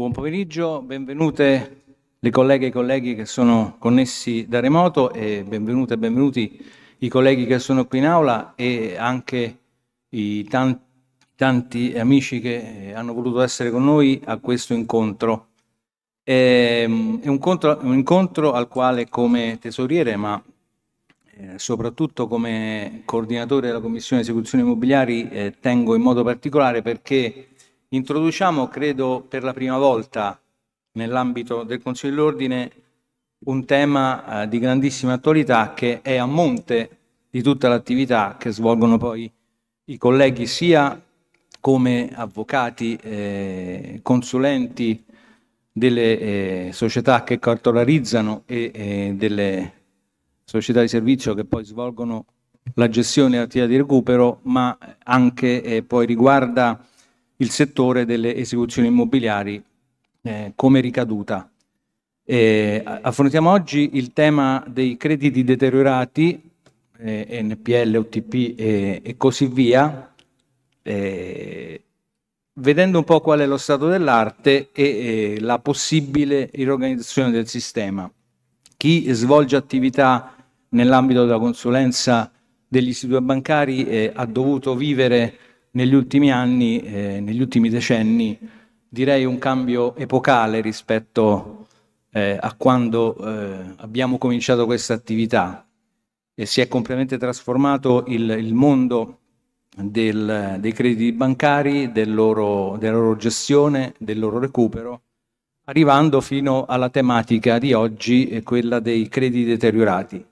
Buon pomeriggio, benvenute le colleghe e i colleghi che sono connessi da remoto e benvenute e benvenuti i colleghi che sono qui in aula e anche i tanti, tanti amici che eh, hanno voluto essere con noi a questo incontro. Ehm, è un, contro, un incontro al quale come tesoriere, ma eh, soprattutto come coordinatore della Commissione Esecuzioni Immobiliari, eh, tengo in modo particolare perché Introduciamo, credo, per la prima volta nell'ambito del Consiglio dell'Ordine un tema eh, di grandissima attualità che è a monte di tutta l'attività che svolgono poi i colleghi sia come avvocati, eh, consulenti delle eh, società che cartolarizzano e eh, delle società di servizio che poi svolgono la gestione dell'attività di recupero, ma anche eh, poi riguarda il settore delle esecuzioni immobiliari eh, come ricaduta. Eh, affrontiamo oggi il tema dei crediti deteriorati, eh, NPL, OTP e, così via, eh, vedendo un po' qual è lo stato dell'arte e la possibile riorganizzazione del sistema. Chi svolge attività nell'ambito della consulenza degli istituti bancari eh, ha dovuto vivere negli ultimi anni, eh, negli ultimi decenni, direi un cambio epocale rispetto eh, a quando eh, abbiamo cominciato questa attività e si è completamente trasformato il, il mondo del, dei crediti bancari, del loro, della loro gestione, del loro recupero, arrivando fino alla tematica di oggi, eh, quella dei crediti deteriorati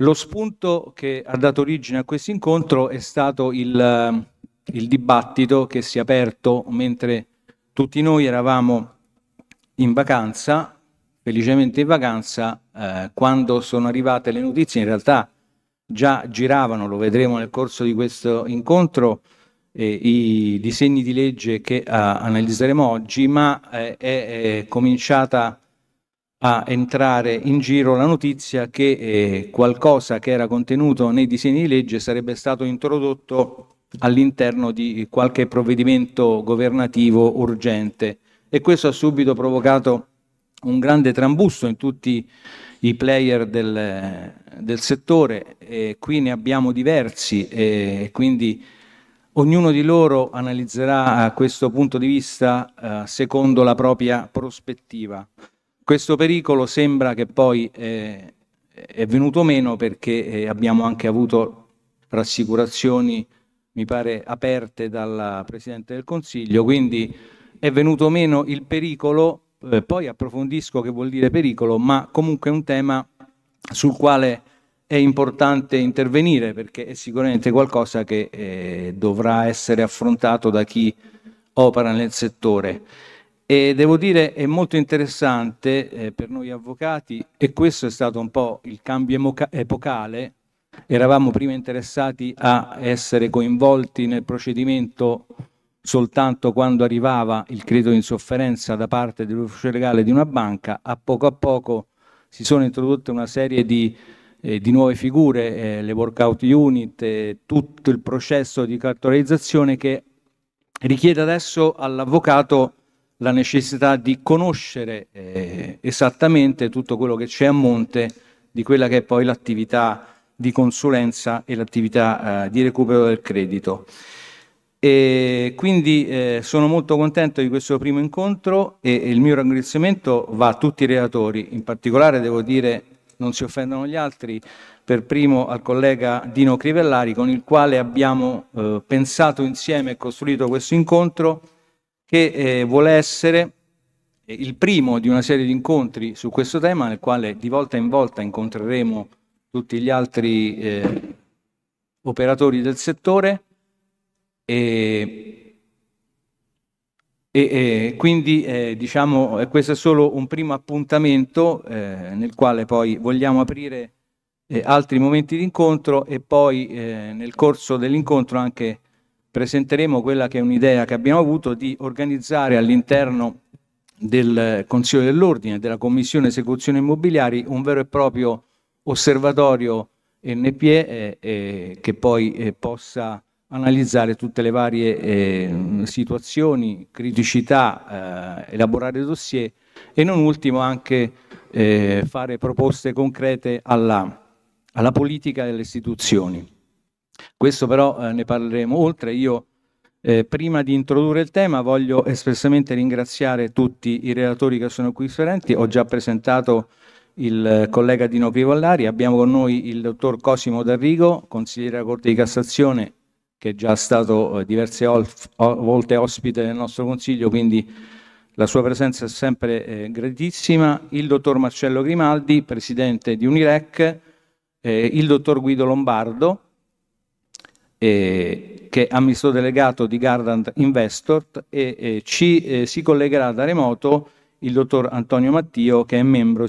lo spunto che ha dato origine a questo incontro è stato il, eh, il dibattito che si è aperto mentre tutti noi eravamo in vacanza, felicemente in vacanza, eh, quando sono arrivate le notizie, in realtà già giravano, lo vedremo nel corso di questo incontro, eh, i disegni di legge che eh, analizzeremo oggi, ma eh, è, è cominciata a entrare in giro la notizia che eh, qualcosa che era contenuto nei disegni di legge sarebbe stato introdotto all'interno di qualche provvedimento governativo urgente e questo ha subito provocato un grande trambusto in tutti i player del, del settore e qui ne abbiamo diversi e quindi ognuno di loro analizzerà questo punto di vista eh, secondo la propria prospettiva. Questo pericolo sembra che poi eh, è venuto meno perché eh, abbiamo anche avuto rassicurazioni, mi pare, aperte dal Presidente del Consiglio, quindi è venuto meno il pericolo, eh, poi approfondisco che vuol dire pericolo, ma comunque è un tema sul quale è importante intervenire perché è sicuramente qualcosa che eh, dovrà essere affrontato da chi opera nel settore. E devo dire è molto interessante eh, per noi avvocati e questo è stato un po' il cambio epocale. Eravamo prima interessati a essere coinvolti nel procedimento soltanto quando arrivava il credito in sofferenza da parte dell'ufficio legale di una banca, a poco a poco si sono introdotte una serie di, eh, di nuove figure, eh, le workout unit, eh, tutto il processo di cartolarizzazione che richiede adesso all'avvocato la necessità di conoscere eh, esattamente tutto quello che c'è a monte di quella che è poi l'attività di consulenza e l'attività eh, di recupero del credito. E quindi eh, sono molto contento di questo primo incontro e, e, il mio ringraziamento va a tutti i relatori, in particolare devo dire non si offendono gli altri, per primo al collega Dino Crivellari con il quale abbiamo eh, pensato insieme e costruito questo incontro che eh, vuole essere eh, il primo di una serie di incontri su questo tema, nel quale di volta in volta incontreremo tutti gli altri eh, operatori del settore e, e, e quindi eh, diciamo questo è solo un primo appuntamento eh, nel quale poi vogliamo aprire eh, altri momenti di incontro e poi eh, nel corso dell'incontro anche presenteremo quella che è un'idea che abbiamo avuto di organizzare all'interno del Consiglio dell'Ordine, della Commissione Esecuzione Immobiliari, un vero e proprio osservatorio NPE eh, eh, che poi eh, possa analizzare tutte le varie eh, situazioni, criticità, eh, elaborare dossier e non ultimo anche eh, fare proposte concrete alla, alla politica e alle istituzioni. Questo però eh, ne parleremo oltre. Io eh, prima di introdurre il tema voglio espressamente ringraziare tutti i relatori che sono qui presenti. Ho già presentato il eh, collega Dino Pivallari, abbiamo con noi il dottor Cosimo D'Arrigo, consigliere della Corte di Cassazione, che è già stato eh, diverse volte ospite del nostro Consiglio, quindi la sua presenza è sempre eh, gratissima. Il dottor Marcello Grimaldi, presidente di Unirec, eh, il dottor Guido Lombardo, eh, che è amministratore delegato di Gardant Investort e eh, ci, si collegherà da remoto il dottor Antonio Mattio che è membro,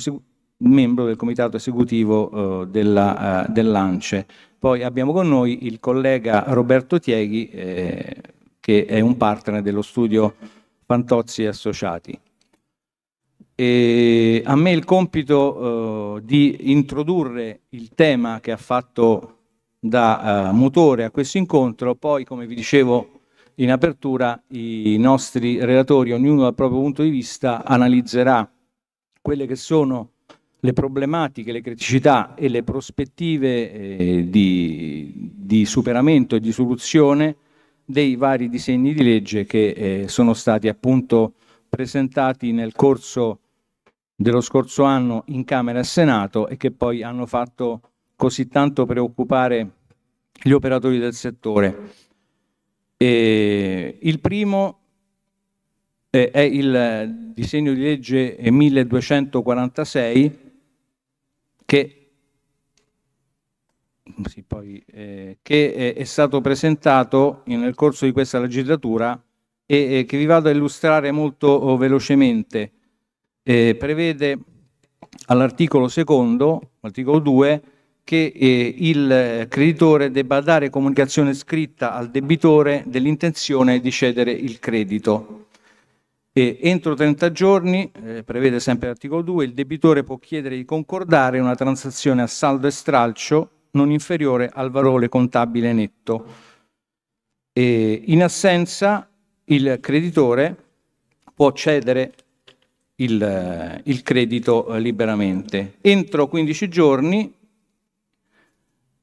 membro del comitato esecutivo eh, della, eh, dell'ANCE. Poi abbiamo con noi il collega Roberto Tieghi eh, che è un partner dello studio Fantozzi Associati. E a me il compito eh, di introdurre il tema che ha fatto da uh, eh, motore a questo incontro. Poi, come vi dicevo in apertura, i nostri relatori, ognuno dal proprio punto di vista, analizzerà quelle che sono le problematiche, le criticità e le prospettive eh, di, di, superamento e di soluzione dei vari disegni di legge che eh, sono stati appunto presentati nel corso dello scorso anno in Camera e Senato e che poi hanno fatto così tanto preoccupare gli operatori del settore. E il primo eh, è il disegno di legge 1246 che, sì, poi, eh, che è stato presentato nel corso di questa legislatura e, che vi vado a illustrare molto oh, velocemente. Eh, prevede all'articolo secondo, articolo 2, che eh, il eh, creditore debba dare comunicazione scritta al debitore dell'intenzione di cedere il credito. E entro 30 giorni, eh, prevede sempre l'articolo 2, il debitore può chiedere di concordare una transazione a saldo e stralcio non inferiore al valore contabile netto. E in assenza il creditore può cedere il, eh, il credito eh, liberamente. Entro 15 giorni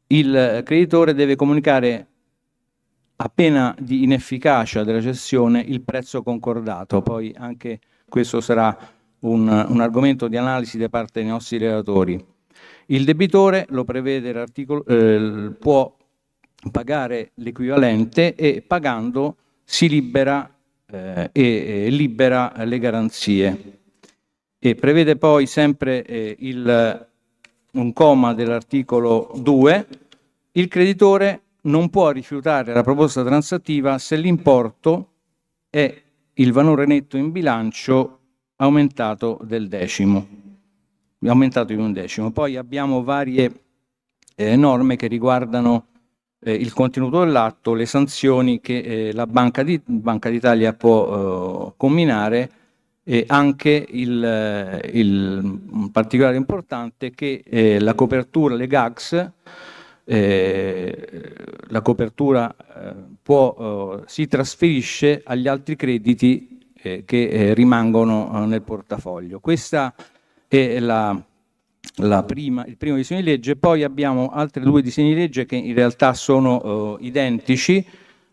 il creditore deve comunicare appena di inefficacia della cessione il prezzo concordato. Poi anche questo sarà un, un argomento di analisi da parte dei nostri relatori. Il debitore, lo prevede l'articolo, eh, può pagare l'equivalente e pagando si libera, eh, e, e libera le garanzie. E prevede poi sempre eh, il un comma dell'articolo 2, il creditore non può rifiutare la proposta transattiva se l'importo è il valore netto in bilancio aumentato del decimo, aumentato di un decimo. Poi abbiamo varie eh, norme che riguardano eh, il contenuto dell'atto, le sanzioni che eh, la Banca, di, Banca d'Italia può eh, combinare e anche il, il particolare importante che eh, la copertura, le GAGS, eh, la copertura eh, può, eh, si trasferisce agli altri crediti eh, che eh, rimangono nel portafoglio. Questa è la, la prima, il primo disegno di legge, poi abbiamo altri due disegni di legge che in realtà sono identici,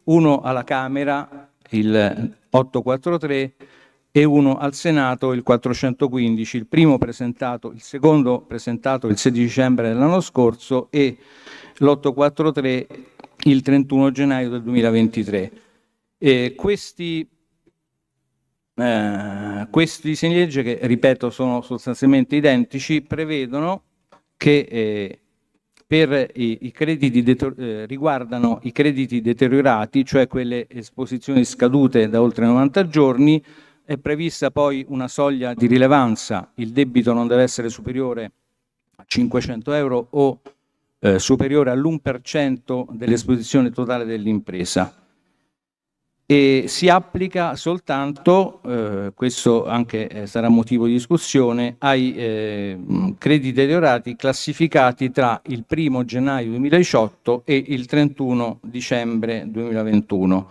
uno alla Camera, il 843, e uno al Senato, il 415, il primo presentato, il secondo presentato il 16 dicembre dell'anno scorso e l'843 il 31 gennaio del 2023. E questi, eh, questi disegni di legge, che ripeto sono sostanzialmente identici, prevedono che eh, per i, i crediti deter- eh, riguardano i crediti deteriorati, cioè quelle esposizioni scadute da oltre 90 giorni, è prevista poi una soglia di rilevanza, il debito non deve essere superiore a 500 euro o eh, superiore all'1% dell'esposizione totale dell'impresa. E si applica soltanto, eh, questo anche eh, sarà motivo di discussione, ai eh, crediti deteriorati classificati tra il 1 gennaio 2018 e il 31 dicembre 2021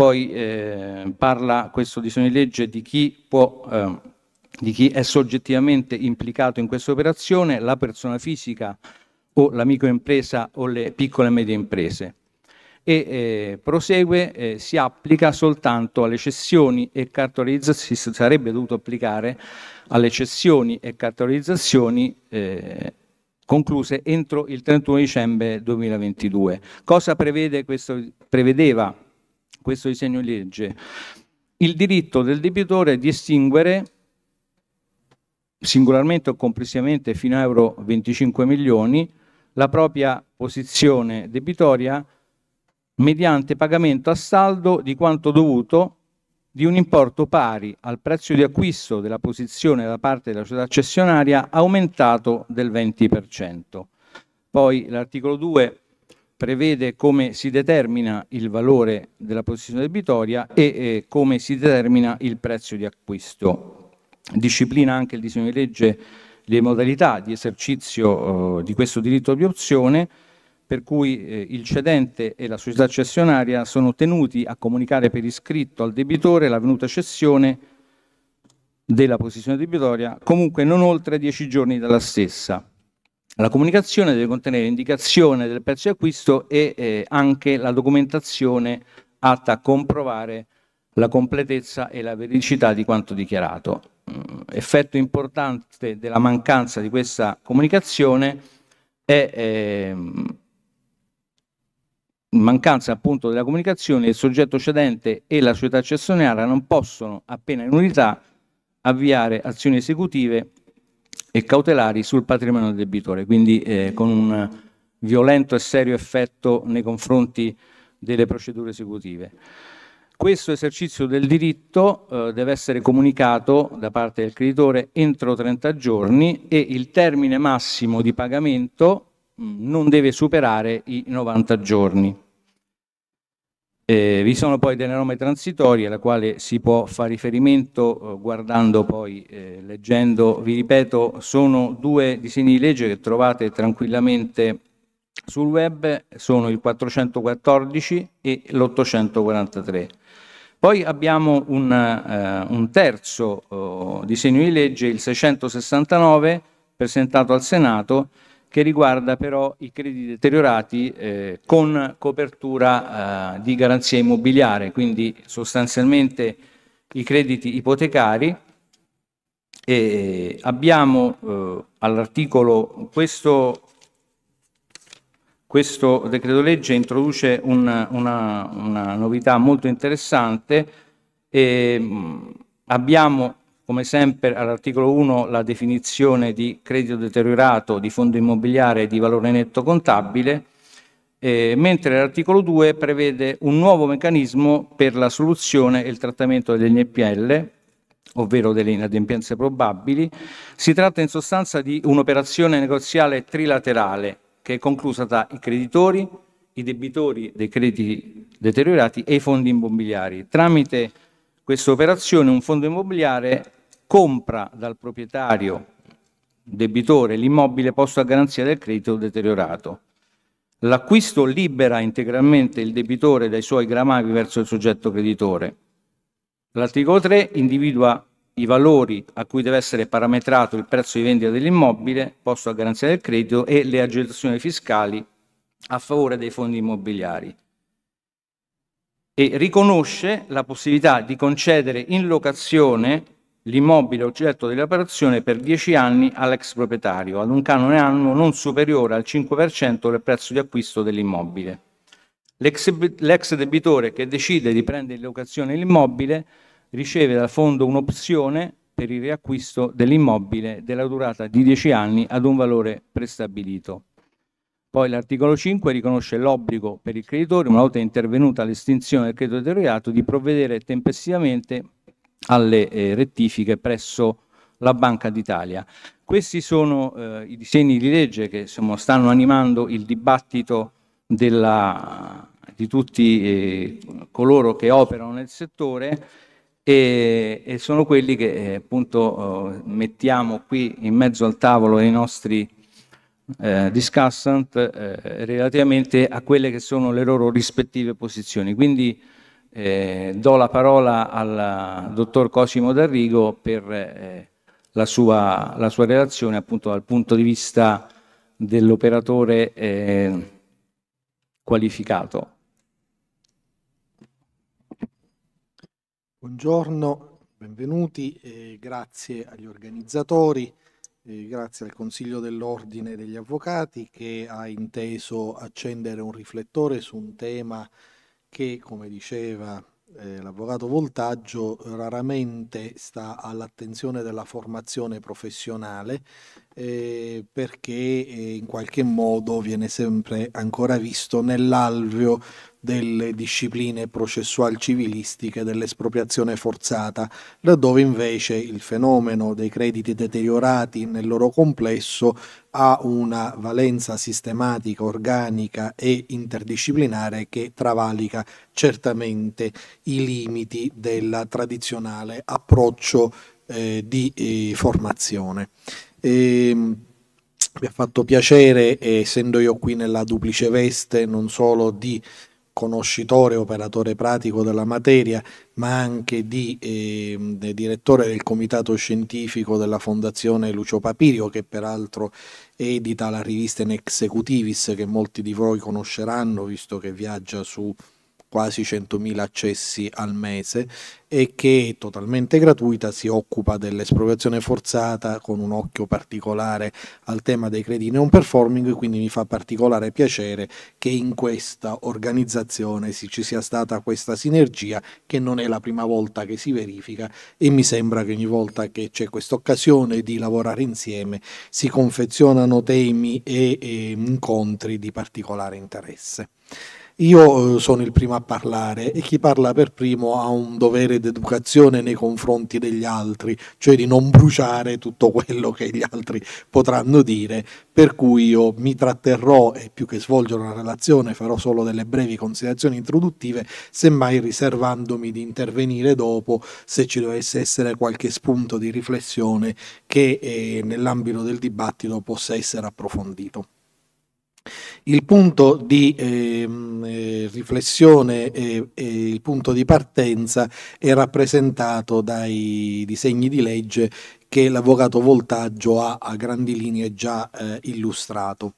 poi eh, parla questo disegno di legge di chi, può, eh, di chi è soggettivamente implicato in questa operazione, la persona fisica o l'amico impresa o le piccole e medie imprese. E eh, prosegue, eh, si applica soltanto alle cessioni e cartolarizzazioni, si sarebbe dovuto applicare alle cessioni e cartolarizzazioni eh, concluse entro il 31 dicembre 2022. Cosa prevede questo, prevedeva questo disegno di legge il diritto del debitore di estinguere singolarmente o complessivamente fino a euro 25 milioni la propria posizione debitoria mediante pagamento a saldo di quanto dovuto di un importo pari al prezzo di acquisto della posizione da parte della società cessionaria aumentato del 20%. Poi l'articolo 2 prevede come si determina il valore della posizione debitoria e eh, come si determina il prezzo di acquisto. Disciplina anche il disegno di legge le modalità di esercizio eh, di questo diritto di opzione, per cui eh, il cedente e la società cessionaria sono tenuti a comunicare per iscritto al debitore la venuta cessione della posizione debitoria, comunque non oltre dieci giorni dalla stessa la comunicazione deve contenere l'indicazione del prezzo di acquisto e eh, anche la documentazione atta a comprovare la completezza e la veridicità di quanto dichiarato. Mm, effetto importante della mancanza di questa comunicazione è eh, mancanza appunto della comunicazione, il soggetto cedente e la società cessionaria non possono, appena in unità, avviare azioni esecutive e cautelari sul patrimonio del debitore, quindi eh, con un violento e serio effetto nei confronti delle procedure esecutive. Questo esercizio del diritto eh, deve essere comunicato da parte del creditore entro 30 giorni e il termine massimo di pagamento mh, mm, non deve superare i 90 giorni. Eh, vi sono poi delle norme transitorie alle quali si può fare riferimento eh, guardando poi, eh, leggendo, vi ripeto, sono due disegni di legge che trovate tranquillamente sul web, sono il 414 e l'843. Poi abbiamo un, eh, un terzo oh, disegno di legge, il 669, presentato al Senato, che riguarda però i crediti deteriorati eh, con copertura eh, di garanzia immobiliare, quindi sostanzialmente i crediti ipotecari. E abbiamo eh, all'articolo questo, questo decreto legge introduce una, una, una novità molto interessante. E, mh, abbiamo come sempre all'articolo 1 la definizione di credito deteriorato di fondo immobiliare di valore netto contabile, eh, mentre l'articolo 2 prevede un nuovo meccanismo per la soluzione e il trattamento degli NPL, ovvero delle inadempienze probabili. Si tratta in sostanza di un'operazione negoziale trilaterale che è conclusa tra i creditori, i debitori dei crediti deteriorati e i fondi immobiliari. Tramite questa operazione un fondo immobiliare compra dal proprietario debitore l'immobile posto a garanzia del credito deteriorato. L'acquisto libera integralmente il debitore dai suoi gramavi verso il soggetto creditore. L'articolo 3 individua i valori a cui deve essere parametrato il prezzo di vendita dell'immobile posto a garanzia del credito e le agevolazioni fiscali a favore dei fondi immobiliari e riconosce la possibilità di concedere in locazione l'immobile oggetto dell'operazione per 10 anni all'ex proprietario, ad un canone annuo non superiore al 5% del prezzo di acquisto dell'immobile. L'ex debitore che decide di prendere in locazione l'immobile riceve dal fondo un'opzione per il riacquisto dell'immobile della durata di 10 anni ad un valore prestabilito. Poi l'articolo 5 riconosce l'obbligo per il creditore, una volta intervenuta l'estinzione del credito deteriorato, di provvedere tempestivamente alle eh, rettifiche presso la Banca d'Italia. Questi sono eh, i disegni di legge che insomma, stanno animando il dibattito della, di tutti eh, coloro che operano nel settore e, e sono quelli che eh, appunto oh, mettiamo qui in mezzo al tavolo i nostri eh, discussant eh, relativamente a quelle che sono le loro rispettive posizioni. Quindi eh, do la parola al dottor Cosimo D'Arrigo per eh, la, sua, la, sua, relazione appunto dal punto di vista dell'operatore eh, qualificato. Buongiorno, benvenuti e grazie agli organizzatori, grazie al Consiglio dell'Ordine degli Avvocati che ha inteso accendere un riflettore su un tema eh, che, come diceva eh, l'avvocato Voltaggio, raramente sta all'attenzione della formazione professionale eh, perché eh, in qualche modo viene sempre ancora visto nell'alveo delle discipline processual civilistiche dell'espropriazione forzata, laddove invece il fenomeno dei crediti deteriorati nel loro complesso ha una valenza sistematica, organica e interdisciplinare che travalica certamente i limiti del tradizionale approccio eh, di eh, formazione. E, ehm, mi ha fatto piacere, essendo io qui nella duplice veste, non solo di conoscitore, operatore pratico della materia, ma anche di ehm, eh, direttore del comitato scientifico della Fondazione Lucio Papirio, che peraltro edita la rivista In Executivis, che molti di voi conosceranno, visto che viaggia su quasi 100.000 accessi al mese e che è totalmente gratuita si occupa dell'espropriazione forzata con un occhio particolare al tema dei crediti non performing, quindi mi fa particolare piacere che in questa organizzazione ci sia stata questa sinergia che non è la prima volta che si verifica e mi sembra che ogni volta che c'è questa occasione di lavorare insieme si confezionano temi e, e incontri di particolare interesse. Io eh, sono il primo a parlare e chi parla per primo ha un dovere d'educazione nei confronti degli altri, cioè di non bruciare tutto quello che gli altri potranno dire, per cui io mi tratterrò e più che svolgere una relazione farò solo delle brevi considerazioni introduttive, semmai riservandomi di intervenire dopo se ci dovesse essere qualche spunto di riflessione che eh, nell'ambito del dibattito possa essere approfondito. Il punto di ehm, eh, riflessione e, e il punto di partenza è rappresentato dai disegni di legge che l'avvocato Voltaggio ha a grandi linee già eh, illustrato.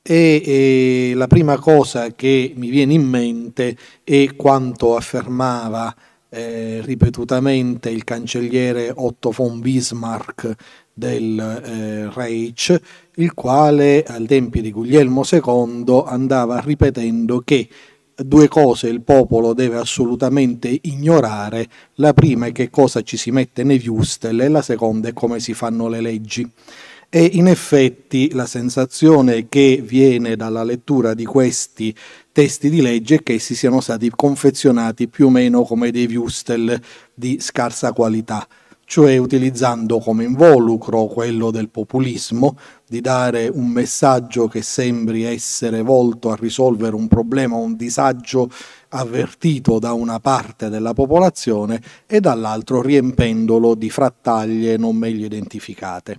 E, e, la prima cosa che mi viene in mente è quanto affermava eh, ripetutamente il cancelliere Otto von Bismarck del eh, Reich, il quale al tempi di Guglielmo II andava ripetendo che due cose il popolo deve assolutamente ignorare, la prima è che cosa ci si mette nei viustel e la seconda è come si fanno le leggi. E in effetti la sensazione che viene dalla lettura di questi testi di legge è che essi siano stati confezionati più o meno come dei viustel di scarsa qualità cioè utilizzando come involucro quello del populismo, di dare un messaggio che sembri essere volto a risolvere un problema o un disagio avvertito da una parte della popolazione e dall'altro riempendolo di frattaglie non meglio identificate.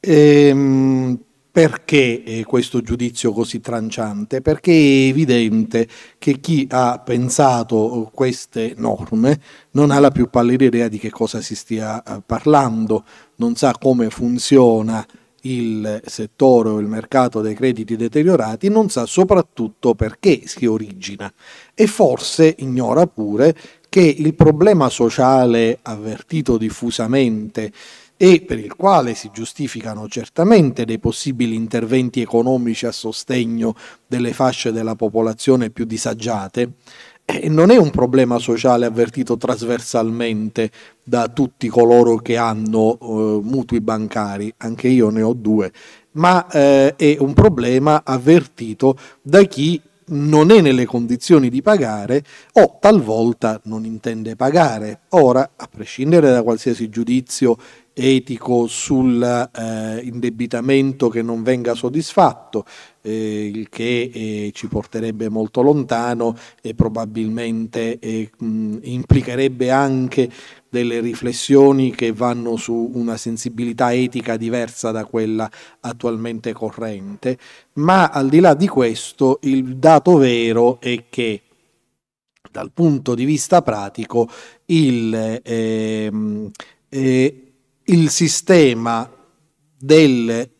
Ehm, perché eh, questo giudizio così tranciante? Perché è evidente che chi ha pensato queste norme non ha la più pallida idea di che cosa si stia eh, parlando, non sa come funziona il settore o il mercato dei crediti deteriorati, non sa soprattutto perché si origina e forse ignora pure che il problema sociale avvertito diffusamente e per il quale si giustificano certamente dei possibili interventi economici a sostegno delle fasce della popolazione più disagiate, eh, non è un problema sociale avvertito trasversalmente da tutti coloro che hanno eh, mutui bancari, anche io ne ho due, ma eh, è un problema avvertito da chi non è nelle condizioni di pagare o talvolta non intende pagare. Ora, a prescindere da qualsiasi giudizio etico sull'indebitamento eh, che non venga soddisfatto, eh, il che eh, ci porterebbe molto lontano e probabilmente eh, mh, implicherebbe anche delle riflessioni che vanno su una sensibilità etica diversa da quella attualmente corrente, ma al di là di questo il dato vero è che dal punto di vista pratico il, ehm, eh, eh, il sistema del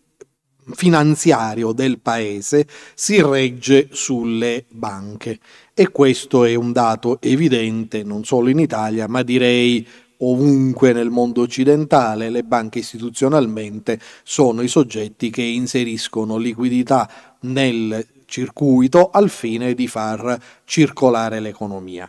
finanziario del paese si regge sulle banche e questo è un dato evidente non solo in Italia ma direi ovunque nel mondo occidentale le banche istituzionalmente sono i soggetti che inseriscono liquidità nel circuito al fine di far circolare l'economia.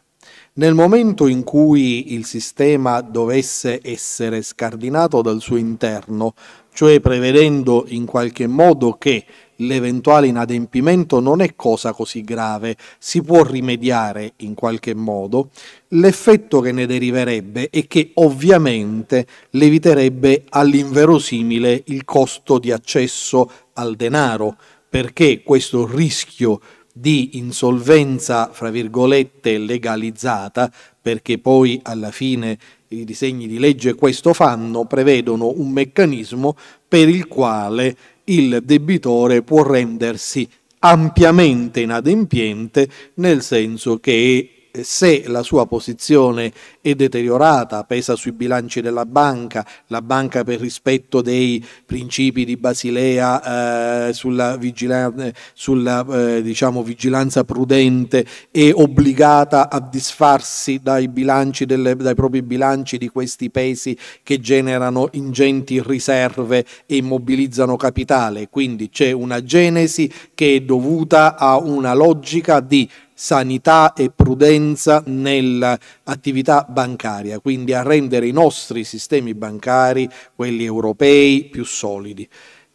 Nel momento in cui il sistema dovesse essere scardinato dal suo interno, cioè prevedendo in qualche modo che l'eventuale inadempimento non è cosa così grave, si può rimediare in qualche modo, l'effetto che ne deriverebbe è che ovviamente leviterebbe all'inverosimile il costo di accesso al denaro, perché questo rischio di insolvenza, fra virgolette, legalizzata, perché poi alla fine i disegni di legge questo fanno, prevedono un meccanismo per il quale il debitore può rendersi ampiamente inadempiente, nel senso che eh, se la sua posizione è deteriorata, pesa sui bilanci della banca, la banca per rispetto dei principi di Basilea eh, sulla, vigilan- sulla eh, diciamo, vigilanza prudente è obbligata a disfarsi dai, bilanci delle, dai propri bilanci di questi pesi che generano ingenti riserve e immobilizzano capitale, quindi c'è una genesi che è dovuta a una logica di sanità e prudenza nell'attività bancaria, quindi a rendere i nostri sistemi bancari, quelli europei, più solidi.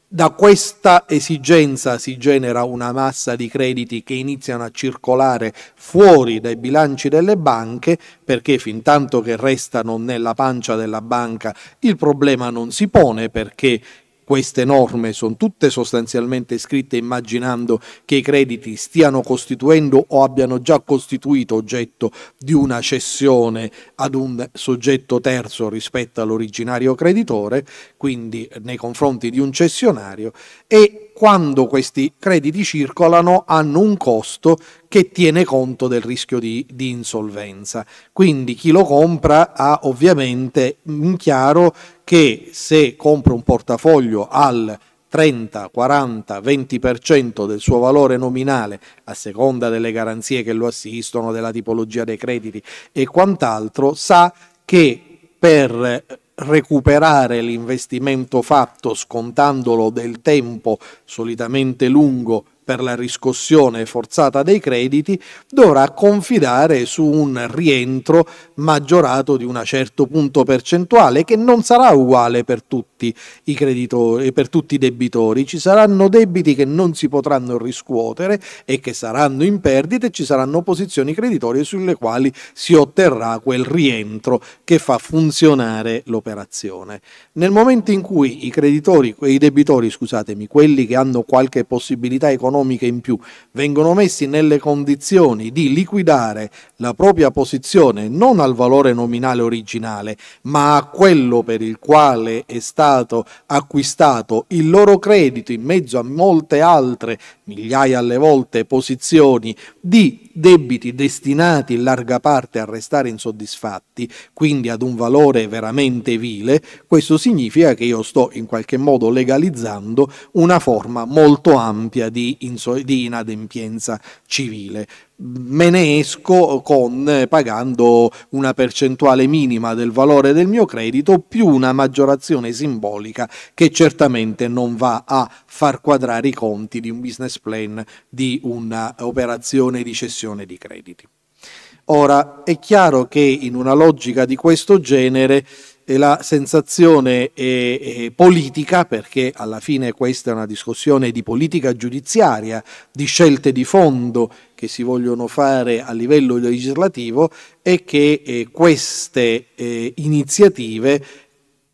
Da questa esigenza si genera una massa di crediti che iniziano a circolare fuori dai bilanci delle banche perché fin tanto che restano nella pancia della banca il problema non si pone perché queste norme sono tutte sostanzialmente scritte immaginando che i crediti stiano costituendo o abbiano già costituito oggetto di una cessione ad un soggetto terzo rispetto all'originario creditore, quindi nei confronti di un cessionario, e quando questi crediti circolano hanno un costo che tiene conto del rischio di, di, insolvenza. Quindi chi lo compra ha ovviamente in chiaro che se compra un portafoglio al 30, 40, 20% del suo valore nominale, a seconda delle garanzie che lo assistono, della tipologia dei crediti e quant'altro, sa che per recuperare l'investimento fatto scontandolo del tempo solitamente lungo per la riscossione forzata dei crediti dovrà confidare su un rientro maggiorato di un certo punto percentuale che non sarà uguale per tutti i creditori, e eh, per tutti i debitori. Ci saranno debiti che non si potranno riscuotere e che saranno in perdita e ci saranno posizioni creditorie sulle quali si otterrà quel rientro che fa funzionare l'operazione. Nel momento in cui i creditori, i debitori, scusatemi, quelli che hanno qualche possibilità economica economiche in più, vengono messi nelle condizioni di liquidare la propria posizione non al valore nominale originale, ma a quello per il quale è stato acquistato il loro credito in mezzo a molte altre migliaia alle volte posizioni di debiti destinati in larga parte a restare insoddisfatti, quindi ad un valore veramente vile, questo significa che io sto in qualche modo legalizzando una forma molto ampia di, di inadempienza civile me ne esco con, eh, pagando una percentuale minima del valore del mio credito più una maggiorazione simbolica che certamente non va a far quadrare i conti di un business plan di un'operazione di cessione di crediti. Ora è chiaro che in una logica di questo genere la sensazione eh, eh, politica, perché alla fine questa è una discussione di politica giudiziaria, di scelte di fondo che si vogliono fare a livello legislativo, è che eh, queste eh, iniziative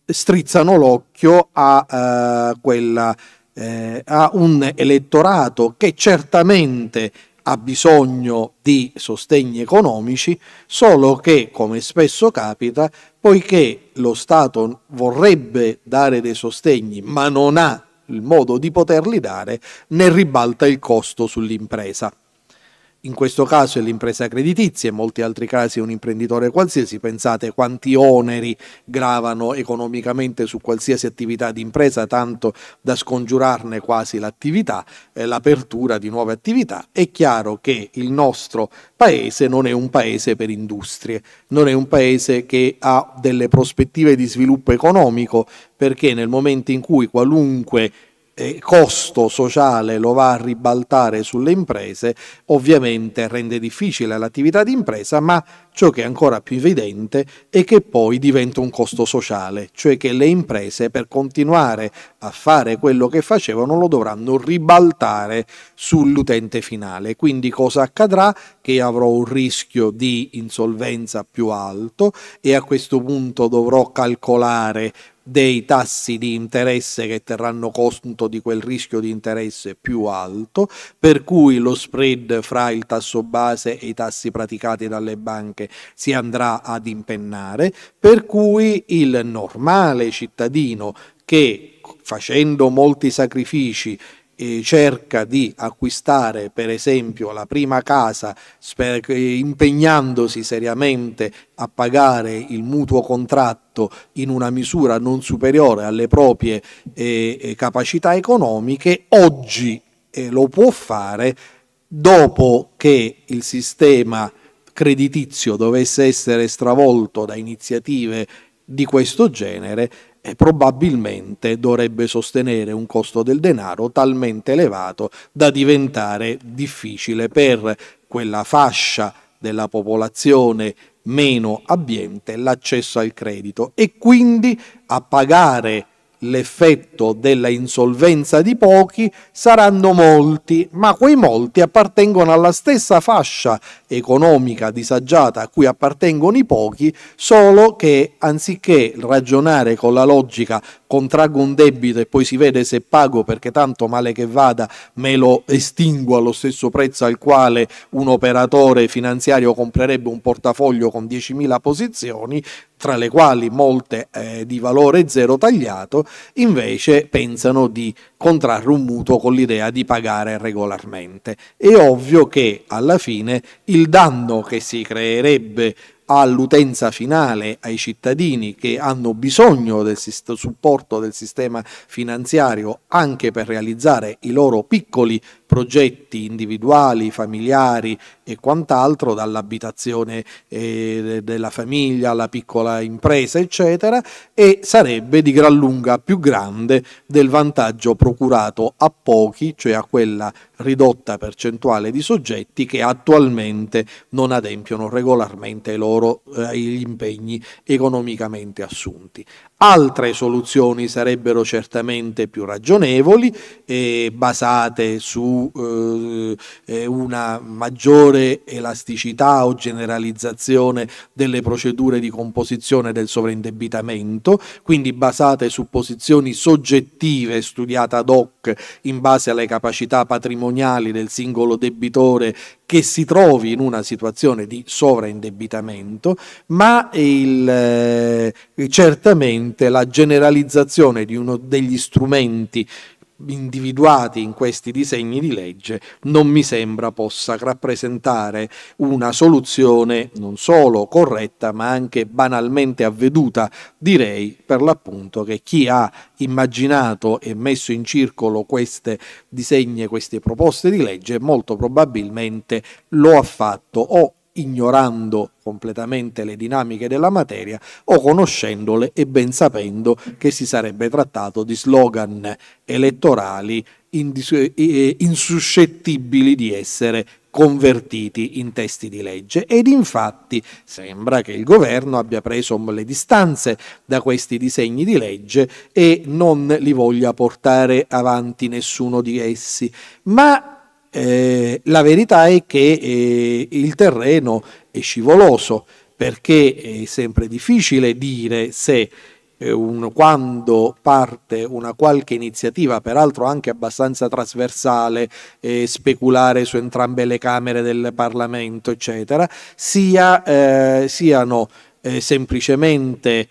strizzano l'occhio a, eh, quella, eh, a un elettorato che certamente ha bisogno di sostegni economici, solo che, come spesso capita, poiché lo Stato vorrebbe dare dei sostegni ma non ha il modo di poterli dare, ne ribalta il costo sull'impresa. In questo caso è l'impresa creditizia, in molti altri casi è un imprenditore qualsiasi. Pensate quanti oneri gravano economicamente su qualsiasi attività di impresa, tanto da scongiurarne quasi l'attività, eh, l'apertura di nuove attività. È chiaro che il nostro paese non è un paese per industrie, non è un paese che ha delle prospettive di sviluppo economico, perché nel momento in cui qualunque eh, costo sociale lo va a ribaltare sulle imprese, ovviamente rende difficile l'attività di impresa, ma Ciò che è ancora più evidente è che poi diventa un costo sociale, cioè che le imprese per continuare a fare quello che facevano lo dovranno ribaltare sull'utente finale. Quindi cosa accadrà? Che avrò un rischio di insolvenza più alto e a questo punto dovrò calcolare dei tassi di interesse che terranno conto di quel rischio di interesse più alto, per cui lo spread fra il tasso base e i tassi praticati dalle banche si andrà ad impennare, per cui il normale cittadino che facendo molti sacrifici eh, cerca di acquistare per esempio la prima casa impegnandosi seriamente a pagare il mutuo contratto in una misura non superiore alle proprie eh, eh capacità economiche, oggi eh, lo può fare dopo che il sistema creditizio dovesse essere stravolto da iniziative di questo genere, eh, probabilmente dovrebbe sostenere un costo del denaro talmente elevato da diventare difficile per quella fascia della popolazione meno abbiente l'accesso al credito e quindi a pagare l'effetto della insolvenza di pochi saranno molti, ma quei molti appartengono alla stessa fascia economica disagiata a cui appartengono i pochi, solo che anziché ragionare con la logica contraggo un debito e poi si vede se pago perché tanto male che vada me lo estingo allo stesso prezzo al quale un operatore finanziario comprerebbe un portafoglio con 10.000 posizioni, tra le quali molte eh, di valore zero tagliato, invece pensano di contrarre un mutuo con l'idea di pagare regolarmente. È ovvio che alla fine il danno che si creerebbe all'utenza finale, ai cittadini che hanno bisogno del supporto del sistema finanziario anche per realizzare i loro piccoli progetti individuali, familiari e quant'altro, dall'abitazione eh, della famiglia alla piccola impresa, eccetera, e sarebbe di gran lunga più grande del vantaggio procurato a pochi, cioè a quella ridotta percentuale di soggetti che attualmente non adempiono regolarmente ai loro eh, gli impegni economicamente assunti. Altre soluzioni sarebbero certamente più ragionevoli, eh, basate su eh, eh una maggiore elasticità o generalizzazione delle procedure di composizione del sovraindebitamento, quindi basate su posizioni soggettive studiate ad hoc in base alle capacità patrimoniali del singolo debitore che si trovi in una situazione di sovraindebitamento, ma il, eh, certamente la generalizzazione di uno degli strumenti individuati in questi disegni di legge non mi sembra possa rappresentare una soluzione non solo corretta ma anche banalmente avveduta. Direi per l'appunto che chi ha immaginato e messo in circolo queste disegne, queste proposte di legge molto probabilmente lo ha fatto o ignorando completamente le dinamiche della materia o conoscendole e ben sapendo che si sarebbe trattato di slogan elettorali insuscettibili di essere convertiti in testi di legge ed infatti sembra che il governo abbia preso le distanze da questi disegni di legge e non li voglia portare avanti nessuno di essi, ma eh, la verità è che eh, il terreno è scivoloso perché è sempre difficile dire se eh, un, quando parte una qualche iniziativa, peraltro anche abbastanza trasversale, eh, speculare su entrambe le Camere del Parlamento, eccetera, sia, eh, siano eh, semplicemente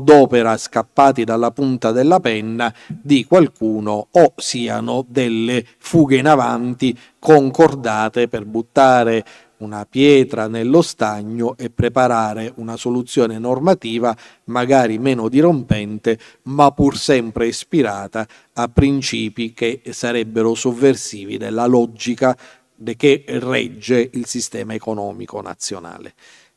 d'opera scappati dalla punta della penna di qualcuno o siano delle fughe in avanti concordate per buttare una pietra nello stagno e preparare una soluzione normativa magari meno dirompente, ma pur sempre ispirata a principi che sarebbero sovversivi della logica che regge il sistema economico nazionale.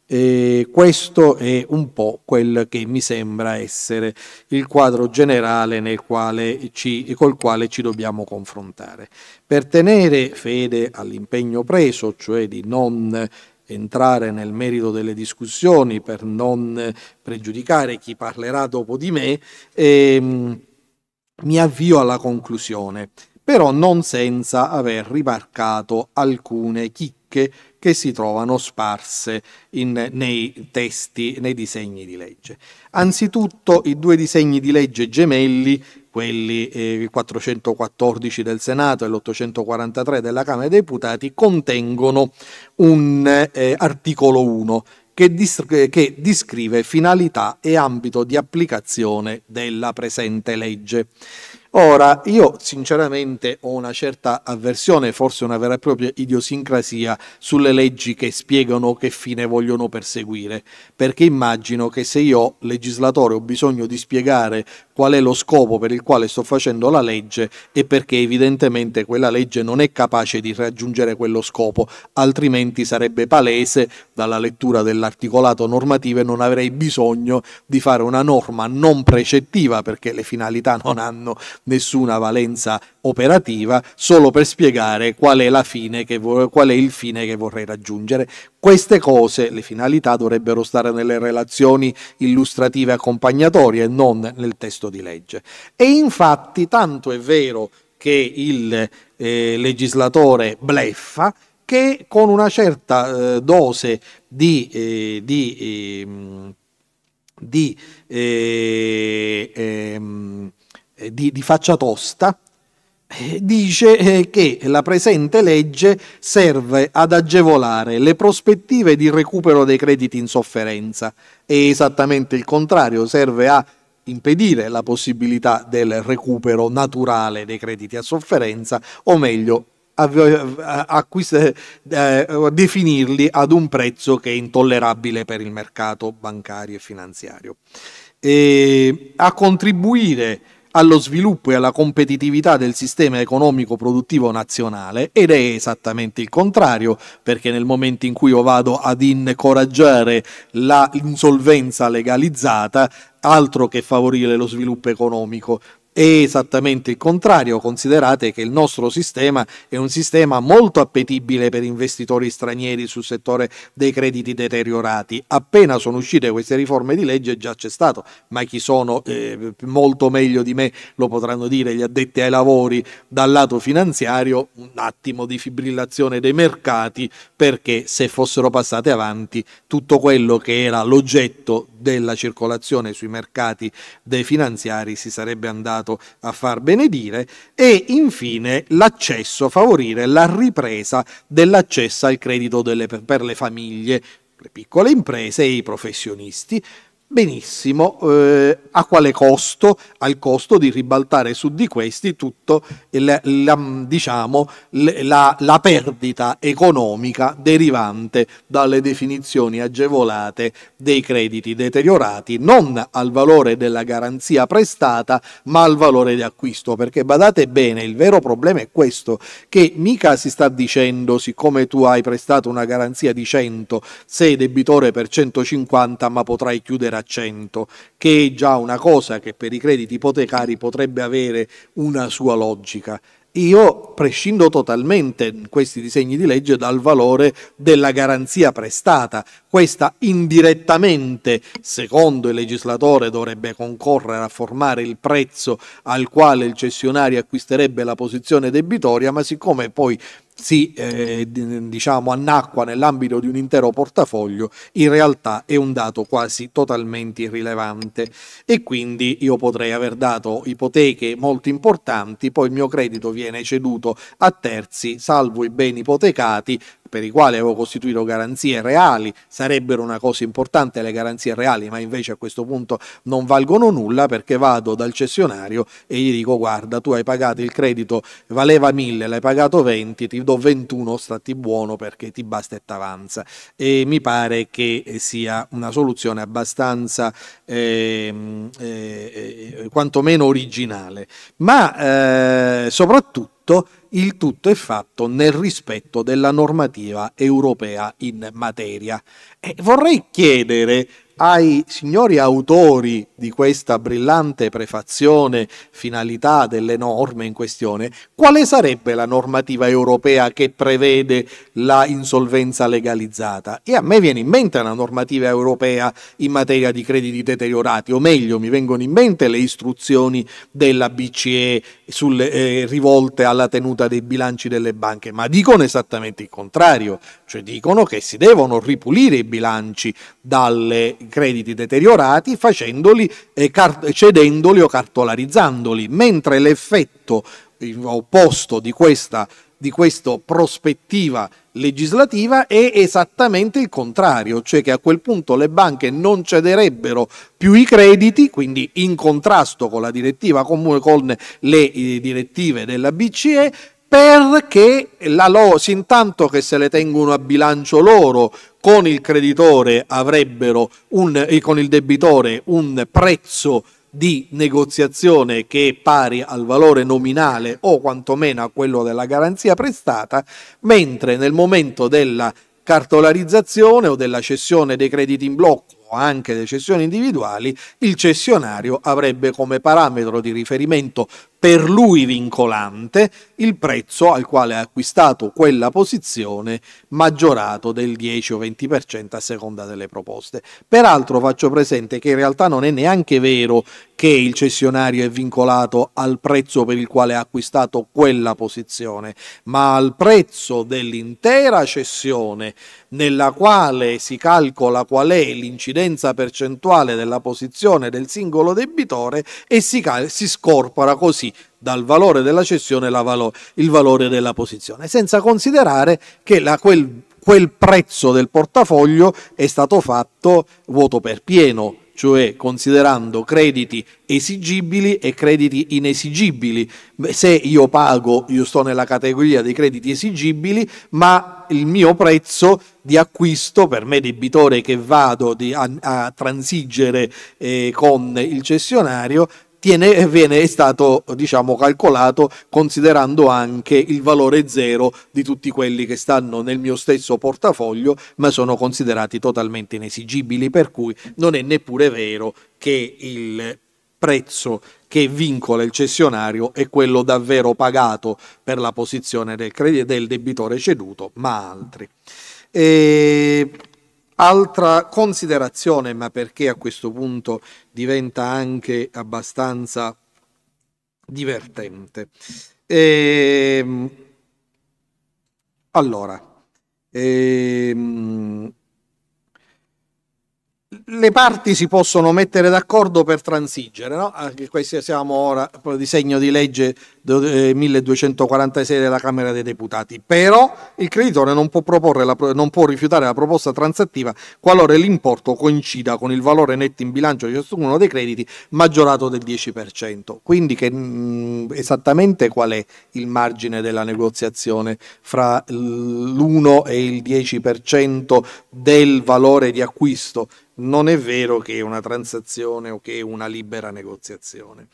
E questo è un po' quel che mi sembra essere il quadro generale quale ci, col quale ci dobbiamo confrontare. Per tenere fede all'impegno preso, cioè di non entrare nel merito delle discussioni, per non pregiudicare chi parlerà dopo di me, ehm, mi avvio alla conclusione, però non senza aver rimarcato alcune chicche che si trovano sparse in, nei testi, nei disegni di legge. Anzitutto i due disegni di legge gemelli, quelli eh, 414 del Senato e l'843 della Camera dei Deputati, contengono un eh, articolo 1 che, dis- che discrive finalità e ambito di applicazione della presente legge. Ora, io sinceramente ho una certa avversione, forse una vera e propria idiosincrasia sulle leggi che spiegano che fine vogliono perseguire, perché immagino che se io, legislatore, ho bisogno di spiegare qual è lo scopo per il quale sto facendo la legge è perché evidentemente quella legge non è capace di raggiungere quello scopo, altrimenti sarebbe palese dalla lettura dell'articolato normativo e non avrei bisogno di fare una norma non precettiva perché le finalità non hanno nessuna valenza operativa, solo per spiegare qual è, che, qual è il fine che vorrei raggiungere. Queste cose, le finalità, dovrebbero stare nelle relazioni illustrative accompagnatorie, non nel testo di legge. E infatti tanto è vero che il eh, legislatore bleffa, che con una certa eh, dose di, eh, di, ehm, eh, di ehm, eh, di, di faccia tosta, eh, dice eh, che la presente legge serve ad agevolare le prospettive di recupero dei crediti in sofferenza e esattamente il contrario, serve a impedire la possibilità del recupero naturale dei crediti a sofferenza o meglio acquist- eh, definirli ad un prezzo che è intollerabile per il mercato bancario e finanziario. E a contribuire allo sviluppo e alla competitività del sistema economico-produttivo nazionale ed è esattamente il contrario, perché nel momento in cui io vado ad incoraggiare l'insolvenza legalizzata, altro che favorire lo sviluppo economico, è esattamente il contrario, considerate che il nostro sistema è un sistema molto appetibile per investitori stranieri sul settore dei crediti deteriorati. Appena sono uscite queste riforme di legge già c'è stato, ma chi sono eh, molto meglio di me lo potranno dire gli addetti ai lavori dal lato finanziario, un attimo di fibrillazione dei mercati perché se fossero passate avanti tutto quello che era l'oggetto della circolazione sui mercati dei finanziari si sarebbe andato impegnato a far benedire e infine l'accesso, favorire la ripresa dell'accesso al credito delle, per le famiglie, le piccole imprese e i professionisti Benissimo, eh, a quale costo? Al costo di ribaltare su di questi tutto tutta diciamo, la, la perdita economica derivante dalle definizioni agevolate dei crediti deteriorati, non al valore della garanzia prestata, ma al valore di acquisto. Perché badate bene, il vero problema è questo, che mica si sta dicendo, siccome tu hai prestato una garanzia di 100, sei debitore per 150, ma potrai chiudere a 100, che è già una cosa che per i crediti ipotecari potrebbe avere una sua logica. Io prescindo totalmente questi disegni di legge dal valore della garanzia prestata. Questa indirettamente, secondo il legislatore, dovrebbe concorrere a formare il prezzo al quale il cessionario acquisterebbe la posizione debitoria, ma siccome poi si eh, diciamo annacqua nell'ambito di un intero portafoglio in realtà è un dato quasi totalmente irrilevante e quindi io potrei aver dato ipoteche molto importanti poi il mio credito viene ceduto a terzi salvo i beni ipotecati per i quali avevo costituito garanzie reali, sarebbero una cosa importante le garanzie reali, ma invece a questo punto non valgono nulla perché vado dal cessionario e gli dico guarda tu hai pagato il credito, valeva 1000, l'hai pagato 20, ti do 21, stati buono perché ti basta e t'avanza. E mi pare che sia una soluzione abbastanza ehm, eh, eh, quantomeno originale, ma eh, soprattutto fatto, il tutto è fatto nel rispetto della normativa europea in materia. E vorrei chiedere ai signori autori di questa brillante prefazione finalità delle norme in questione, quale sarebbe la normativa europea che prevede la insolvenza legalizzata? E a me viene in mente una normativa europea in materia di crediti deteriorati, o meglio, mi vengono in mente le istruzioni della BCE sulle, eh, rivolte alla tenuta dei bilanci delle banche, ma dicono esattamente il contrario, cioè dicono che si devono ripulire i bilanci dalle crediti deteriorati facendoli, eh, cedendoli o cartolarizzandoli, mentre l'effetto eh, opposto di questa di questa prospettiva legislativa è esattamente il contrario, cioè che a quel punto le banche non cederebbero più i crediti, quindi in contrasto con la direttiva comune con le eh, direttive della BCE perché la LOS, intanto che se le tengono a bilancio loro, con il creditore avrebbero un, e eh, con il debitore un prezzo di negoziazione che è pari al valore nominale o quantomeno a quello della garanzia prestata, mentre nel momento della cartolarizzazione o della cessione dei crediti in blocco o anche delle cessioni individuali, il cessionario avrebbe come parametro di riferimento per lui vincolante il prezzo al quale ha acquistato quella posizione maggiorato del 10 o 20% a seconda delle proposte. Peraltro faccio presente che in realtà non è neanche vero che il cessionario è vincolato al prezzo per il quale ha acquistato quella posizione, ma al prezzo dell'intera cessione nella quale si calcola qual è l'incidenza percentuale della posizione del singolo debitore e si, si scorpora così così dal valore della cessione valo, il valore della posizione, senza considerare che la, quel, quel prezzo del portafoglio è stato fatto vuoto per pieno, cioè considerando crediti esigibili e crediti inesigibili. Se io pago, io sto nella categoria dei crediti esigibili, ma il mio prezzo di acquisto per me debitore che vado a, a transigere eh, con il cessionario tiene, viene stato diciamo, calcolato considerando anche il valore zero di tutti quelli che stanno nel mio stesso portafoglio ma sono considerati totalmente inesigibili per cui non è neppure vero che il prezzo che vincola il cessionario è quello davvero pagato per la posizione del, del debitore ceduto ma altri. E Altra considerazione, ma perché a questo punto diventa anche abbastanza divertente. Ehm, allora, ehm, le parti si possono mettere d'accordo per transigere, no? Anche ah, questi siamo ora il disegno di legge 1246 eh, della Camera dei Deputati, però il creditore non può, la, non può rifiutare la proposta transattiva qualora l'importo coincida con il valore netto in bilancio di ciascuno dei crediti maggiorato del 10%. Quindi che, mh, mm, esattamente qual è il margine della negoziazione fra l'1 e il 10% del valore di acquisto? non è vero che è una transazione o che è una libera negoziazione.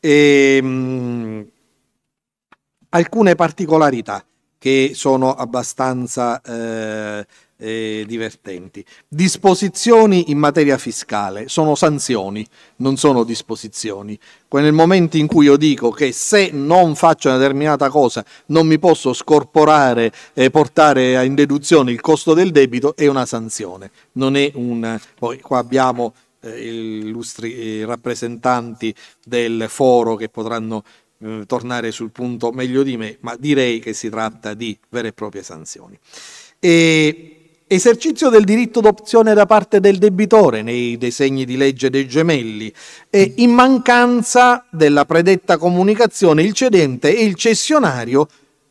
E, ehm, mh, alcune particolarità che sono abbastanza eh, eh, divertenti. Disposizioni in materia fiscale sono sanzioni, non sono disposizioni. Nel momento in cui io dico che se non faccio una determinata cosa non mi posso scorporare e portare in deduzione il costo del debito, è una sanzione. Non è un... Poi qua abbiamo eh, illustri rappresentanti del foro che potranno eh, tornare sul punto meglio di me, ma direi che si tratta di vere e proprie sanzioni. E esercizio del diritto d'opzione da parte del debitore nei disegni di legge dei gemelli e in mancanza della predetta comunicazione il cedente e il cessionario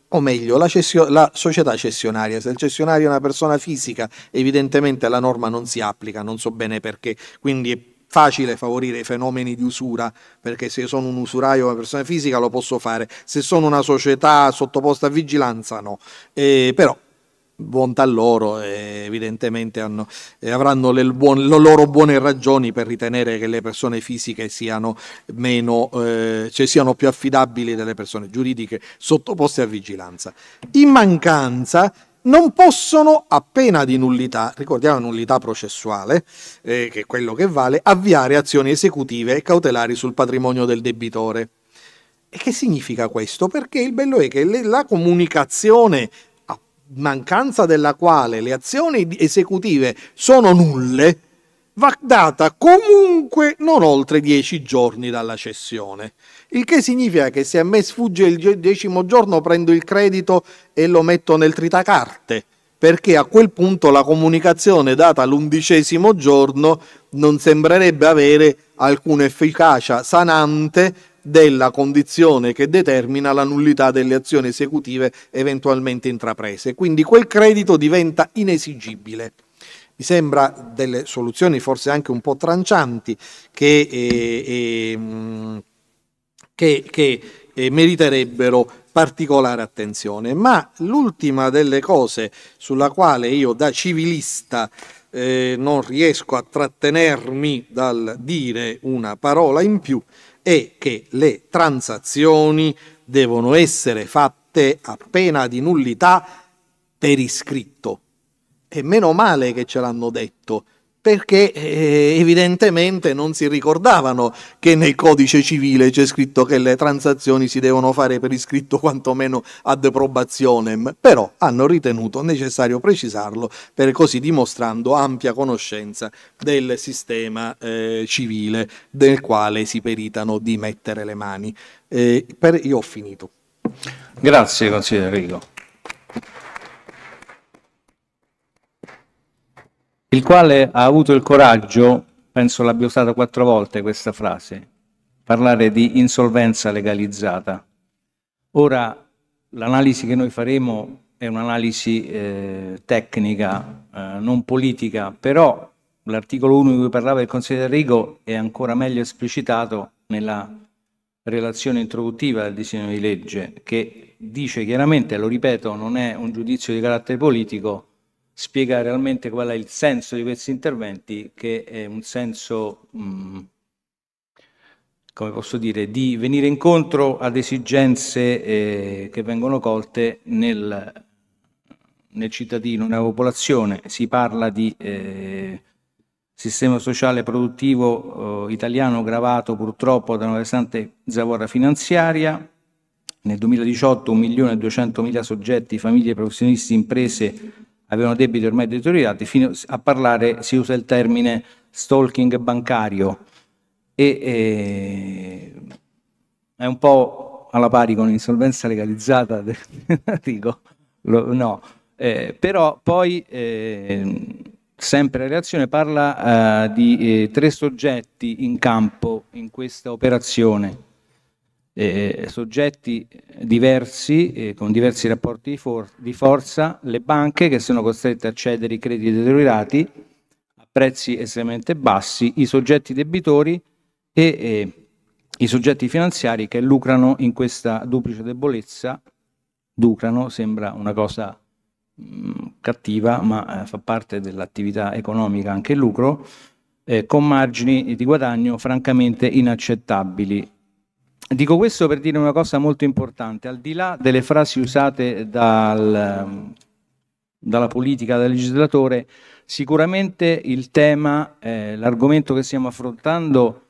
o meglio la, cessio- la, società cessionaria. Se il cessionario è una persona fisica, evidentemente la norma non si applica, non so bene perché, quindi è facile favorire i fenomeni di usura, perché se sono un usuraio, una persona fisica, lo posso fare, se sono una società sottoposta a vigilanza, no. Eh, però bontà loro, eh, evidentemente hanno, eh, avranno le, buone, le, loro buone ragioni per ritenere che le persone fisiche siano, meno, eh, cioè siano più affidabili delle persone giuridiche sottoposte a vigilanza. In mancanza non possono, a pena di nullità, ricordiamo nullità processuale, eh, che è quello che vale, avviare azioni esecutive e cautelari sul patrimonio del debitore. E che significa questo? Perché il bello è che le, la comunicazione, a mancanza della quale le azioni esecutive sono nulle, va data comunque non oltre dieci giorni dalla cessione. Il che significa che se a me sfugge il decimo giorno prendo il credito e lo metto nel tritacarte, perché a quel punto la comunicazione data l'undicesimo giorno non sembrerebbe avere alcuna efficacia sanante della condizione che determina la nullità delle azioni esecutive eventualmente intraprese. Quindi quel credito diventa inesigibile. Mi sembra delle soluzioni forse anche un po' trancianti che... Eh, eh, mm, che, che eh, meriterebbero particolare attenzione. Ma l'ultima delle cose sulla quale io da civilista eh, non riesco a trattenermi dal dire una parola in più è che le transazioni devono essere fatte a pena di nullità per iscritto. E meno male che ce l'hanno detto, perché eh, evidentemente non si ricordavano che nel codice civile c'è scritto che le transazioni si devono fare per iscritto quantomeno ad probationem, però hanno ritenuto necessario precisarlo per così dimostrando ampia conoscenza del sistema eh, civile del quale si peritano di mettere le mani. Eh, per, io ho finito. Grazie consigliere Enrico. il quale ha avuto il coraggio, penso l'abbia usata quattro volte questa frase, parlare di insolvenza legalizzata. Ora, l'analisi che noi faremo è un'analisi eh, tecnica, eh, non politica, però l'articolo 1 di cui parlava il Consiglio di Arrigo è ancora meglio esplicitato nella relazione introduttiva del disegno di legge, che dice chiaramente, lo ripeto, non è un giudizio di carattere politico, spiega realmente qual è il senso di questi interventi, che è un senso, mh, mm, come posso dire, di venire incontro ad esigenze eh, che vengono colte nel, nel, cittadino, nella popolazione. Si parla di eh, sistema sociale produttivo eh, italiano gravato purtroppo da una pesante zavorra finanziaria, nel 2018 1.200.000 soggetti, famiglie, professionisti, imprese avevano debiti ormai deteriorati, fino a parlare si usa il termine stalking bancario e eh, è un po' alla pari con l'insolvenza legalizzata dico, lo, no, eh, però poi eh, sempre la reazione parla eh, di eh, tre soggetti in campo in questa operazione eh, soggetti diversi, eh, con diversi rapporti di, for di, forza, le banche che sono costrette a cedere i crediti deteriorati a prezzi estremamente bassi, i soggetti debitori e eh, i soggetti finanziari che lucrano in questa duplice debolezza. Lucrano sembra una cosa mh, mm, cattiva, ma eh, fa parte dell'attività economica anche il lucro. Eh, con margini di guadagno francamente inaccettabili Dico questo per dire una cosa molto importante, al di là delle frasi usate dal, dalla politica, dal legislatore, sicuramente il tema, eh, l'argomento che stiamo affrontando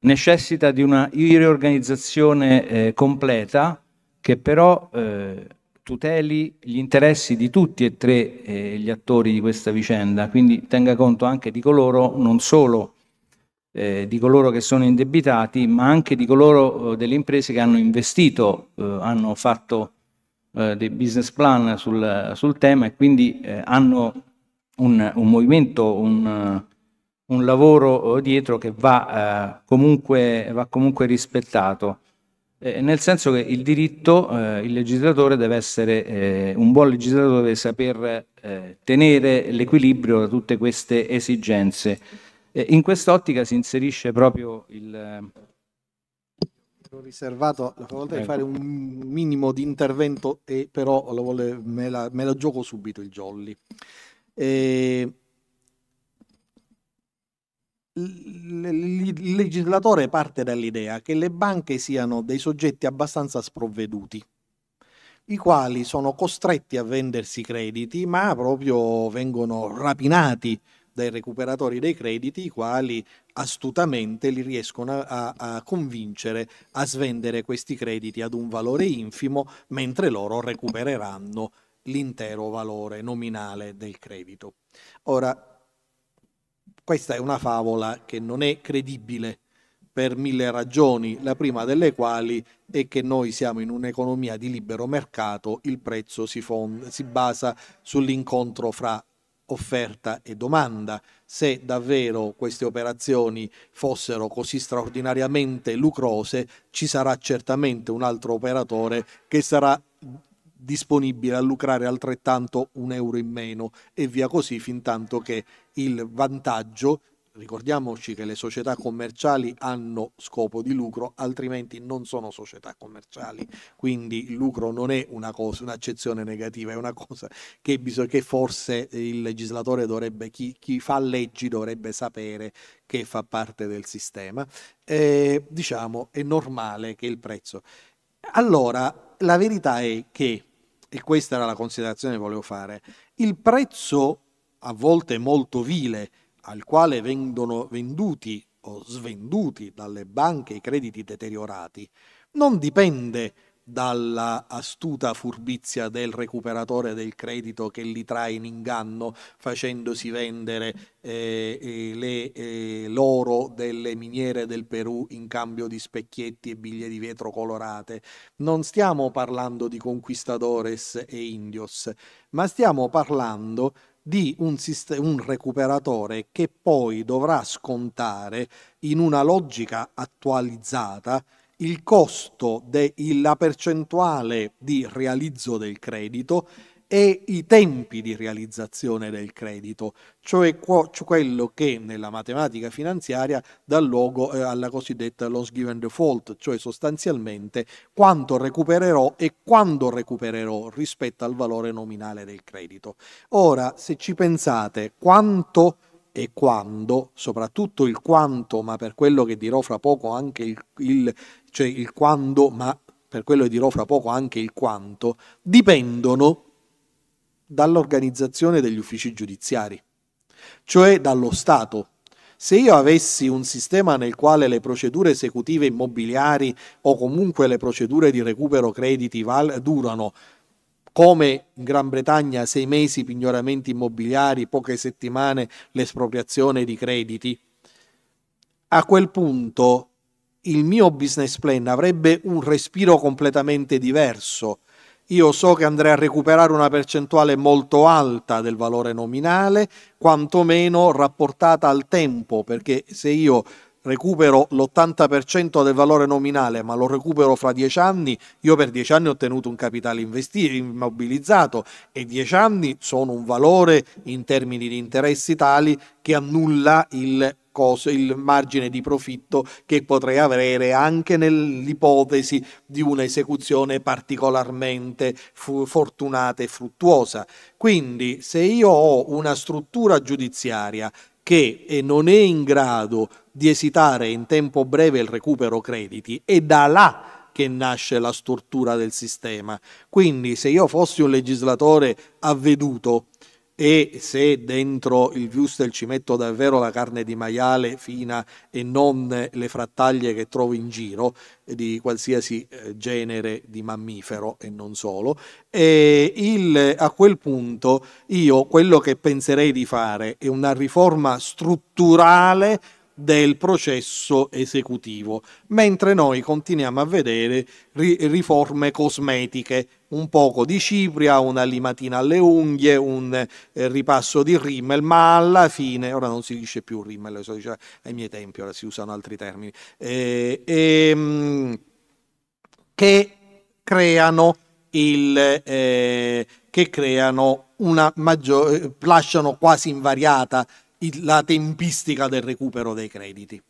necessita di una riorganizzazione eh, completa che però eh, tuteli gli interessi di tutti e tre eh, gli attori di questa vicenda, quindi tenga conto anche di coloro non solo eh, di coloro che sono indebitati, ma anche di coloro eh, delle imprese che hanno investito, eh, hanno fatto eh, dei business plan sul, sul tema e quindi eh, hanno un, un movimento, un, un, lavoro eh, dietro che va, comunque, va comunque, rispettato. nel senso che il diritto, il legislatore deve essere, un buon legislatore deve saper tenere l'equilibrio da tutte queste esigenze. Eh, in quest'ottica si inserisce proprio il... Ho riservato la facoltà di fare un minimo di intervento, e però lo vuole, me, la, me, la, gioco subito il jolly. E... Il legislatore parte dall'idea che le banche siano dei soggetti abbastanza sprovveduti, i quali sono costretti a vendersi crediti, ma proprio vengono rapinati dai recuperatori dei crediti, i quali astutamente li riescono a, a, convincere a svendere questi crediti ad un valore infimo, mentre loro recupereranno l'intero valore nominale del credito. Ora, questa è una favola che non è credibile per mille ragioni, la prima delle quali è che noi siamo in un'economia di libero mercato, il prezzo si, fonda, si basa sull'incontro fra offerta e domanda. Se davvero queste operazioni fossero così straordinariamente lucrose, ci sarà certamente un altro operatore che sarà disponibile a lucrare altrettanto un euro in meno e via così fin tanto che il vantaggio Ricordiamoci che le società commerciali hanno scopo di lucro, altrimenti non sono società commerciali, quindi il lucro non è una cosa, un'accezione negativa, è una cosa che, bisog- che forse il legislatore dovrebbe, chi, chi, fa leggi dovrebbe sapere che fa parte del sistema. Eh, diciamo, è normale che il prezzo... Allora, la verità è che, e questa era la considerazione che volevo fare, il prezzo a volte molto vile al quale vengono venduti o svenduti dalle banche i crediti deteriorati non dipende dalla astuta furbizia del recuperatore del credito che li trae in inganno facendosi vendere eh, eh, le, eh, l'oro delle miniere del Perù in cambio di specchietti e biglie di vetro colorate. Non stiamo parlando di conquistadores e indios, ma stiamo parlando di di un, un, recuperatore che poi dovrà scontare in una logica attualizzata il costo della percentuale di realizzo del credito e i tempi di realizzazione del credito, cioè, cioè quello che nella matematica finanziaria dà luogo eh, alla cosiddetta loss given default, cioè sostanzialmente quanto recupererò e quando recupererò rispetto al valore nominale del credito. Ora, se ci pensate, quanto e quando, soprattutto il quanto, ma per quello che dirò fra poco anche il, il, cioè il quando, ma per quello che dirò fra poco anche il quanto, dipendono dall'organizzazione degli uffici giudiziari, cioè dallo Stato. Se io avessi un sistema nel quale le procedure esecutive immobiliari o comunque le procedure di recupero crediti durano come in Gran Bretagna sei mesi pignoramenti immobiliari, poche settimane l'espropriazione di crediti, a quel punto il mio business plan avrebbe un respiro completamente diverso io so che andrei a recuperare una percentuale molto alta del valore nominale, quantomeno rapportata al tempo, perché se io recupero l'80% del valore nominale, ma lo recupero fra dieci anni, io per dieci anni ho ottenuto un capitale investi- immobilizzato e dieci anni sono un valore in termini di interessi tali che annulla il Cosa, il margine di profitto che potrei avere anche nell'ipotesi di un'esecuzione particolarmente fortunata e fruttuosa. Quindi se io ho una struttura giudiziaria che non è in grado di esitare in tempo breve il recupero crediti è da là che nasce la struttura del sistema. Quindi se io fossi un legislatore avveduto e se dentro il wurstel ci metto davvero la carne di maiale fina e non le frattaglie che trovo in giro eh, di qualsiasi eh, genere di mammifero e non solo, e il, a quel punto io quello che penserei di fare è una riforma strutturale del processo esecutivo, mentre noi continuiamo a vedere ri riforme cosmetiche, un poco di cipria, una limatina alle unghie, un eh, ripasso di rimmel, ma alla fine, ora non si dice più rimmel, so, dice, ai miei tempi ora si usano altri termini, eh, ehm, che creano il... Eh, che creano una maggiore, eh, lasciano quasi invariata la tempistica del recupero dei crediti.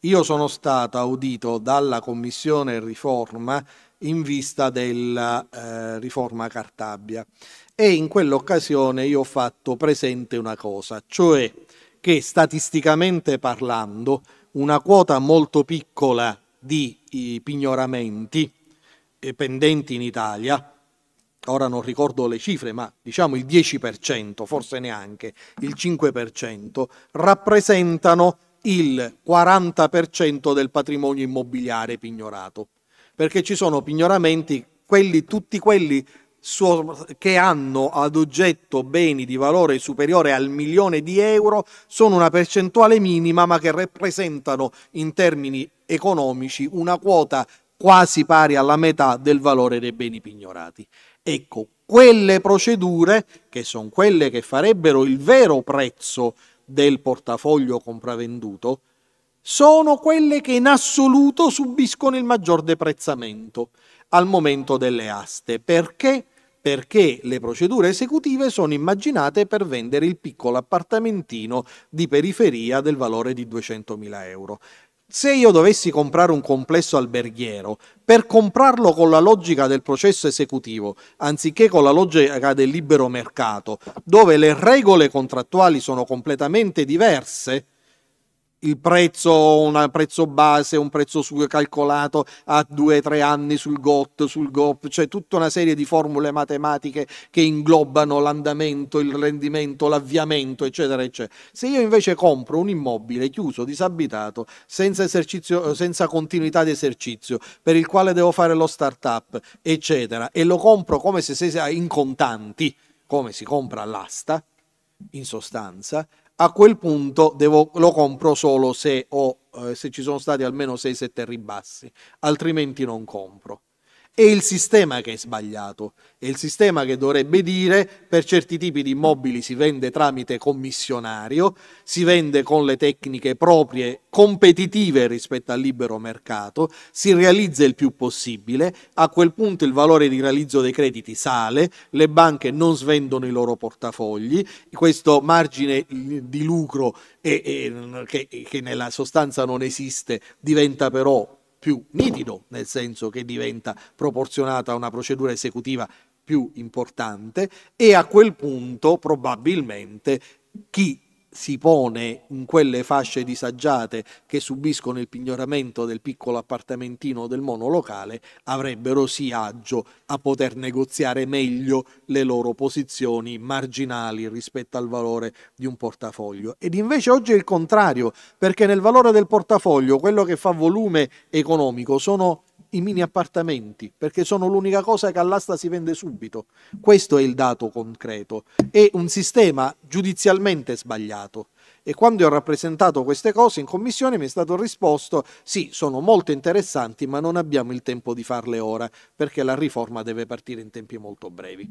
Io sono stato audito dalla Commissione Riforma in vista della eh, riforma Cartabia e in quell'occasione io ho fatto presente una cosa, cioè che statisticamente parlando una quota molto piccola di pignoramenti eh, pendenti in Italia ora non ricordo le cifre, ma diciamo il 10%, forse neanche il 5%, rappresentano il 40% del patrimonio immobiliare pignorato, perché ci sono pignoramenti, quelli, tutti quelli che hanno ad oggetto beni di valore superiore al milione di euro sono una percentuale minima ma che rappresentano in termini economici una quota quasi pari alla metà del valore dei beni pignorati. Ecco, quelle procedure, che sono quelle che farebbero il vero prezzo del portafoglio compravenduto, sono quelle che in assoluto subiscono il maggior deprezzamento al momento delle aste. Perché? Perché le procedure esecutive sono immaginate per vendere il piccolo appartamentino di periferia del valore di 200.000 euro. Se io dovessi comprare un complesso alberghiero, per comprarlo con la logica del processo esecutivo, anziché con la logica del libero mercato, dove le regole contrattuali sono completamente diverse, il prezzo, un prezzo base, un prezzo su, calcolato a 2-3 anni sul GOT, sul GOP, cioè tutta una serie di formule matematiche che inglobano l'andamento, il rendimento, l'avviamento, eccetera, eccetera. Se io invece compro un immobile chiuso, disabitato, senza, esercizio, senza continuità di esercizio, per il quale devo fare lo start-up, eccetera, e lo compro come se sia in contanti, come si compra all'asta, in sostanza, a quel punto devo, lo compro solo se, ho, eh, se ci sono stati almeno 6-7 ribassi, altrimenti non compro è il sistema che è sbagliato, è il sistema che dovrebbe dire per certi tipi di immobili si vende tramite commissionario, si vende con le tecniche proprie competitive rispetto al libero mercato, si realizza il più possibile, a quel punto il valore di realizzo dei crediti sale, le banche non svendono i loro portafogli, questo margine di lucro è, è, che, che nella sostanza non esiste diventa però più nitido, nel senso che diventa proporzionata a una procedura esecutiva più importante e a quel punto probabilmente chi si pone in quelle fasce disagiate che subiscono il pignoramento del piccolo appartamentino o del monolocale, avrebbero sì agio a poter negoziare meglio le loro posizioni marginali rispetto al valore di un portafoglio. Ed invece oggi è il contrario, perché nel valore del portafoglio quello che fa volume economico sono i mini appartamenti, perché sono l'unica cosa che all'asta si vende subito. Questo è il dato concreto. È un sistema giudizialmente sbagliato. E quando ho rappresentato queste cose in commissione mi è stato risposto sì, sono molto interessanti, ma non abbiamo il tempo di farle ora, perché la riforma deve partire in tempi molto brevi.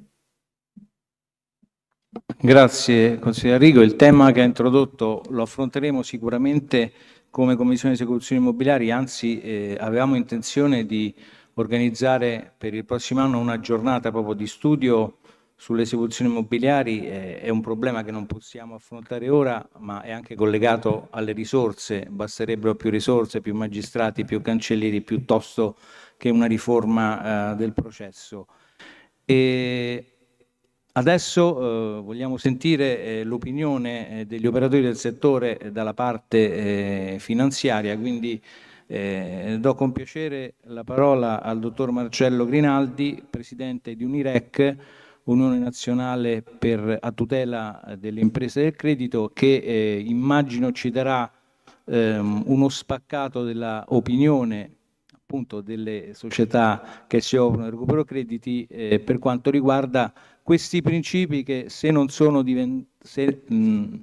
Grazie consigliere Rigo, il tema che ha introdotto lo affronteremo sicuramente come Commissione di Esecuzioni Immobiliari, anzi eh, avevamo intenzione di organizzare per il prossimo anno una giornata proprio di studio sulle esecuzioni immobiliari, eh, è un problema che non possiamo affrontare ora, ma è anche collegato alle risorse, basterebbero più risorse, più magistrati, più cancellieri, piuttosto che una riforma eh, del processo. E Adesso eh, vogliamo sentire eh, l'opinione eh, degli operatori del settore eh, dalla parte eh, finanziaria, quindi eh, do con piacere la parola al dottor Marcello Grinaldi, presidente di Unirec, Unione Nazionale per, a tutela delle imprese del credito, che immagino ci darà ehm, uno spaccato dell'opinione appunto delle società che si occupano del recupero crediti per quanto riguarda questi principi che se non sono, divent- se, mh, mm,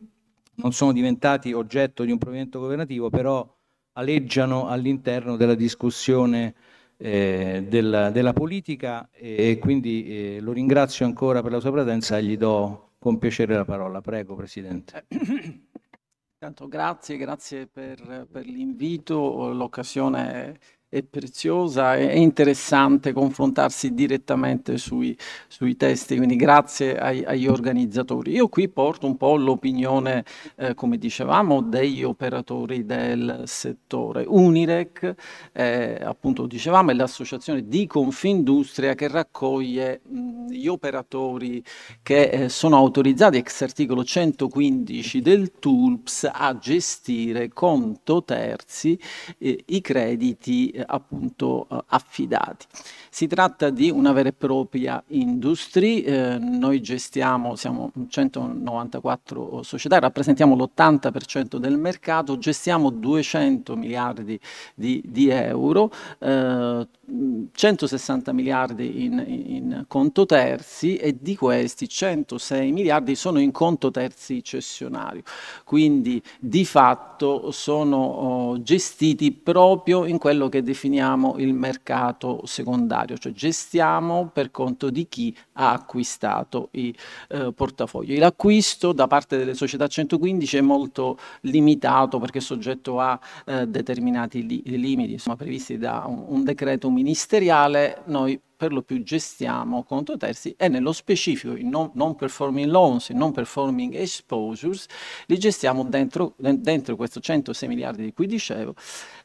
non sono diventati oggetto di un provvedimento governativo, però aleggiano all'interno della discussione eh, della, della, politica e, e quindi eh, lo ringrazio ancora per la sua presenza e gli do con piacere la parola. Prego, Presidente. Intanto grazie, grazie per, per l'invito, l'occasione è preziosa e interessante confrontarsi direttamente sui, sui testi, quindi grazie ai, agli organizzatori. Io qui porto un po' l'opinione, eh, come dicevamo, degli operatori del settore. Unirec, eh, appunto dicevamo, è l'associazione di Confindustria che raccoglie mh, gli operatori che eh, sono autorizzati ex articolo 115 del TULPS a gestire conto terzi eh, i crediti eh, eh, appunto eh, affidati. Si tratta di una vera e propria industria, eh, noi gestiamo, siamo 194 società, rappresentiamo l'80% del mercato, gestiamo 200 miliardi di, di euro, 160 miliardi in, in conto terzi e di questi 106 miliardi sono in conto terzi cessionario, quindi di fatto sono oh, gestiti proprio in quello che è definiamo il mercato secondario, cioè gestiamo per conto di chi ha acquistato i eh, portafogli. L'acquisto da parte delle società 115 è molto limitato perché è soggetto a eh, determinati li limiti insomma, previsti da un, un decreto ministeriale. Noi per lo più gestiamo conto terzi e nello specifico i non, non performing loans, i non performing exposures, li gestiamo dentro, dentro questo 106 miliardi di cui dicevo,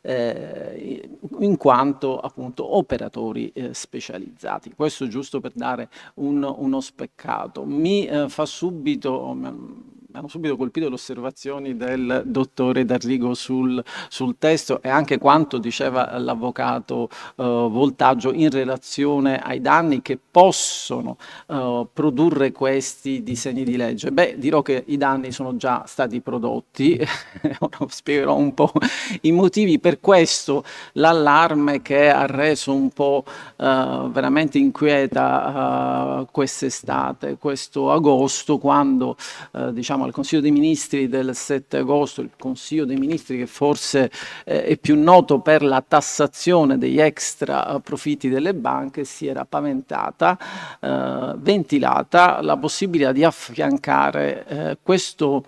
eh, in quanto appunto operatori eh, specializzati. Questo giusto per dare un, uno speccato. Mi eh, fa subito mm, hanno subito colpito le osservazioni del dottore D'Arrigo sul, sul, testo e anche quanto diceva l'avvocato eh, Voltaggio in relazione ai danni che possono eh, produrre questi disegni di legge. Beh, dirò che i danni sono già stati prodotti, spiegherò un po' i motivi per questo l'allarme che ha reso un po' eh, veramente inquieta eh, quest'estate, questo agosto, quando eh, diciamo diciamo, al Consiglio dei Ministri del 7 agosto, il Consiglio dei Ministri che forse eh, è più noto per la tassazione degli extra eh, profitti delle banche, si era paventata, eh, ventilata la possibilità di affiancare eh, questo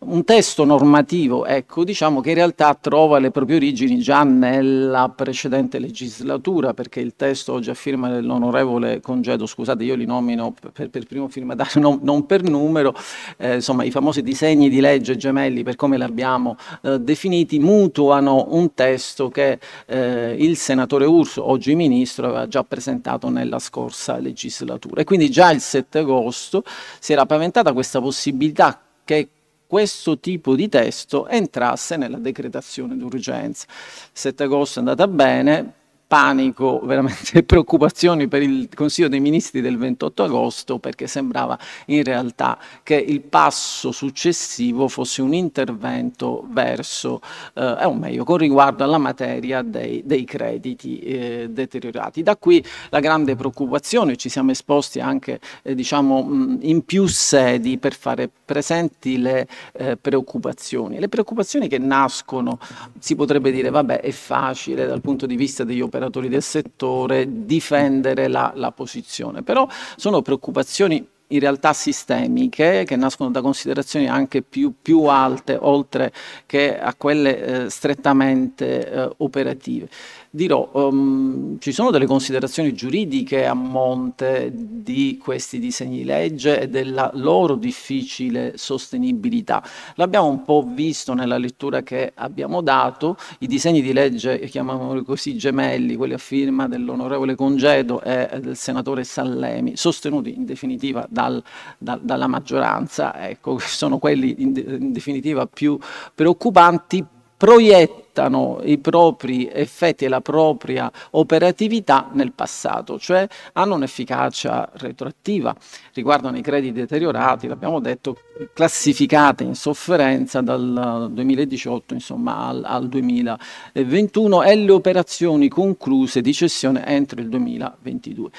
un testo normativo, ecco, diciamo che in realtà trova le proprie origini già nella precedente legislatura, perché il testo oggi a firma dell'onorevole Congedo, scusate, io li nomino per, per primo firmatario, non, non per numero, eh, insomma i famosi disegni di legge gemelli, per come li abbiamo eh, definiti, mutuano un testo che eh, il senatore Urso, oggi ministro, aveva già presentato nella scorsa legislatura. E quindi già il 7 agosto si era paventata questa possibilità che questo tipo di testo entrasse nella decretazione d'urgenza. 7 agosto è andata bene, panico, veramente preoccupazioni per il Consiglio dei Ministri del 28 agosto perché sembrava in realtà che il passo successivo fosse un intervento verso, eh, o meglio, con riguardo alla materia dei, dei crediti eh, deteriorati. Da qui la grande preoccupazione, ci siamo esposti anche eh, diciamo, in più sedi per fare presenti le eh, preoccupazioni. Le preoccupazioni che nascono, si potrebbe dire, vabbè, è facile dal punto di vista degli operatori operatori del settore difendere la, la posizione. Però sono preoccupazioni in realtà sistemiche che nascono da considerazioni anche più, più alte oltre che a quelle eh, strettamente eh, operative dirò, um, ci sono delle considerazioni giuridiche a monte di questi disegni di legge e della loro difficile sostenibilità. L'abbiamo un po' visto nella lettura che abbiamo dato, i disegni di legge, chiamiamoli così, gemelli, quelli a firma dell'onorevole Congedo e del senatore Sallemi, sostenuti in definitiva dal, dal, dalla maggioranza, ecco, sono quelli in, in definitiva più preoccupanti proiettano i propri effetti e la propria operatività nel passato, cioè hanno un'efficacia retroattiva, riguardano i crediti deteriorati, l'abbiamo detto, classificate in sofferenza dal 2018 insomma, al, al 2021 e le operazioni concluse di cessione entro il 2022.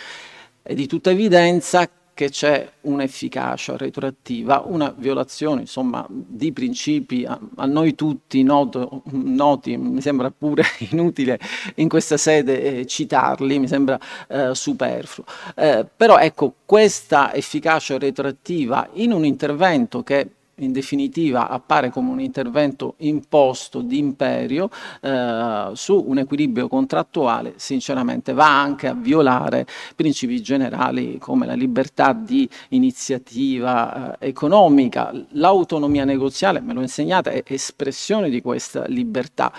È di tutta evidenza che c'è un'efficacia retroattiva, una violazione insomma, di principi a, a noi tutti noto, noti, mi sembra pure inutile in questa sede eh, citarli, mi sembra eh, superfluo. Eh, però ecco, questa efficacia retroattiva in un intervento che in definitiva appare come un intervento imposto di imperio eh, su un equilibrio contrattuale, sinceramente va anche a violare principi generali come la libertà di iniziativa eh, economica, l'autonomia negoziale, me lo insegnate, è espressione di questa libertà.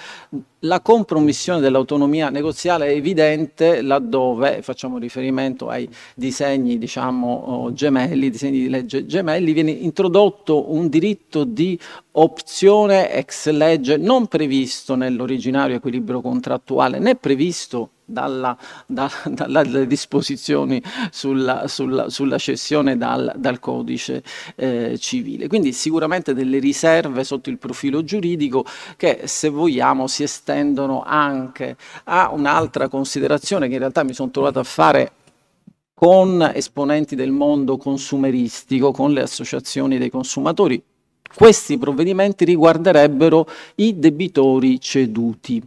La compromissione dell'autonomia negoziale è evidente laddove, facciamo riferimento ai disegni diciamo, oh, gemelli, disegni di legge gemelli, viene introdotto un diritto di opzione ex legge non previsto nell'originario equilibrio contrattuale né previsto dalla, da, dalle disposizioni sulla, sulla, sulla cessione dal, dal codice eh, civile. Quindi sicuramente delle riserve sotto il profilo giuridico che se vogliamo si estendono anche a un'altra considerazione che in realtà mi sono trovato a fare con esponenti del mondo consumeristico, con le associazioni dei consumatori. Questi provvedimenti riguarderebbero i debitori ceduti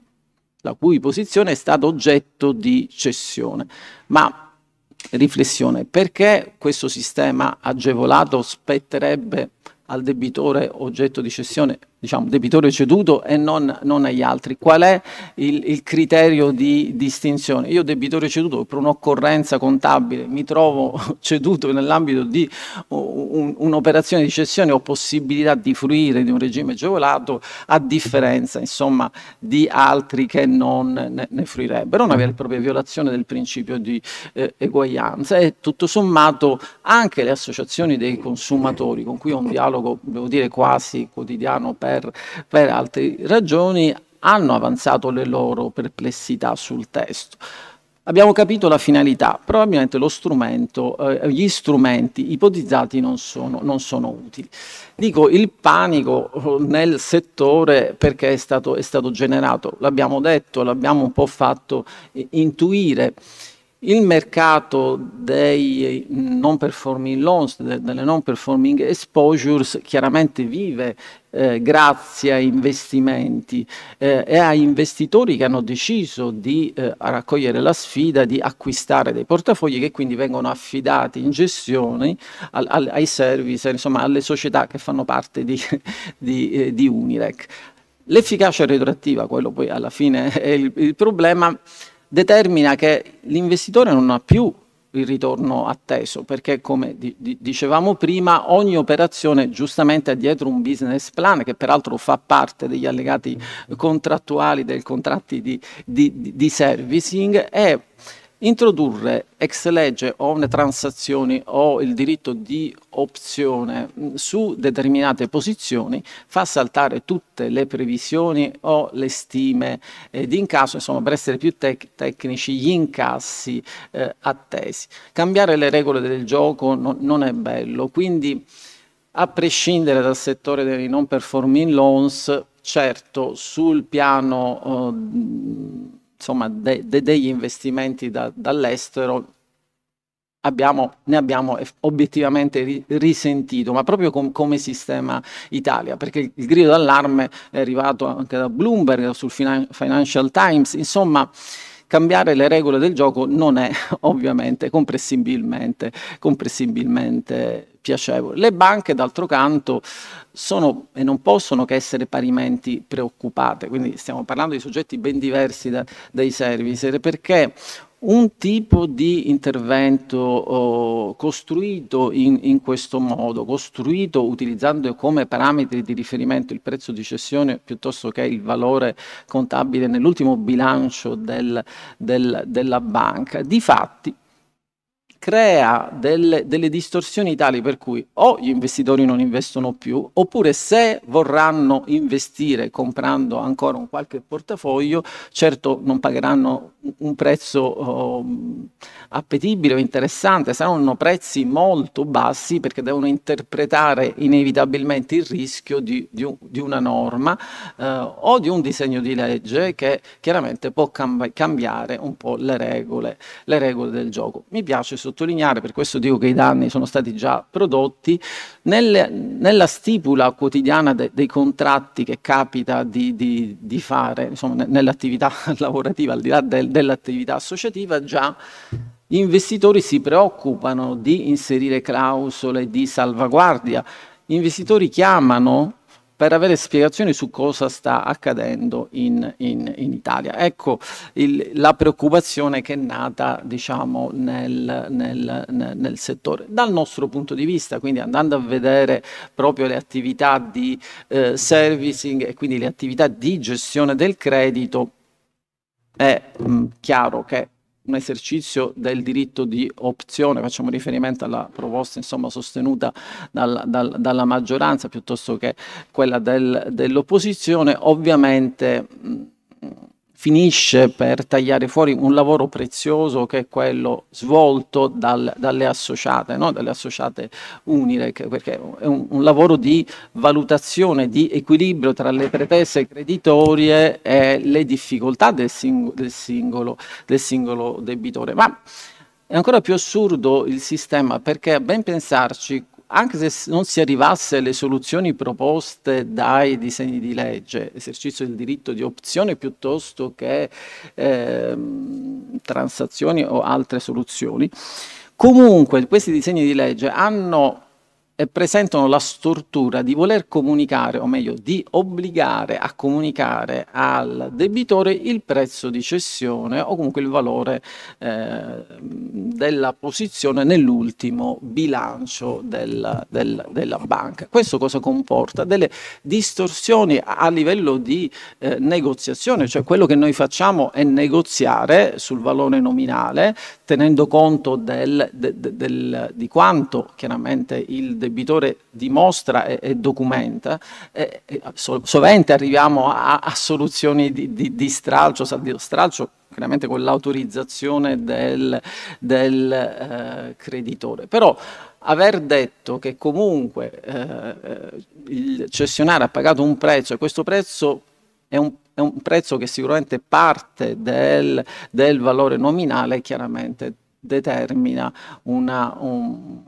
la cui posizione è stata oggetto di cessione. Ma riflessione, perché questo sistema agevolato spetterebbe al debitore oggetto di cessione? diciamo, debitore ceduto e non, non, agli altri. Qual è il, il, criterio di distinzione? Io debitore ceduto per un'occorrenza contabile mi trovo ceduto nell'ambito di un, un'operazione di cessione ho possibilità di fruire di un regime agevolato a differenza insomma, di altri che non ne, ne fruirebbero, una vera e mm-hmm. propria violazione del principio di eh, eguaglianza e tutto sommato anche le associazioni dei consumatori con cui ho un dialogo, devo dire, quasi quotidiano per per, per altre ragioni, hanno avanzato le loro perplessità sul testo. Abbiamo capito la finalità, probabilmente lo strumento, eh, gli strumenti ipotizzati non sono, non sono, utili. Dico il panico eh, nel settore perché è stato, è stato generato, l'abbiamo detto, l'abbiamo un po' fatto eh, intuire il mercato dei non performing loans, delle non performing exposures, chiaramente vive eh, grazie a investimenti eh, e a investitori che hanno deciso di eh, raccogliere la sfida di acquistare dei portafogli che quindi vengono affidati in gestione al, al, ai service, insomma alle società che fanno parte di, di, eh, di Unirec. L'efficacia retroattiva, quello poi alla fine è il, il problema, determina che l'investitore non ha più il ritorno atteso, perché come di, di, dicevamo prima, ogni operazione giustamente è dietro un business plan che peraltro fa parte degli allegati contrattuali dei contratti di, di servicing e Introdurre ex legge o le transazioni o il diritto di opzione mm, su determinate posizioni fa saltare tutte le previsioni o le stime eh, di incasso, insomma per essere più tec tecnici gli incassi eh, attesi. Cambiare le regole del gioco no non è bello, quindi a prescindere dal settore dei non performing loans, certo sul piano eh, insomma, de, de degli investimenti da, dall'estero Abbiamo, ne abbiamo obiettivamente ri, risentito, ma proprio com, come sistema Italia, perché il, il grido d'allarme è arrivato anche da Bloomberg, sul Finan- Financial Times, insomma cambiare le regole del gioco non è ovviamente comprensibilmente, comprensibilmente piacevole. Le banche, d'altro canto, sono e non possono che essere parimenti preoccupate, quindi stiamo parlando di soggetti ben diversi da, dai servicer, perché un tipo di intervento oh, costruito in, in, questo modo, costruito utilizzando come parametri di riferimento il prezzo di cessione piuttosto che il valore contabile nell'ultimo bilancio del, del, della banca, di fatti crea delle, delle, distorsioni tali per cui o gli investitori non investono più, oppure se vorranno investire comprando ancora un qualche portafoglio, certo non pagheranno un prezzo oh, appetibile o interessante, saranno prezzi molto bassi perché devono interpretare inevitabilmente il rischio di, di, di una norma eh, o di un disegno di legge che chiaramente può cam cambiare un po' le regole, le regole del gioco. Mi piace sottolineare, per questo dico che i danni sono stati già prodotti, nelle, nella stipula quotidiana de, dei contratti che capita di, di fare nell'attività lavorativa, al di là del dell'attività associativa già gli investitori si preoccupano di inserire clausole di salvaguardia, gli investitori chiamano per avere spiegazioni su cosa sta accadendo in, in, in Italia. Ecco il, la preoccupazione che è nata diciamo, nel, nel, nel, settore. Dal nostro punto di vista, quindi andando a vedere proprio le attività di eh, servicing e quindi le attività di gestione del credito, è mh, mm, chiaro che un esercizio del diritto di opzione, facciamo riferimento alla proposta insomma, sostenuta dal, dal, dalla maggioranza piuttosto che quella del, dell'opposizione, ovviamente mh, mm, finisce per tagliare fuori un lavoro prezioso che è quello svolto dal, dalle associate, no? dalle associate Unirec, perché è un, un, lavoro di valutazione, di equilibrio tra le pretese creditorie e le difficoltà del, sing del, singolo, del singolo debitore. Ma è ancora più assurdo il sistema perché a ben pensarci anche se non si arrivasse alle soluzioni proposte dai disegni di legge, esercizio del diritto di opzione piuttosto che eh, transazioni o altre soluzioni, comunque questi disegni di legge hanno presentano la stortura di voler comunicare, o meglio, di obbligare a comunicare al debitore il prezzo di cessione o comunque il valore eh, della posizione nell'ultimo bilancio del, del, della banca. Questo cosa comporta? Delle distorsioni a livello di eh, negoziazione, cioè quello che noi facciamo è negoziare sul valore nominale tenendo conto del, de, de, di quanto chiaramente il debitore debitore dimostra e, e documenta, e, e so, sovente arriviamo a, a soluzioni di, di, di stralcio, stralcio chiaramente con l'autorizzazione del, del eh, creditore. Però aver detto che comunque eh, il cessionario ha pagato un prezzo e questo prezzo è un, è un prezzo che sicuramente parte del, del valore nominale chiaramente determina una, un,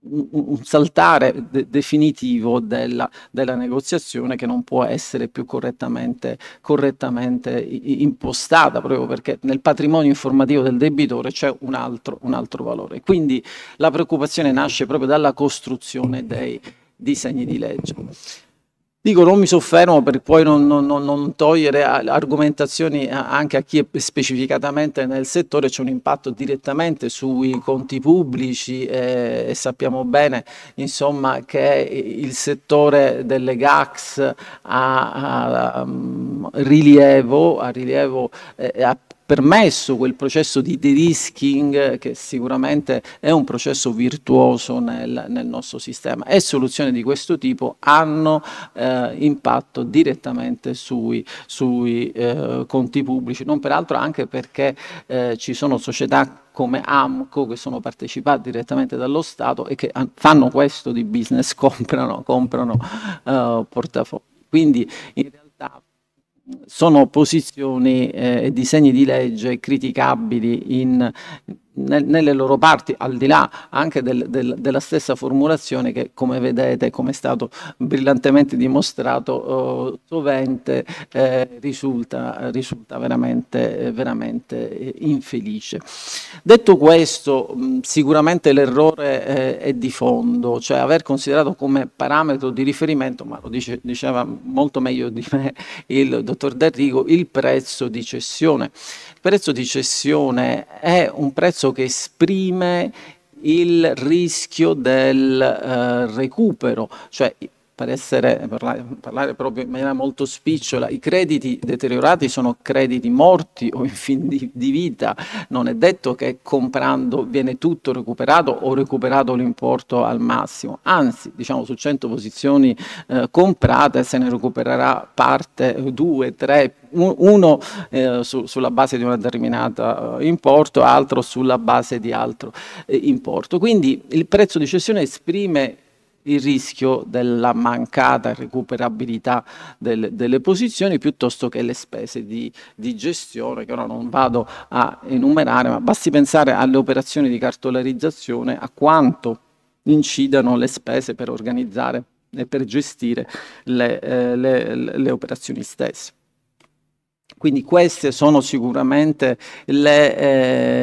un saltare de- definitivo della, della, negoziazione che non può essere più correttamente, correttamente i- impostata proprio perché nel patrimonio informativo del debitore c'è un altro, un altro valore. Quindi la preoccupazione nasce proprio dalla costruzione dei disegni di legge. Dico, non mi soffermo per poi non, non, non togliere argomentazioni anche a chi è specificatamente nel settore, c'è un impatto direttamente sui conti pubblici eh, e sappiamo bene insomma, che il settore delle GACS ha, ha, ha mm, rilievo, ha rilievo eh, permesso quel processo di de-risking che sicuramente è un processo virtuoso nel, nel nostro sistema e soluzioni di questo tipo hanno eh, impatto direttamente sui, sui eh, conti pubblici, non peraltro anche perché eh, ci sono società come AMCO che sono partecipate direttamente dallo Stato e che fanno questo di business, comprano, comprano eh, portafogli. Quindi in realtà sono posizioni eh, e eh, disegni di legge criticabili in nel, nelle loro parti, al di là anche del, del, della stessa formulazione che come vedete, come è stato brillantemente dimostrato, eh, sovente eh, risulta, risulta, veramente, eh, veramente eh, infelice. Detto questo, mh, sicuramente l'errore eh, è di fondo, cioè aver considerato come parametro di riferimento, ma lo dice, diceva molto meglio di me il dottor D'Arrigo, il prezzo di cessione. Il prezzo di cessione è un prezzo che esprime il rischio del eh, recupero, cioè per essere, parlare, parlare, proprio in maniera molto spicciola, i crediti deteriorati sono crediti morti o in fin di, di, vita, non è detto che comprando viene tutto recuperato o recuperato l'importo al massimo, anzi diciamo su 100 posizioni eh, comprate se ne recupererà parte, due, tre, uno eh, sulla base di un determinato eh, importo, altro sulla base di altro eh, importo. Quindi il prezzo di cessione esprime il rischio della mancata recuperabilità del, delle posizioni piuttosto che le spese di, di, gestione che ora non vado a enumerare, ma basti pensare alle operazioni di cartolarizzazione, a quanto incidano le spese per organizzare e per gestire le, eh, le, le operazioni stesse. Quindi questi sono sicuramente le,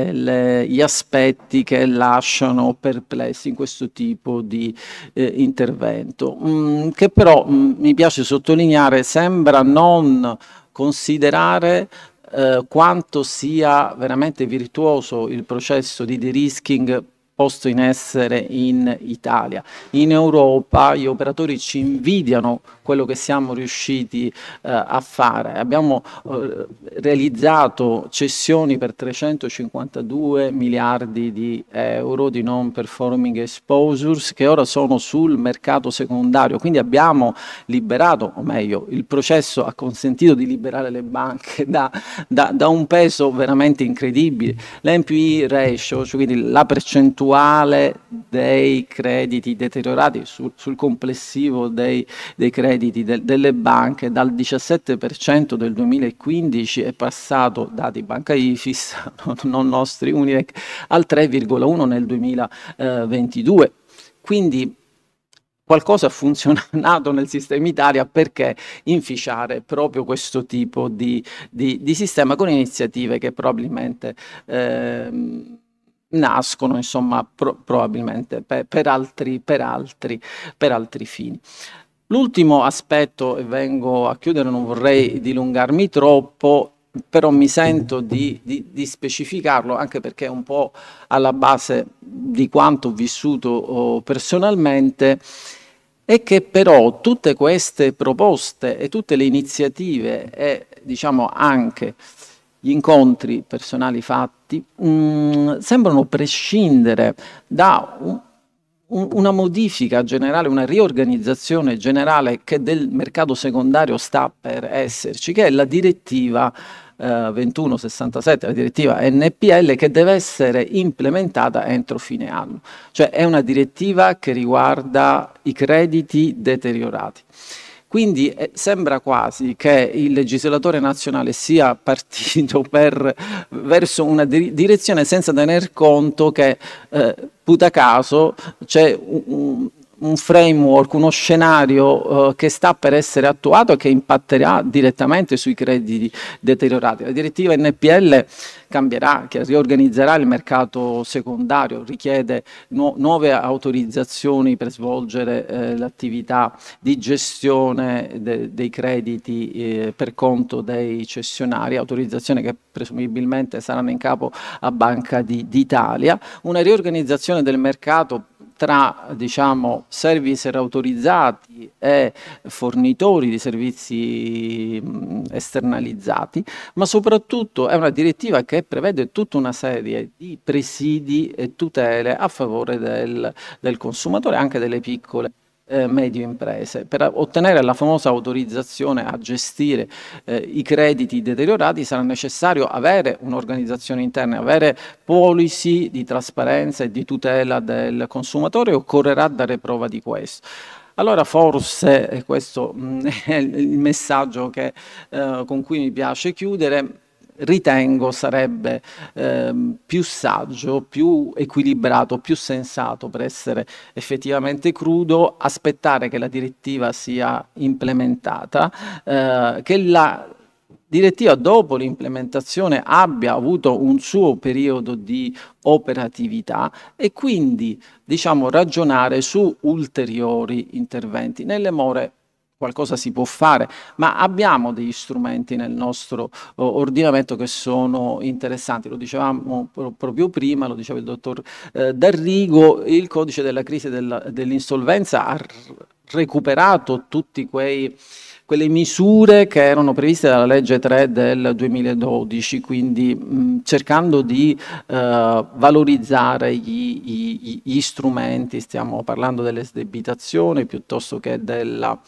eh, le, gli aspetti che lasciano perplessi in questo tipo di eh, intervento, mm, che però mm, mi piace sottolineare sembra non considerare eh, quanto sia veramente virtuoso il processo di de-risking posto in essere in Italia. In Europa gli operatori ci invidiano quello che siamo riusciti eh, a fare. Abbiamo eh, realizzato cessioni per 352 miliardi di euro di non performing exposures che ora sono sul mercato secondario, quindi abbiamo liberato, o meglio, il processo ha consentito di liberare le banche da, da, da un peso veramente incredibile. L'MPI ratio, cioè quindi la percentuale percentuale dei crediti deteriorati sul, sul complessivo dei, dei crediti de, delle banche dal 17% del 2015 è passato, dati banca IFIS, non nostri Unirec, al 3,1 nel 2022. Quindi qualcosa ha funzionato nel sistema Italia perché inficiare proprio questo tipo di, di, di sistema con iniziative che probabilmente... Ehm, nascono insomma pro- probabilmente per, per, altri, per, altri, per altri fini. L'ultimo aspetto, e vengo a chiudere, non vorrei dilungarmi troppo, però mi sento di, di, di, specificarlo anche perché è un po' alla base di quanto ho vissuto oh, personalmente, è che però tutte queste proposte e tutte le iniziative e diciamo anche gli incontri personali fatti, mh, mm, sembrano prescindere da un, un, una modifica generale, una riorganizzazione generale che del mercato secondario sta per esserci, che è la direttiva eh, 2167, la direttiva NPL, che deve essere implementata entro fine anno. Cioè è una direttiva che riguarda i crediti deteriorati. Quindi eh, sembra quasi che il legislatore nazionale sia partito per, verso una di- direzione senza tener conto che, eh, puta caso, c'è un, un un framework, uno scenario eh, che sta per essere attuato e che impatterà direttamente sui crediti deteriorati. La direttiva NPL cambierà, che riorganizzerà il mercato secondario, richiede nu nuove autorizzazioni per svolgere eh, l'attività di gestione de dei crediti eh, per conto dei cessionari, autorizzazioni che presumibilmente saranno in capo a Banca d'Italia, una riorganizzazione del mercato tra diciamo, servicer autorizzati e fornitori di servizi esternalizzati, ma soprattutto è una direttiva che prevede tutta una serie di presidi e tutele a favore del, del consumatore, anche delle piccole eh, medie imprese per ottenere la famosa autorizzazione a gestire eh, i crediti deteriorati sarà necessario avere un'organizzazione interna, avere policy di trasparenza e di tutela del consumatore e occorrerà dare prova di questo. Allora forse, questo mm, è il messaggio che, eh, con cui mi piace chiudere, ritengo sarebbe eh, più saggio, più equilibrato, più sensato per essere effettivamente crudo, aspettare che la direttiva sia implementata, eh, che la direttiva dopo l'implementazione abbia avuto un suo periodo di operatività e quindi diciamo ragionare su ulteriori interventi nelle more qualcosa si può fare, ma abbiamo degli strumenti nel nostro ordinamento che sono interessanti, lo dicevamo proprio prima, lo diceva il dottor eh, D'Arrigo, il codice della crisi dell'insolvenza ha recuperato tutte quelle misure che erano previste dalla legge 3 del 2012, quindi mh, mm, cercando di eh, valorizzare gli, gli, gli, strumenti, stiamo parlando dell'esdebitazione piuttosto che della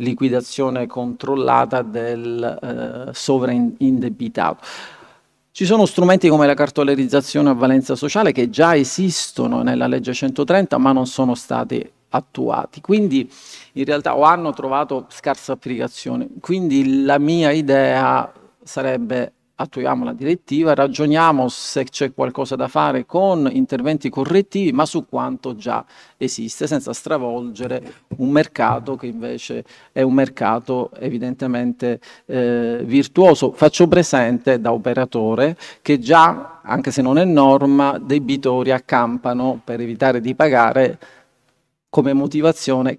liquidazione controllata del eh, sovraindebitato. Ci sono strumenti come la cartolarizzazione a valenza sociale che già esistono nella legge 130 ma non sono stati attuati. Quindi in realtà o hanno trovato scarsa applicazione. Quindi la mia idea sarebbe attuiamo la direttiva, ragioniamo se c'è qualcosa da fare con interventi correttivi, ma su quanto già esiste, senza stravolgere un mercato che invece è un mercato evidentemente eh, virtuoso. Faccio presente da operatore che già, anche se non è norma, debitori accampano per evitare di pagare come motivazione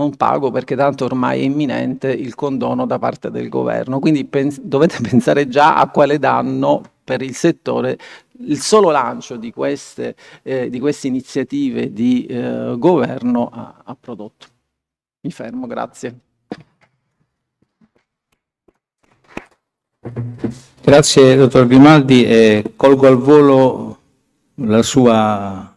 non pago perché tanto ormai è imminente il condono da parte del governo. Quindi pens- dovete pensare già a quale danno per il settore il solo lancio di queste, eh, di queste iniziative di eh, governo ha, ha prodotto. Mi fermo, grazie. Grazie dottor Grimaldi, eh, colgo al volo la sua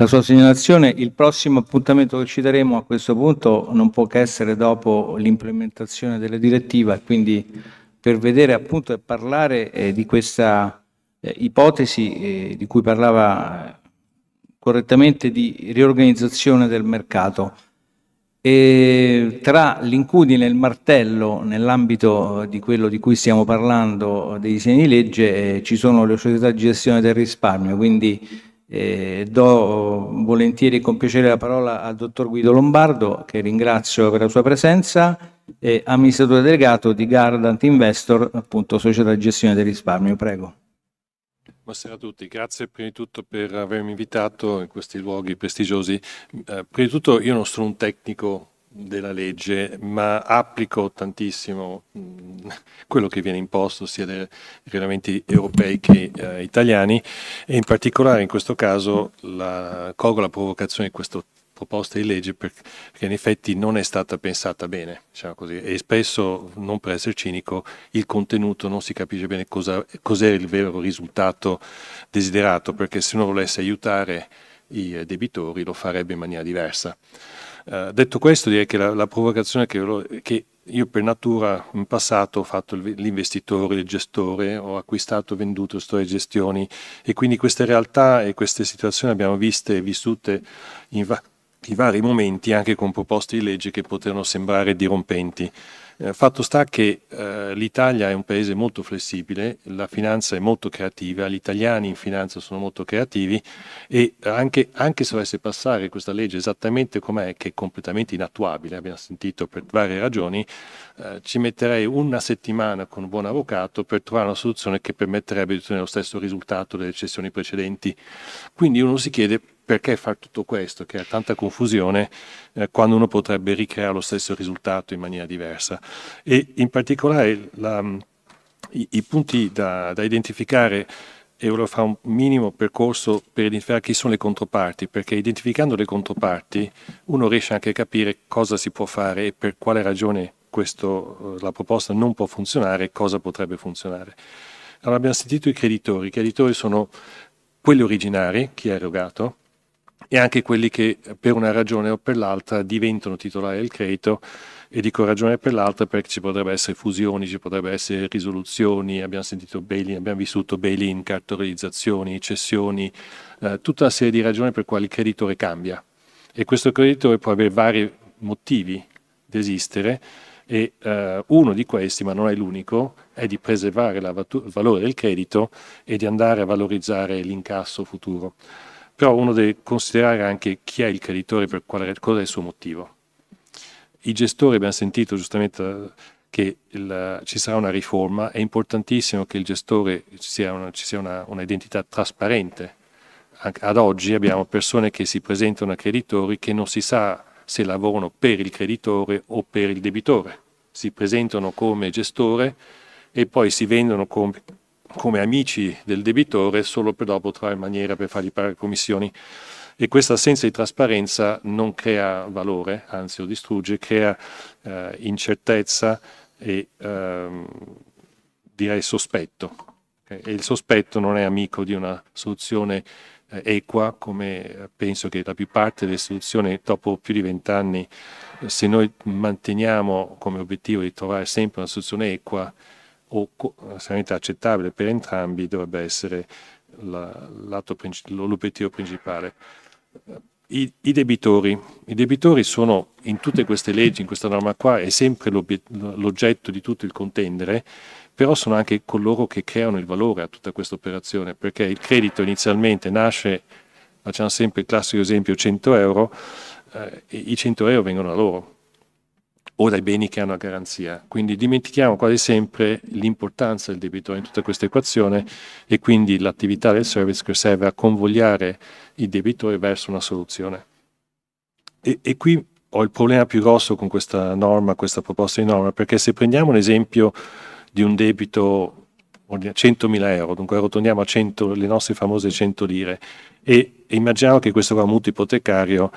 la sua segnalazione. Il prossimo appuntamento che ci daremo a questo punto non può che essere dopo l'implementazione della direttiva, quindi per vedere appunto e parlare eh, di questa eh, ipotesi eh, di cui parlava correttamente di riorganizzazione del mercato. E tra l'incudine e il martello, nell'ambito eh, di quello di cui stiamo parlando, dei disegni di legge, eh, ci sono le società di gestione del risparmio, quindi eh, do volentieri e con piacere la parola al dottor Guido Lombardo, che ringrazio per la sua presenza, eh, amministratore delegato di Gardant Investor, appunto società di gestione del risparmio. Prego. Buonasera a tutti, grazie prima di tutto per avermi invitato in questi luoghi prestigiosi. Eh, prima di tutto io non sono un tecnico della legge, ma applico tantissimo mm, quello che viene imposto sia dai regolamenti europei che eh, italiani e in particolare in questo caso la, colgo la provocazione di questa proposta di legge perché, in effetti non è stata pensata bene, diciamo così, e spesso, non per essere cinico, il contenuto non si capisce bene cosa, cos'era il vero risultato desiderato, perché se uno volesse aiutare i debitori lo farebbe in maniera diversa. Eh, detto questo, direi che la, la provocazione che, che, io per natura in passato ho fatto l'investitore, il gestore, ho acquistato, venduto, sto e gestioni e quindi queste realtà e queste situazioni abbiamo viste e vissute in, va- in vari momenti anche con proposte di legge che potevano sembrare dirompenti. Eh, fatto sta che eh, l'Italia è un paese molto flessibile, la finanza è molto creativa, gli italiani in finanza sono molto creativi e anche, anche se dovesse passare questa legge esattamente com'è, che è completamente inattuabile, abbiamo sentito per varie ragioni, eh, ci metterei una settimana con un buon avvocato per trovare una soluzione che permetterebbe di ottenere lo stesso risultato delle cessioni precedenti. Quindi uno si chiede perché fare tutto questo, che ha tanta confusione, eh, quando uno potrebbe ricreare lo stesso risultato in maniera diversa. E in particolare la, mm, i, i, punti da, da identificare e volevo fare un minimo percorso per identificare chi sono le controparti, perché identificando le controparti uno riesce anche a capire cosa si può fare e per quale ragione questo, eh, la proposta non può funzionare e cosa potrebbe funzionare. Allora abbiamo sentito i creditori, i creditori sono quelli originari, chi ha erogato, e anche quelli che per una ragione o per l'altra diventano titolari del credito e dico ragione per l'altra perché ci potrebbero essere fusioni, ci potrebbero essere risoluzioni, abbiamo sentito bail-in, abbiamo vissuto bail-in, cartolarizzazioni, cessioni, eh, tutta una serie di ragioni per quali il creditore cambia e questo creditore può avere vari motivi di esistere e eh, uno di questi, ma non è l'unico, è di preservare vatu- il valore del credito e di andare a valorizzare l'incasso futuro. Però uno deve considerare anche chi è il creditore, per quale, cosa è il suo motivo. I gestori abbiamo sentito giustamente eh, che il, ci sarà una riforma, è importantissimo che il gestore ci sia, una, ci sia una, una identità trasparente. Ad oggi abbiamo persone che si presentano a creditori che non si sa se lavorano per il creditore o per il debitore. Si presentano come gestore e poi si vendono come come amici del debitore solo per dopo trovare maniera per fargli pagare commissioni. E questa assenza di trasparenza non crea valore, anzi lo distrugge, crea eh, incertezza e ehm, direi sospetto. Eh, e il sospetto non è amico di una soluzione eh, equa, come eh, penso che da più parte delle soluzioni, dopo più di vent'anni, eh, se noi manteniamo come obiettivo di trovare sempre una soluzione equa, o sanità accettabile per entrambi dovrebbe essere l'obiettivo principale. I, I, debitori. I debitori sono in tutte queste leggi, in questa norma qua, è sempre l'oggetto di tutto il contendere, però sono anche coloro che creano il valore a tutta questa operazione, perché il credito inizialmente nasce, facciamo sempre il classico esempio, 100 euro, eh, i 100 euro vengono a loro, o dai beni che hanno a garanzia. Quindi dimentichiamo quasi sempre l'importanza del debitore in tutta questa equazione e quindi l'attività del service che serve a convogliare il debitore verso una soluzione. E, e qui ho il problema più grosso con questa norma, questa proposta di norma, perché se prendiamo l'esempio di un debito 100.000 euro, dunque arrotondiamo a 100, le nostre famose 100 lire e, e immaginiamo che questo va un mutuo ipotecario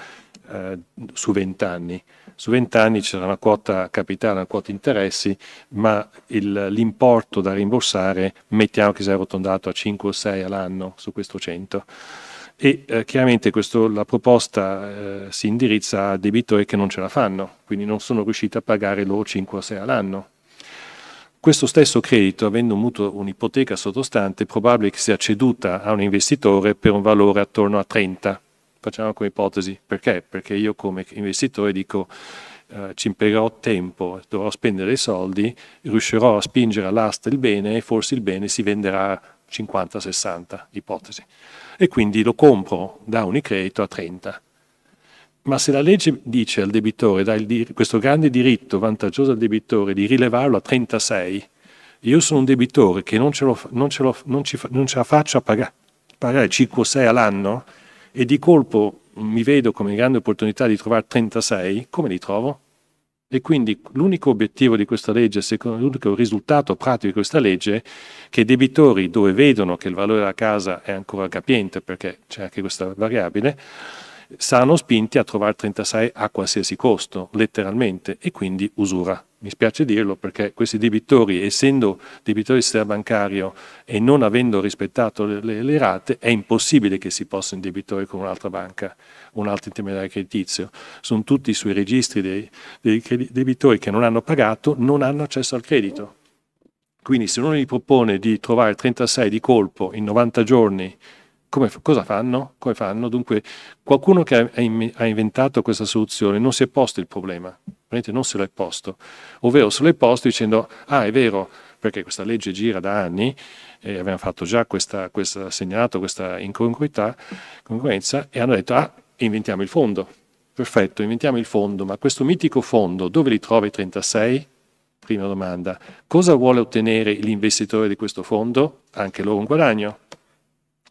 eh, su 20 anni su 20 anni c'era una quota capitale, una quota interessi, ma l'importo da rimborsare mettiamo che sia arrotondato a 5 o 6 all'anno su questo 100. E eh, chiaramente questo, la proposta eh, si indirizza a debitori che non ce la fanno, quindi non sono riusciti a pagare loro 5 o 6 all'anno. Questo stesso credito, avendo mutuo, un'ipoteca sottostante, è probabile che sia ceduta a un investitore per un valore attorno a 30 facciamo come ipotesi. Perché? Perché io come investitore dico eh, ci impiegherò tempo, dovrò spendere dei soldi, riuscirò a spingere all'asta il bene e forse il bene si venderà 50-60 ipotesi. E quindi lo compro da Unicredito a 30. Ma se la legge dice al debitore, dai questo grande diritto vantaggioso al debitore di rilevarlo a 36, io sono un debitore che non ce, lo, non ce, lo, non ci, non ce la faccio a pagare, pagare 5 o 6 all'anno, e di colpo mi vedo come grande opportunità di trovare 36, come li trovo? E quindi l'unico obiettivo di questa legge, l'unico risultato pratico di questa legge, è che i debitori dove vedono che il valore della casa è ancora capiente, perché c'è anche questa variabile, saranno spinti a trovare il 36 a qualsiasi costo, letteralmente, e quindi usura. Mi spiace dirlo perché questi debitori, essendo debitori di sistema bancario e non avendo rispettato le, le, le, rate, è impossibile che si possa indebitare con un'altra banca, un altro intermediario creditizio. Sono tutti sui registri dei, dei debitori che non hanno pagato, non hanno accesso al credito. Quindi se uno gli propone di trovare il 36 di colpo in 90 giorni come, cosa fanno? come, fanno? Dunque, qualcuno che ha, ha, inventato questa soluzione non si è posto il problema, non se l'è posto, ovvero se l'è posto dicendo, ah è vero, perché questa legge gira da anni, e abbiamo fatto già questa, questa, segnalato questa incongruità, congruenza, e hanno detto, ah, inventiamo il fondo. Perfetto, inventiamo il fondo, ma questo mitico fondo dove li trova i 36? Prima domanda. Cosa vuole ottenere l'investitore di questo fondo? Anche loro un guadagno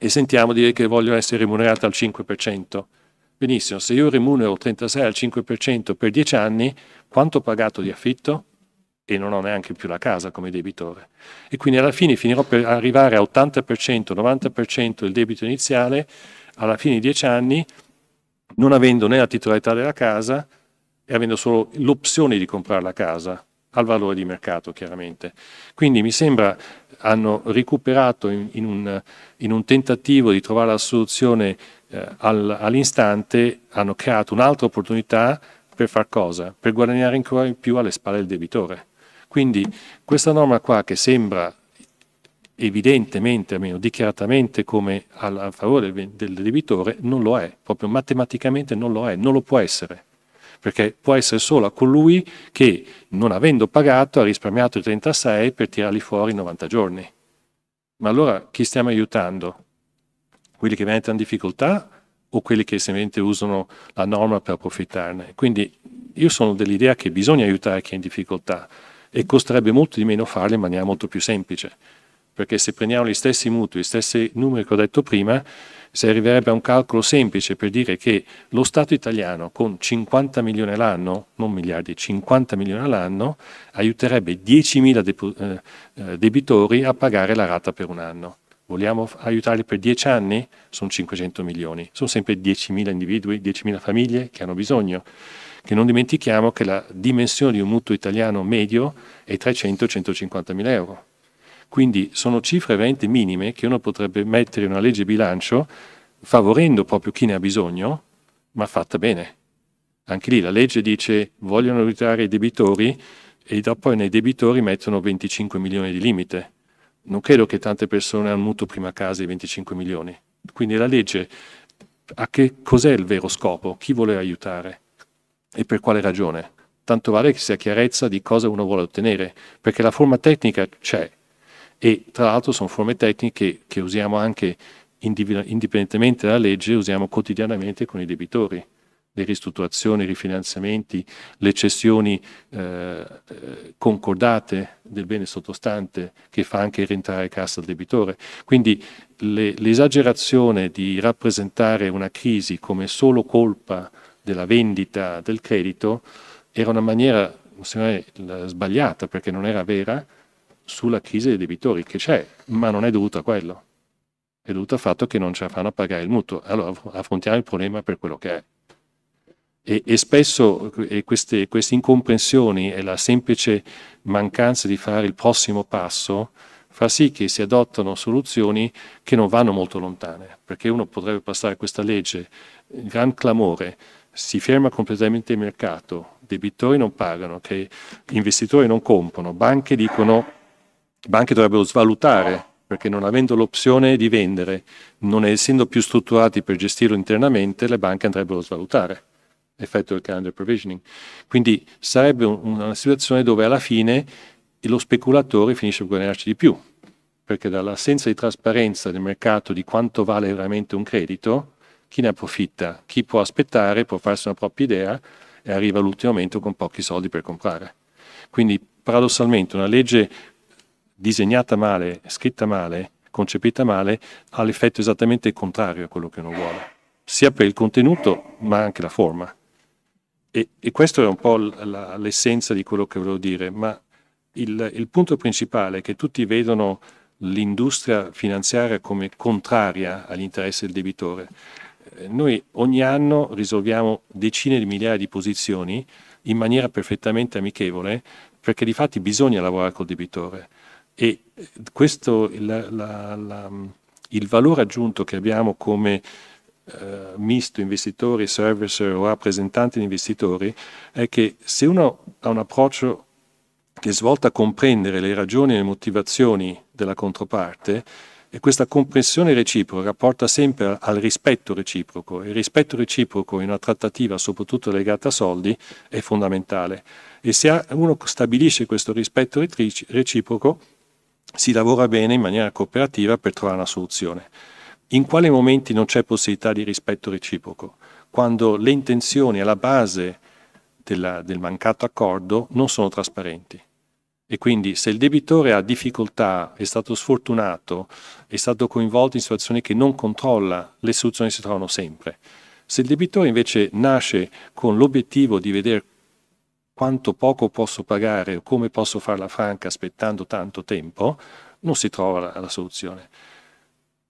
e sentiamo dire che vogliono essere remunerate al 5%. Benissimo, se io remunero 36 al 5% per 10 anni, quanto ho pagato di affitto? E non ho neanche più la casa come debitore. E quindi alla fine finirò per arrivare a 80%, 90% del debito iniziale, alla fine di 10 anni, non avendo né la titolarità della casa e avendo solo l'opzione di comprare la casa al valore di mercato chiaramente. Quindi mi sembra hanno recuperato in, in, un, in un, tentativo di trovare la soluzione eh, al, all'instante, hanno creato un'altra opportunità per far cosa? Per guadagnare ancora in più alle spalle del debitore. Quindi questa norma qua che sembra evidentemente, almeno dichiaratamente, come a favore del debitore, non lo è, proprio matematicamente non lo è, non lo può essere perché può essere solo a colui che, non avendo pagato, ha risparmiato i 36 per tirarli fuori in 90 giorni. Ma allora chi stiamo aiutando? Quelli che veramente in difficoltà o quelli che semplicemente usano la norma per approfittarne? Quindi io sono dell'idea che bisogna aiutare chi è in difficoltà e costerebbe molto di meno farlo in maniera molto più semplice, perché se prendiamo gli stessi mutui, gli stessi numeri che ho detto prima, si arriverebbe a un calcolo semplice per dire che lo Stato italiano con 50 milioni all'anno, non miliardi, 50 milioni all'anno, aiuterebbe 10.000 eh, eh, debitori a pagare la rata per un anno. Vogliamo aiutarli per 10 anni? Sono 500 milioni. Sono sempre 10.000 individui, 10.000 famiglie che hanno bisogno. Che non dimentichiamo che la dimensione di un mutuo italiano medio è 300-150 mila euro quindi sono cifre veramente minime che uno potrebbe mettere in una legge bilancio favorendo proprio chi ne ha bisogno, ma fatta bene. Anche lì la legge dice vogliono aiutare i debitori e dopo nei debitori mettono 25 milioni di limite. Non credo che tante persone hanno mutuo prima casa i 25 milioni. Quindi la legge a che cos'è il vero scopo? Chi vuole aiutare? E per quale ragione? Tanto vale che sia chiarezza di cosa uno vuole ottenere, perché la forma tecnica c'è, e tra l'altro sono forme tecniche che usiamo anche indipendentemente dalla legge, usiamo quotidianamente con i debitori le ristrutturazioni, i rifinanziamenti, le cessioni eh, eh, concordate del bene sottostante che fa anche rientrare cassa al debitore. Quindi le, l'esagerazione di rappresentare una crisi come solo colpa della vendita del credito era una maniera me, sbagliata perché non era vera, sulla crisi dei debitori che c'è, ma non è dovuta a quello. È dovuta al fatto che non ce la fanno a pagare il mutuo. Allora affrontiamo il problema per quello che è. E, e, spesso e queste, queste, incomprensioni e la semplice mancanza di fare il prossimo passo fa sì che si adottano soluzioni che non vanno molto lontane, perché uno potrebbe passare questa legge, gran clamore, si ferma completamente il mercato, debitori non pagano, che investitori non comprano, banche dicono le banche dovrebbero svalutare perché non avendo l'opzione di vendere, non essendo più strutturati per gestirlo internamente, le banche andrebbero a svalutare effetto del calendar provisioning. Quindi sarebbe una situazione dove alla fine lo speculatore finisce per guadagnarci di più, perché dall'assenza di trasparenza del mercato di quanto vale veramente un credito, chi ne approfitta? Chi può aspettare, può farsi una propria idea e arriva all'ultimo momento con pochi soldi per comprare. Quindi paradossalmente una legge disegnata male, scritta male, concepita male, ha l'effetto esattamente contrario a quello che uno vuole, sia per il contenuto ma anche la forma. E, e questo è un po' l'essenza di quello che volevo dire, ma il, il punto principale è che tutti vedono l'industria finanziaria come contraria agli interessi del debitore. Eh, noi ogni anno risolviamo decine di migliaia di posizioni in maniera perfettamente amichevole perché di fatti bisogna lavorare col debitore e questo, la, la, la, il valore aggiunto che abbiamo come eh, misto investitori, servicer o rappresentanti di investitori è che se uno ha un approccio che è svolto a comprendere le ragioni e le motivazioni della controparte, e questa comprensione reciproca porta sempre al rispetto reciproco. Il rispetto reciproco in una trattativa, soprattutto legata a soldi, è fondamentale. E se uno stabilisce questo rispetto reciproco, si lavora bene in maniera cooperativa per trovare una soluzione. In quali momenti non c'è possibilità di rispetto reciproco? Quando le intenzioni alla base della, del mancato accordo non sono trasparenti. E quindi se il debitore ha difficoltà, è stato sfortunato, è stato coinvolto in situazioni che non controlla, le soluzioni si trovano sempre. Se il debitore invece nasce con l'obiettivo di vedere quanto poco posso pagare o come posso farla franca aspettando tanto tempo, non si trova la, la soluzione.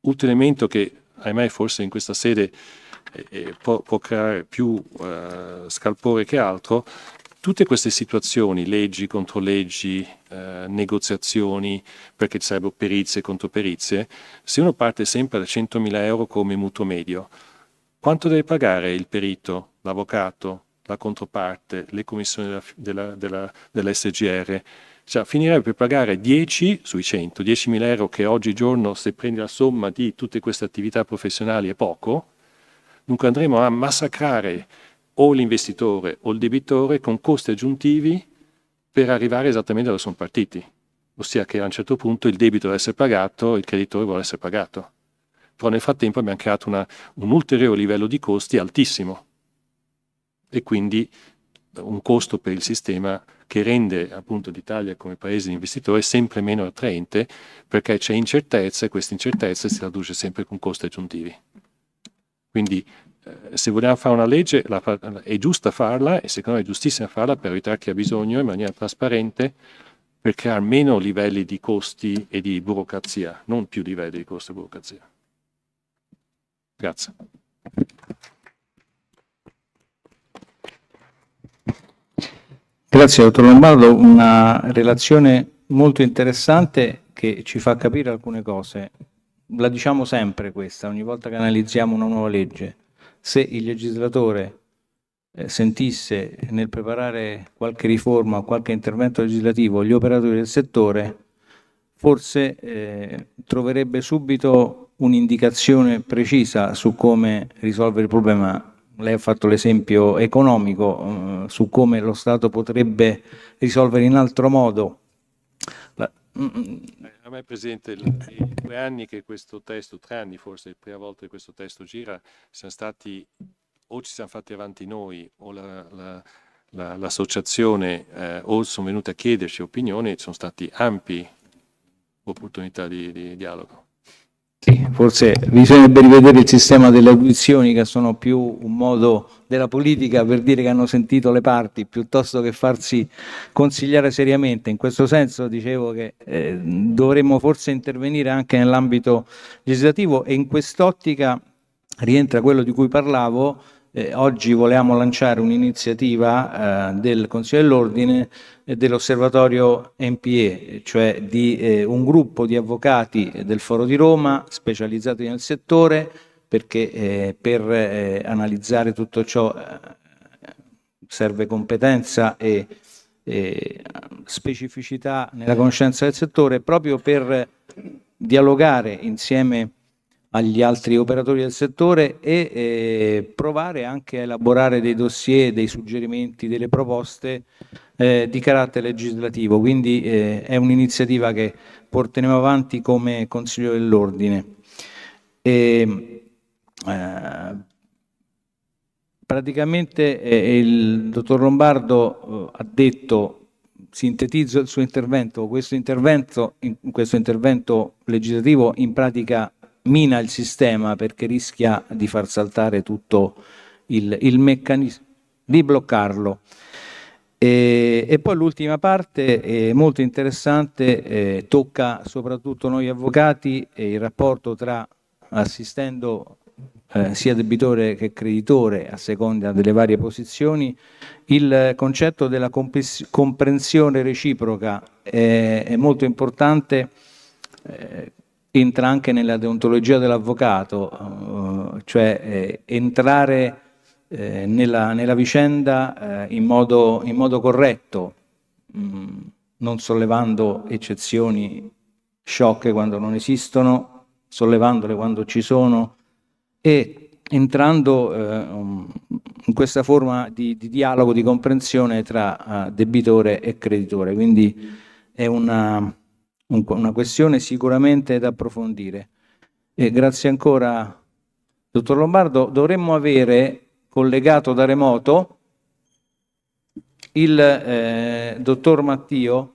Ultimo elemento che, ahimè, forse in questa sede eh, eh, può, può, creare più eh, scalpore che altro, tutte queste situazioni, leggi contro leggi, eh, negoziazioni, perché ci sarebbero perizie contro perizie, se uno parte sempre da 100.000 euro come mutuo medio, quanto deve pagare il perito, l'avvocato, la controparte, le commissioni della, della, della, dell'SGR, cioè, finirebbe per pagare 10 sui 100, 10.000 euro che oggigiorno se prendi la somma di tutte queste attività professionali è poco, dunque andremo a massacrare o l'investitore o il debitore con costi aggiuntivi per arrivare esattamente dove sono partiti, ossia che a un certo punto il debito deve essere pagato, il creditore vuole essere pagato. Però nel frattempo abbiamo creato una, un ulteriore livello di costi altissimo e quindi un costo per il sistema che rende appunto l'Italia come paese di investitore sempre meno attraente perché c'è incertezza e questa incertezza si traduce sempre con costi aggiuntivi. Quindi eh, se vogliamo fare una legge la, è giusta farla e secondo me è giustissima farla per aiutare chi ha bisogno in maniera trasparente per creare meno livelli di costi e di burocrazia, non più livelli di costi e burocrazia. Grazie. Grazie dottor Lombardo, una relazione molto interessante che ci fa capire alcune cose. La diciamo sempre questa, ogni volta che analizziamo una nuova legge. Se il legislatore eh, sentisse nel preparare qualche riforma, qualche intervento legislativo gli operatori del settore, forse eh, troverebbe subito un'indicazione precisa su come risolvere il problema lei ha fatto l'esempio economico eh, su come lo Stato potrebbe risolvere in altro modo. La... Mm, mm. A me è presente i due anni che questo testo, tre anni forse, la prima volta che questo testo gira, siamo stati o ci siamo fatti avanti noi o la, la l'associazione eh, o sono venute a chiederci opinioni, sono stati ampi opportunità di, di dialogo. Sì, forse bisognerebbe rivedere il sistema delle audizioni che sono più un modo della politica per dire che hanno sentito le parti piuttosto che farsi consigliare seriamente. In questo senso dicevo che eh, dovremmo forse intervenire anche nell'ambito legislativo e in quest'ottica rientra quello di cui parlavo eh, oggi volevamo lanciare un'iniziativa eh, del Consiglio dell'Ordine e dell'Osservatorio MPE, cioè di eh, un gruppo di avvocati del Foro di Roma specializzati nel settore perché eh, per eh, analizzare tutto ciò eh, serve competenza e specificità nella conoscenza del settore proprio per dialogare insieme agli altri operatori del settore e eh, provare anche a elaborare dei dossier, dei suggerimenti, delle proposte eh, di carattere legislativo. Quindi eh, è un'iniziativa che porteremo avanti come Consiglio dell'Ordine. E, ehm, eh, praticamente eh, il dottor Lombardo eh, ha detto sintetizzo il suo intervento, questo intervento, in, questo intervento legislativo in pratica mina il sistema perché rischia di far saltare tutto il, il meccanismo, di bloccarlo. E, e, poi l'ultima parte, eh, molto interessante, eh, tocca soprattutto noi avvocati e il rapporto tra assistendo eh, sia debitore che creditore a seconda delle varie posizioni, il concetto della comprensione reciproca è molto importante eh, entra anche nella deontologia dell'avvocato, eh, cioè eh, entrare eh, nella, nella vicenda in modo, in, modo, corretto, mm, non sollevando eccezioni sciocche quando non esistono, sollevandole quando ci sono e entrando in questa forma di, di dialogo, di comprensione tra debitore e creditore. Quindi è una un, una questione sicuramente da approfondire. E grazie ancora, dottor Lombardo. Dovremmo avere collegato da remoto il eh, dottor Mattio.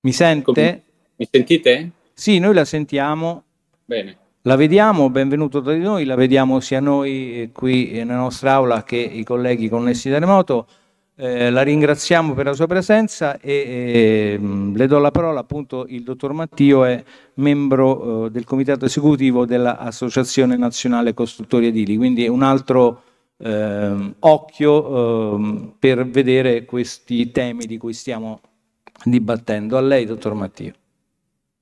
Mi sente? Mi sentite? Sì, noi la sentiamo. Bene. La vediamo, benvenuto tra di noi, la vediamo sia noi eh, qui nella nostra aula che i colleghi connessi da remoto. Eh, la ringraziamo per la sua presenza e, e ehm, le do la parola appunto il dottor Mattio è membro eh, del comitato esecutivo dell'Associazione Nazionale Costruttori Edili, quindi un altro eh, occhio ehm, per vedere questi temi di cui stiamo dibattendo. A lei dottor Mattio.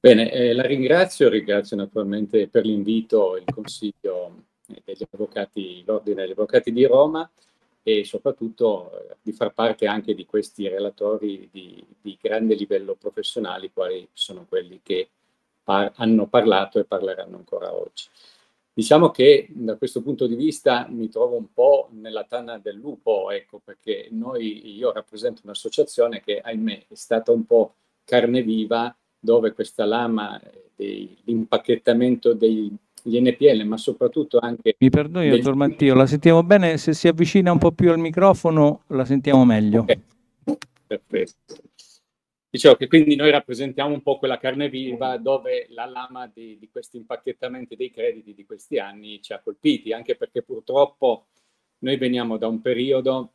Bene, eh, la ringrazio, ringrazio naturalmente per l'invito il Consiglio eh, degli Avvocati, l'Ordine degli Avvocati di Roma e soprattutto eh, di far parte anche di questi relatori di, di grande livello professionali, quali sono quelli che par- hanno parlato e parleranno ancora oggi. Diciamo che da questo punto di vista mi trovo un po' nella tana del lupo, ecco, perché noi, io rappresento un'associazione che, ahimè, è stata un po' carne viva, dove questa lama dell'impacchettamento dei gli NPL, ma soprattutto anche... Mi perdoni, del... dottor Mattio, la sentiamo bene? Se si avvicina un po' più al microfono la sentiamo meglio. Okay. Perfetto. Dicevo che quindi noi rappresentiamo un po' quella carne viva dove la lama di, di questi impacchettamenti dei crediti di questi anni ci ha colpiti, anche perché purtroppo noi veniamo da un periodo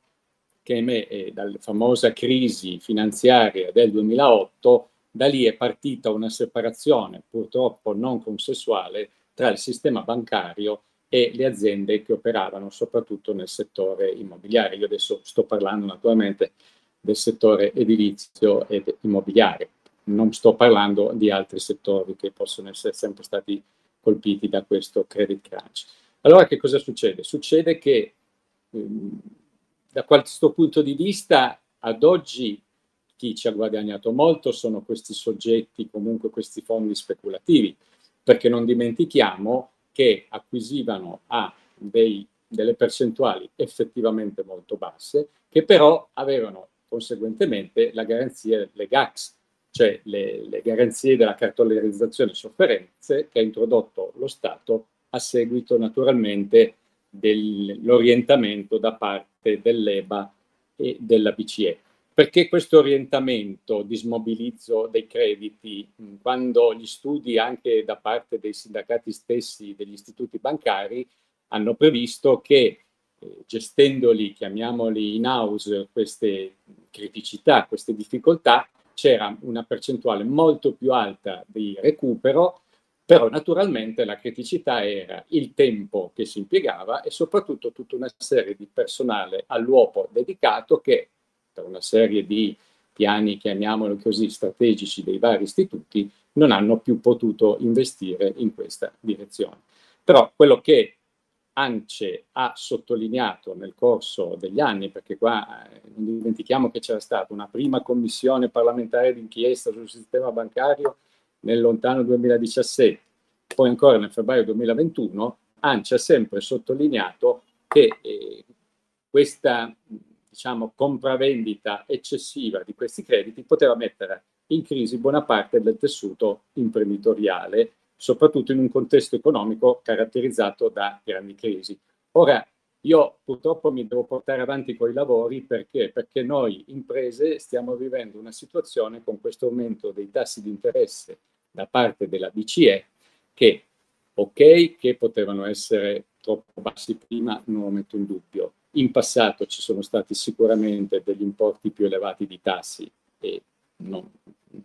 che me, dalla famosa crisi finanziaria del 2008, da lì è partita una separazione, purtroppo non consensuale, tra il sistema bancario e le aziende che operavano soprattutto nel settore immobiliare. Io adesso sto parlando naturalmente del settore edilizio ed immobiliare, non sto parlando di altri settori che possono essere sempre stati colpiti da questo credit crunch. Allora che cosa succede? Succede che ehm, da questo punto di vista ad oggi chi ci ha guadagnato molto sono questi soggetti, comunque questi fondi speculativi, perché non dimentichiamo che acquisivano a dei, delle percentuali effettivamente molto basse, che però avevano conseguentemente la garanzia, le GACS, cioè le, le garanzie della cartolarizzazione sofferenze che ha introdotto lo Stato a seguito naturalmente dell'orientamento da parte dell'EBA e della BCE. Perché questo orientamento di smobilizzo dei crediti, quando gli studi anche da parte dei sindacati stessi degli istituti bancari hanno previsto che eh, gestendoli, chiamiamoli in house, queste criticità, queste difficoltà, c'era una percentuale molto più alta di recupero, però naturalmente la criticità era il tempo che si impiegava e soprattutto tutta una serie di personale all'uopo dedicato che fatta una serie di piani, chiamiamolo così, strategici dei vari istituti, non hanno più potuto investire in questa direzione. Però quello che ANCE ha sottolineato nel corso degli anni, perché qua eh, non dimentichiamo che c'era stata una prima commissione parlamentare d'inchiesta sul sistema bancario nel lontano 2017, poi ancora nel febbraio 2021, ANCE ha sempre sottolineato che eh, questa diciamo, compravendita eccessiva di questi crediti poteva mettere in crisi buona parte del tessuto imprenditoriale, soprattutto in un contesto economico caratterizzato da grandi crisi. Ora, io purtroppo mi devo portare avanti con i lavori perché? Perché noi imprese stiamo vivendo una situazione con questo aumento dei tassi di interesse da parte della BCE che, ok, che potevano essere troppo bassi prima, non lo metto in dubbio, in passato ci sono stati sicuramente degli importi più elevati di tassi, e non,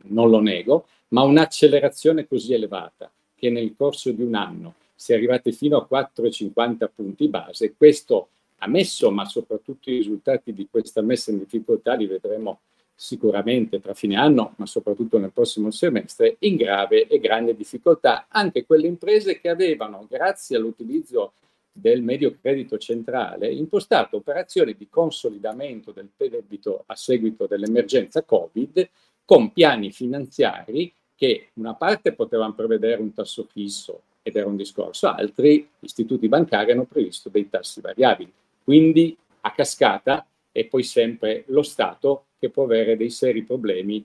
non lo nego, ma un'accelerazione così elevata che nel corso di un anno si è arrivati fino a 4,50 punti base, questo ha messo, ma soprattutto i risultati di questa messa in difficoltà li vedremo sicuramente tra fine anno, ma soprattutto nel prossimo semestre, in grave e grande difficoltà anche quelle imprese che avevano, grazie all'utilizzo del medio credito centrale, impostato operazioni di consolidamento del debito a seguito dell'emergenza Covid con piani finanziari che una parte potevano prevedere un tasso fisso ed era un discorso, altri istituti bancari hanno previsto dei tassi variabili. Quindi a cascata è poi sempre lo Stato che può avere dei seri problemi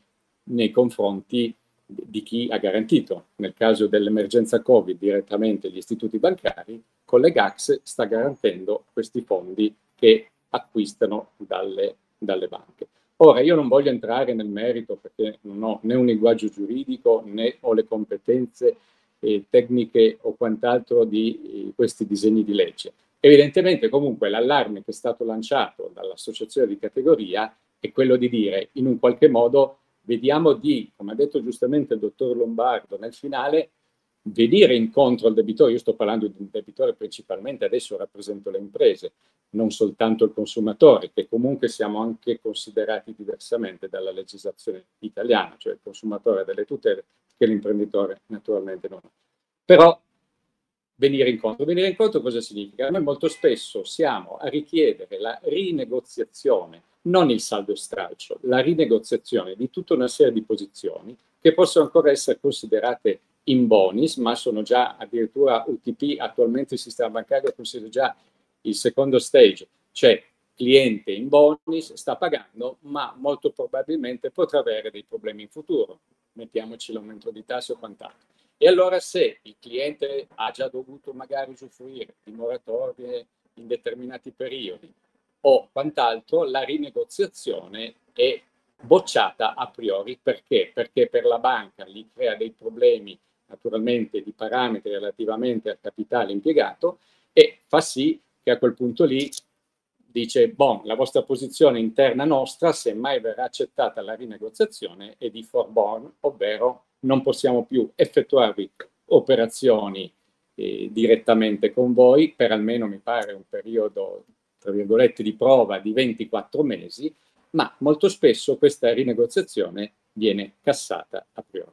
nei confronti di chi ha garantito, nel caso dell'emergenza Covid, direttamente gli istituti bancari, con le GAX sta garantendo questi fondi che acquistano dalle, dalle banche. Ora, io non voglio entrare nel merito perché non ho né un linguaggio giuridico né ho le competenze eh, tecniche o quant'altro di eh, questi disegni di legge. Evidentemente comunque l'allarme che è stato lanciato dall'associazione di categoria è quello di dire in un qualche modo Vediamo di, come ha detto giustamente il dottor Lombardo nel finale, venire incontro al debitore, io sto parlando di un debitore principalmente, adesso rappresento le imprese, non soltanto il consumatore, che comunque siamo anche considerati diversamente dalla legislazione italiana, cioè il consumatore ha delle tutele che l'imprenditore naturalmente non ha. Però venire incontro, venire incontro cosa significa? Noi molto spesso siamo a richiedere la rinegoziazione non il saldo stralcio, la rinegoziazione di tutta una serie di posizioni che possono ancora essere considerate in bonus, ma sono già addirittura UTP, attualmente il sistema bancario considera già il secondo stage, cioè cliente in bonus, sta pagando, ma molto probabilmente potrà avere dei problemi in futuro, mettiamoci l'aumento di tasse o quant'altro. E allora se il cliente ha già dovuto magari usufruire di moratorie in determinati periodi, o quant'altro, la rinegoziazione è bocciata a priori. Perché? Perché per la banca gli crea dei problemi naturalmente di parametri relativamente al capitale impiegato e fa sì che a quel punto lì dice, bon, la vostra posizione interna nostra, se mai verrà accettata la rinegoziazione, è di forborn, ovvero non possiamo più effettuarvi operazioni eh, direttamente con voi per almeno, mi pare, un periodo tra virgolette, di prova di 24 mesi, ma molto spesso questa rinegoziazione viene cassata a priori.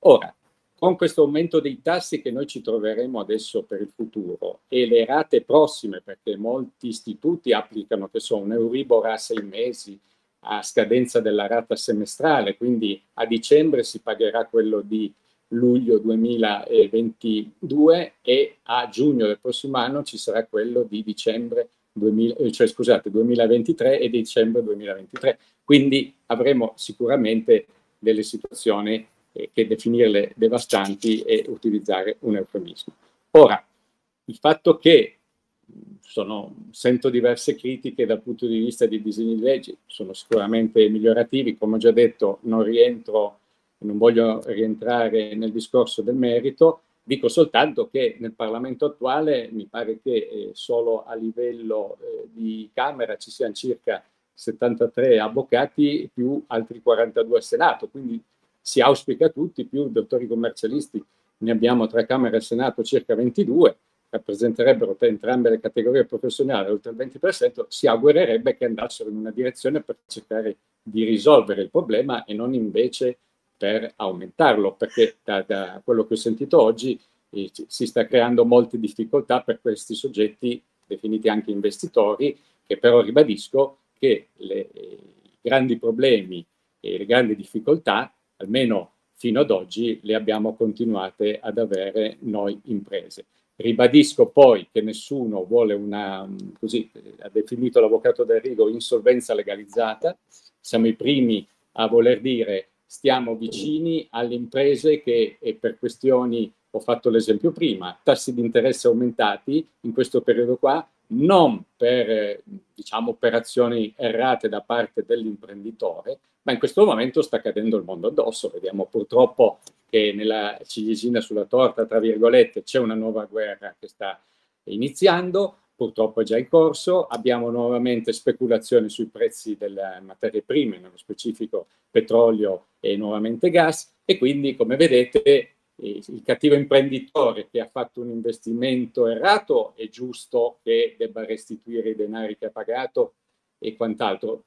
Ora, con questo aumento dei tassi che noi ci troveremo adesso per il futuro e le rate prossime, perché molti istituti applicano, che sono un Euribor a sei mesi, a scadenza della rata semestrale, quindi a dicembre si pagherà quello di luglio 2022 e a giugno del prossimo anno ci sarà quello di dicembre 2022. 2000, eh, cioè, scusate, 2023 e dicembre 2023. Quindi avremo sicuramente delle situazioni eh, che definirle devastanti e utilizzare un eufemismo. Ora, il fatto che sono, sento diverse critiche dal punto di vista dei disegni di legge, sono sicuramente migliorativi, come ho già detto non rientro, non voglio rientrare nel discorso del merito, Dico soltanto che nel Parlamento attuale mi pare che eh, solo a livello eh, di Camera ci siano circa 73 avvocati più altri 42 al Senato, quindi si auspica tutti più dottori commercialisti, ne abbiamo tra Camera e Senato circa 22, rappresenterebbero entrambe le categorie professionali oltre il 20%, si augurerebbe che andassero in una direzione per cercare di risolvere il problema e non invece per aumentarlo, perché da, da quello che ho sentito oggi eh, si sta creando molte difficoltà per questi soggetti definiti anche investitori, che però ribadisco che le, i grandi problemi e le grandi difficoltà, almeno fino ad oggi, le abbiamo continuate ad avere noi imprese. Ribadisco poi che nessuno vuole una, così eh, ha definito l'avvocato Rigo, insolvenza legalizzata. Siamo i primi a voler dire stiamo vicini alle imprese che per questioni, ho fatto l'esempio prima, tassi di interesse aumentati in questo periodo qua, non per diciamo, operazioni errate da parte dell'imprenditore, ma in questo momento sta cadendo il mondo addosso. Vediamo purtroppo che nella ciliegina sulla torta, tra virgolette, c'è una nuova guerra che sta iniziando purtroppo è già in corso, abbiamo nuovamente speculazioni sui prezzi delle materie prime, nello specifico petrolio e nuovamente gas, e quindi come vedete eh, il cattivo imprenditore che ha fatto un investimento errato è giusto che debba restituire i denari che ha pagato e quant'altro.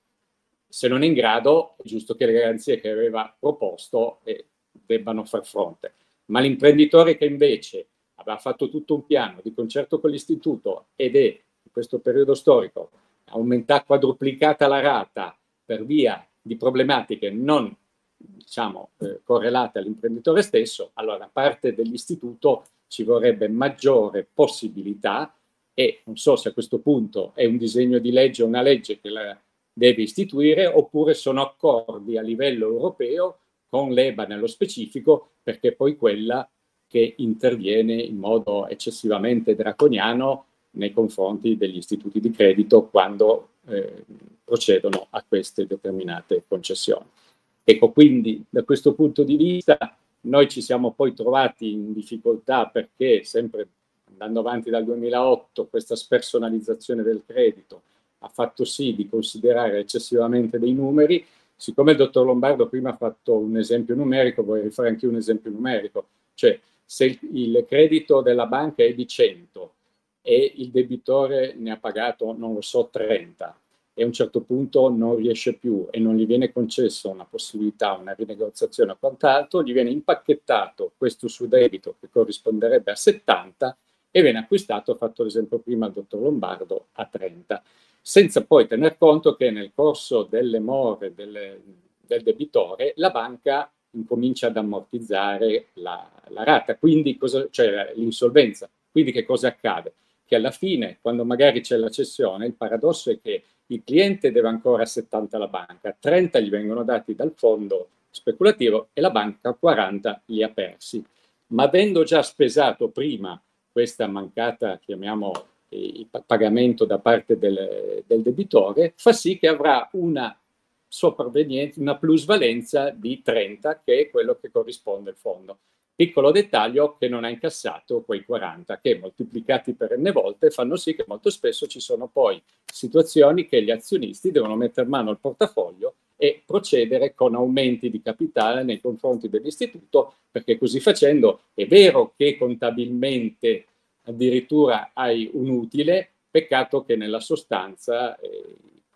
Se non è in grado, è giusto che le garanzie che aveva proposto eh, debbano far fronte. Ma l'imprenditore che invece aveva fatto tutto un piano di concerto con l'istituto ed è in questo periodo storico aumentata, quadruplicata la rata per via di problematiche non diciamo, eh, correlate all'imprenditore stesso, allora da parte dell'istituto ci vorrebbe maggiore possibilità e non so se a questo punto è un disegno di legge o una legge che la deve istituire oppure sono accordi a livello europeo con l'EBA nello specifico perché poi quella che interviene in modo eccessivamente draconiano nei confronti degli istituti di credito quando eh, procedono a queste determinate concessioni. Ecco, quindi da questo punto di vista noi ci siamo poi trovati in difficoltà perché sempre andando avanti dal 2008 questa spersonalizzazione del credito ha fatto sì di considerare eccessivamente dei numeri. Siccome il dottor Lombardo prima ha fatto un esempio numerico, vorrei fare anche un esempio numerico. Cioè, se il, il credito della banca è di 100 e il debitore ne ha pagato, non lo so, 30 e a un certo punto non riesce più e non gli viene concesso una possibilità, una rinegoziazione o quant'altro, gli viene impacchettato questo suo debito che corrisponderebbe a 70 e viene acquistato, ho fatto l'esempio prima al dottor Lombardo, a 30, senza poi tener conto che nel corso delle more delle, del debitore la banca incomincia ad ammortizzare la, la rata, quindi cosa, cioè l'insolvenza. Quindi che cosa accade? Che alla fine, quando magari c'è la cessione, il paradosso è che il cliente deve ancora 70 alla banca, 30 gli vengono dati dal fondo speculativo e la banca 40 li ha persi. Ma avendo già spesato prima questa mancata, chiamiamo, eh, il pagamento da parte del, del debitore, fa sì che avrà una sopravvenienti, una plusvalenza di 30, che è quello che corrisponde al fondo. Piccolo dettaglio che non ha incassato quei 40, che moltiplicati per n volte fanno sì che molto spesso ci sono poi situazioni che gli azionisti devono mettere mano al portafoglio e procedere con aumenti di capitale nei confronti dell'istituto, perché così facendo è vero che contabilmente addirittura hai un utile, peccato che nella sostanza eh,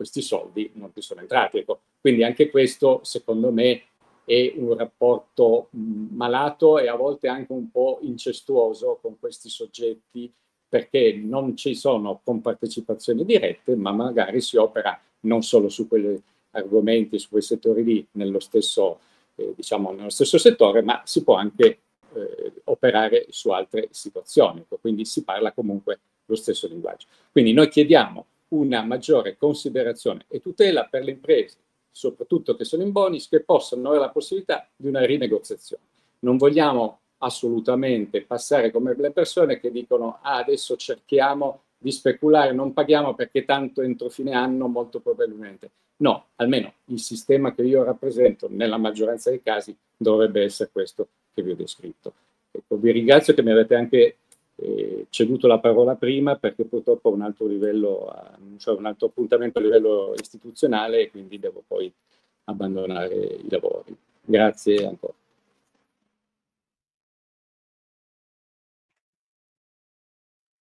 questi soldi non ti sono entrati. Ecco. Quindi anche questo, secondo me, è un rapporto malato e a volte anche un po' incestuoso con questi soggetti perché non ci sono compartecipazioni dirette, ma magari si opera non solo su quegli argomenti, su quei settori lì, nello stesso, eh, diciamo, nello stesso settore, ma si può anche eh, operare su altre situazioni. Ecco. Quindi si parla comunque lo stesso linguaggio. Quindi noi chiediamo una maggiore considerazione e tutela per le imprese, soprattutto che sono in bonus, che possano avere la possibilità di una rinegoziazione. Non vogliamo assolutamente passare come le persone che dicono ah, adesso cerchiamo di speculare, non paghiamo perché tanto entro fine anno molto probabilmente. No, almeno il sistema che io rappresento nella maggioranza dei casi dovrebbe essere questo che vi ho descritto. Ecco, vi ringrazio che mi avete anche eh, ceduto la parola prima perché purtroppo ho un altro livello, eh, cioè un altro appuntamento a livello istituzionale e quindi devo poi abbandonare i lavori. Grazie ancora.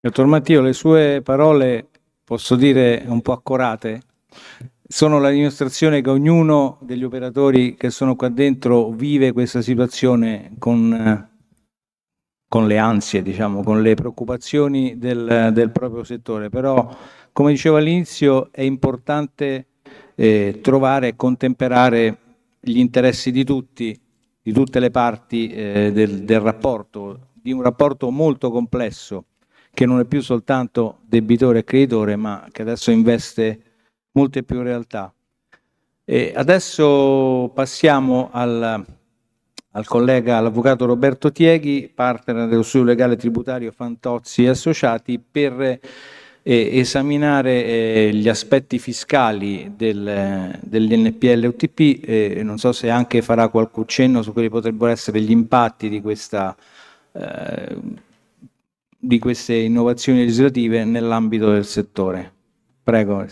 Dottor Mattio, le sue parole, posso dire un po' accorate, sono la dimostrazione che ognuno degli operatori che sono qua dentro vive questa situazione con eh, con le ansie, diciamo, con le preoccupazioni del, del proprio settore, però come dicevo all'inizio è importante eh, trovare e contemperare gli interessi di tutti, di tutte le parti eh, del, del rapporto, di un rapporto molto complesso che non è più soltanto debitore e creditore, ma che adesso investe molte più realtà. E adesso passiamo al, al collega, all'avvocato Roberto Tieghi, partner dello studio legale tributario Fantozzi e Associati, per eh, esaminare eh, gli aspetti fiscali del, dell'NPL UTP e eh, non so se anche farà qualche cenno su quelli che potrebbero essere gli impatti di, questa, eh, di queste innovazioni legislative nell'ambito del settore. Prego.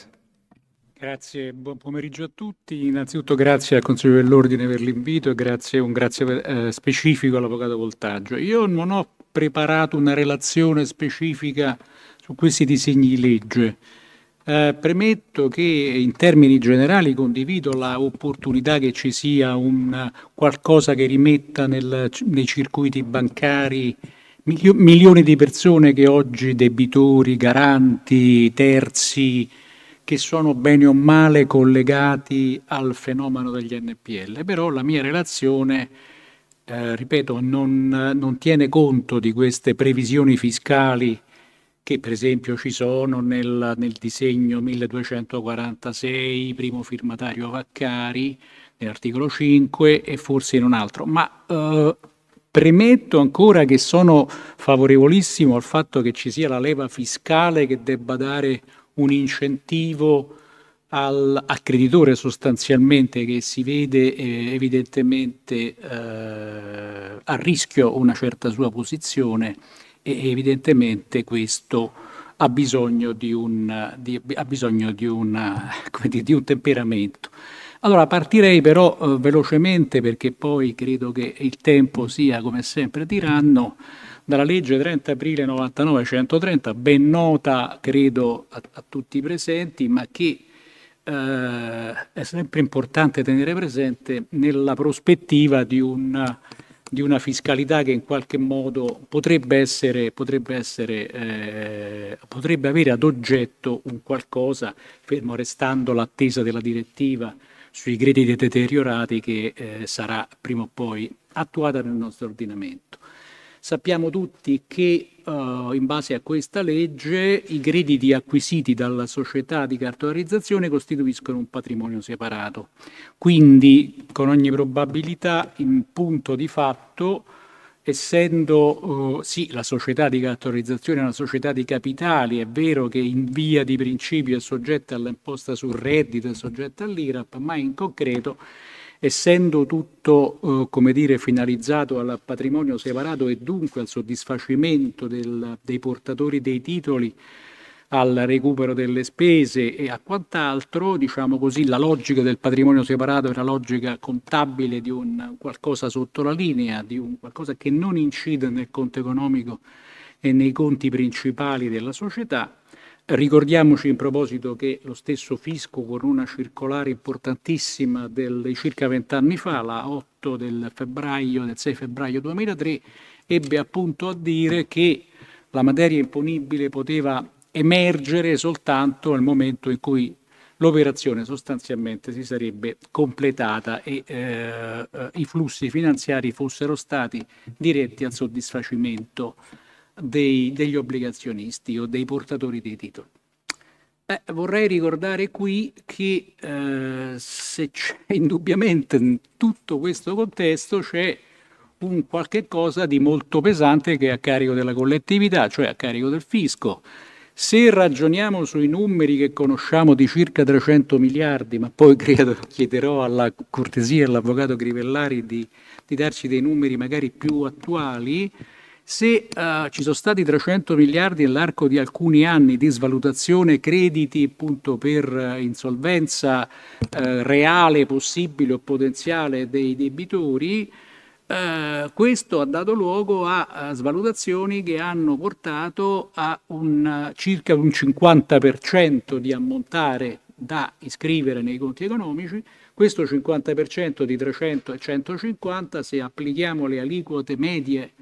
Grazie, buon pomeriggio a tutti. Innanzitutto grazie al Consiglio dell'Ordine per l'invito e grazie, un grazie eh, specifico all'Avvocato Voltaggio. Io non ho preparato una relazione specifica su questi disegni di legge. Eh, premetto che in termini generali condivido l'opportunità che ci sia un, qualcosa che rimetta nel, nei circuiti bancari milio, milioni di persone che oggi debitori, garanti, terzi, che sono bene o male collegati al fenomeno degli NPL, però la mia relazione, eh, ripeto, non, non, tiene conto di queste previsioni fiscali che per esempio ci sono nel, nel disegno 1246, primo firmatario Vaccari, nell'articolo 5 e forse in un altro, ma eh, Premetto ancora che sono favorevolissimo al fatto che ci sia la leva fiscale che debba dare un incentivo al, creditore sostanzialmente che si vede eh, evidentemente eh, a rischio una certa sua posizione e evidentemente questo ha bisogno di un, di, ha bisogno di una, dire, di un temperamento. Allora partirei però eh, velocemente perché poi credo che il tempo sia come sempre tiranno dalla legge 30 aprile 99 130, ben nota credo a, a tutti i presenti, ma che eh, è sempre importante tenere presente nella prospettiva di, un, di una fiscalità che in qualche modo potrebbe, essere, potrebbe, essere, eh, potrebbe avere ad oggetto un qualcosa, fermo restando l'attesa della direttiva sui crediti deteriorati che eh, sarà prima o poi attuata nel nostro ordinamento. Sappiamo tutti che Uh, in base a questa legge i crediti acquisiti dalla società di cartolarizzazione costituiscono un patrimonio separato. Quindi, con ogni probabilità, in punto di fatto, essendo uh, sì la società di cartolarizzazione una società di capitali, è vero che in via di principio è soggetta all'imposta sul reddito, è soggetta all'IRAP, ma in concreto essendo tutto eh, come dire, finalizzato al patrimonio separato e dunque al soddisfacimento del, dei portatori dei titoli, al recupero delle spese e a quant'altro, diciamo così, la logica del patrimonio separato è una logica contabile di un qualcosa sotto la linea, di un qualcosa che non incide nel conto economico e nei conti principali della società, Ricordiamoci in proposito che lo stesso fisco con una circolare importantissima di circa vent'anni fa, la 8 del, febbraio, del 6 febbraio 2003, ebbe appunto a dire che la materia imponibile poteva emergere soltanto nel momento in cui l'operazione sostanzialmente si sarebbe completata e eh, i flussi finanziari fossero stati diretti al soddisfacimento dei, degli obbligazionisti o dei portatori dei titoli. Beh, vorrei ricordare qui che eh, se c'è indubbiamente in tutto questo contesto c'è un qualche cosa di molto pesante che è a carico della collettività, cioè a carico del fisco. Se ragioniamo sui numeri che conosciamo di circa 300 miliardi, ma poi credo chiederò alla cortesia e all'avvocato Grivellari di, di darci dei numeri magari più attuali, se uh, ci sono stati 300 miliardi nell'arco di alcuni anni di svalutazione crediti appunto per uh, insolvenza uh, reale, possibile o potenziale dei debitori, questo ha dato luogo a, a, svalutazioni che hanno portato a un, circa un 50% di ammontare da iscrivere nei conti economici, questo 50% di 300 e 150 se applichiamo le aliquote medie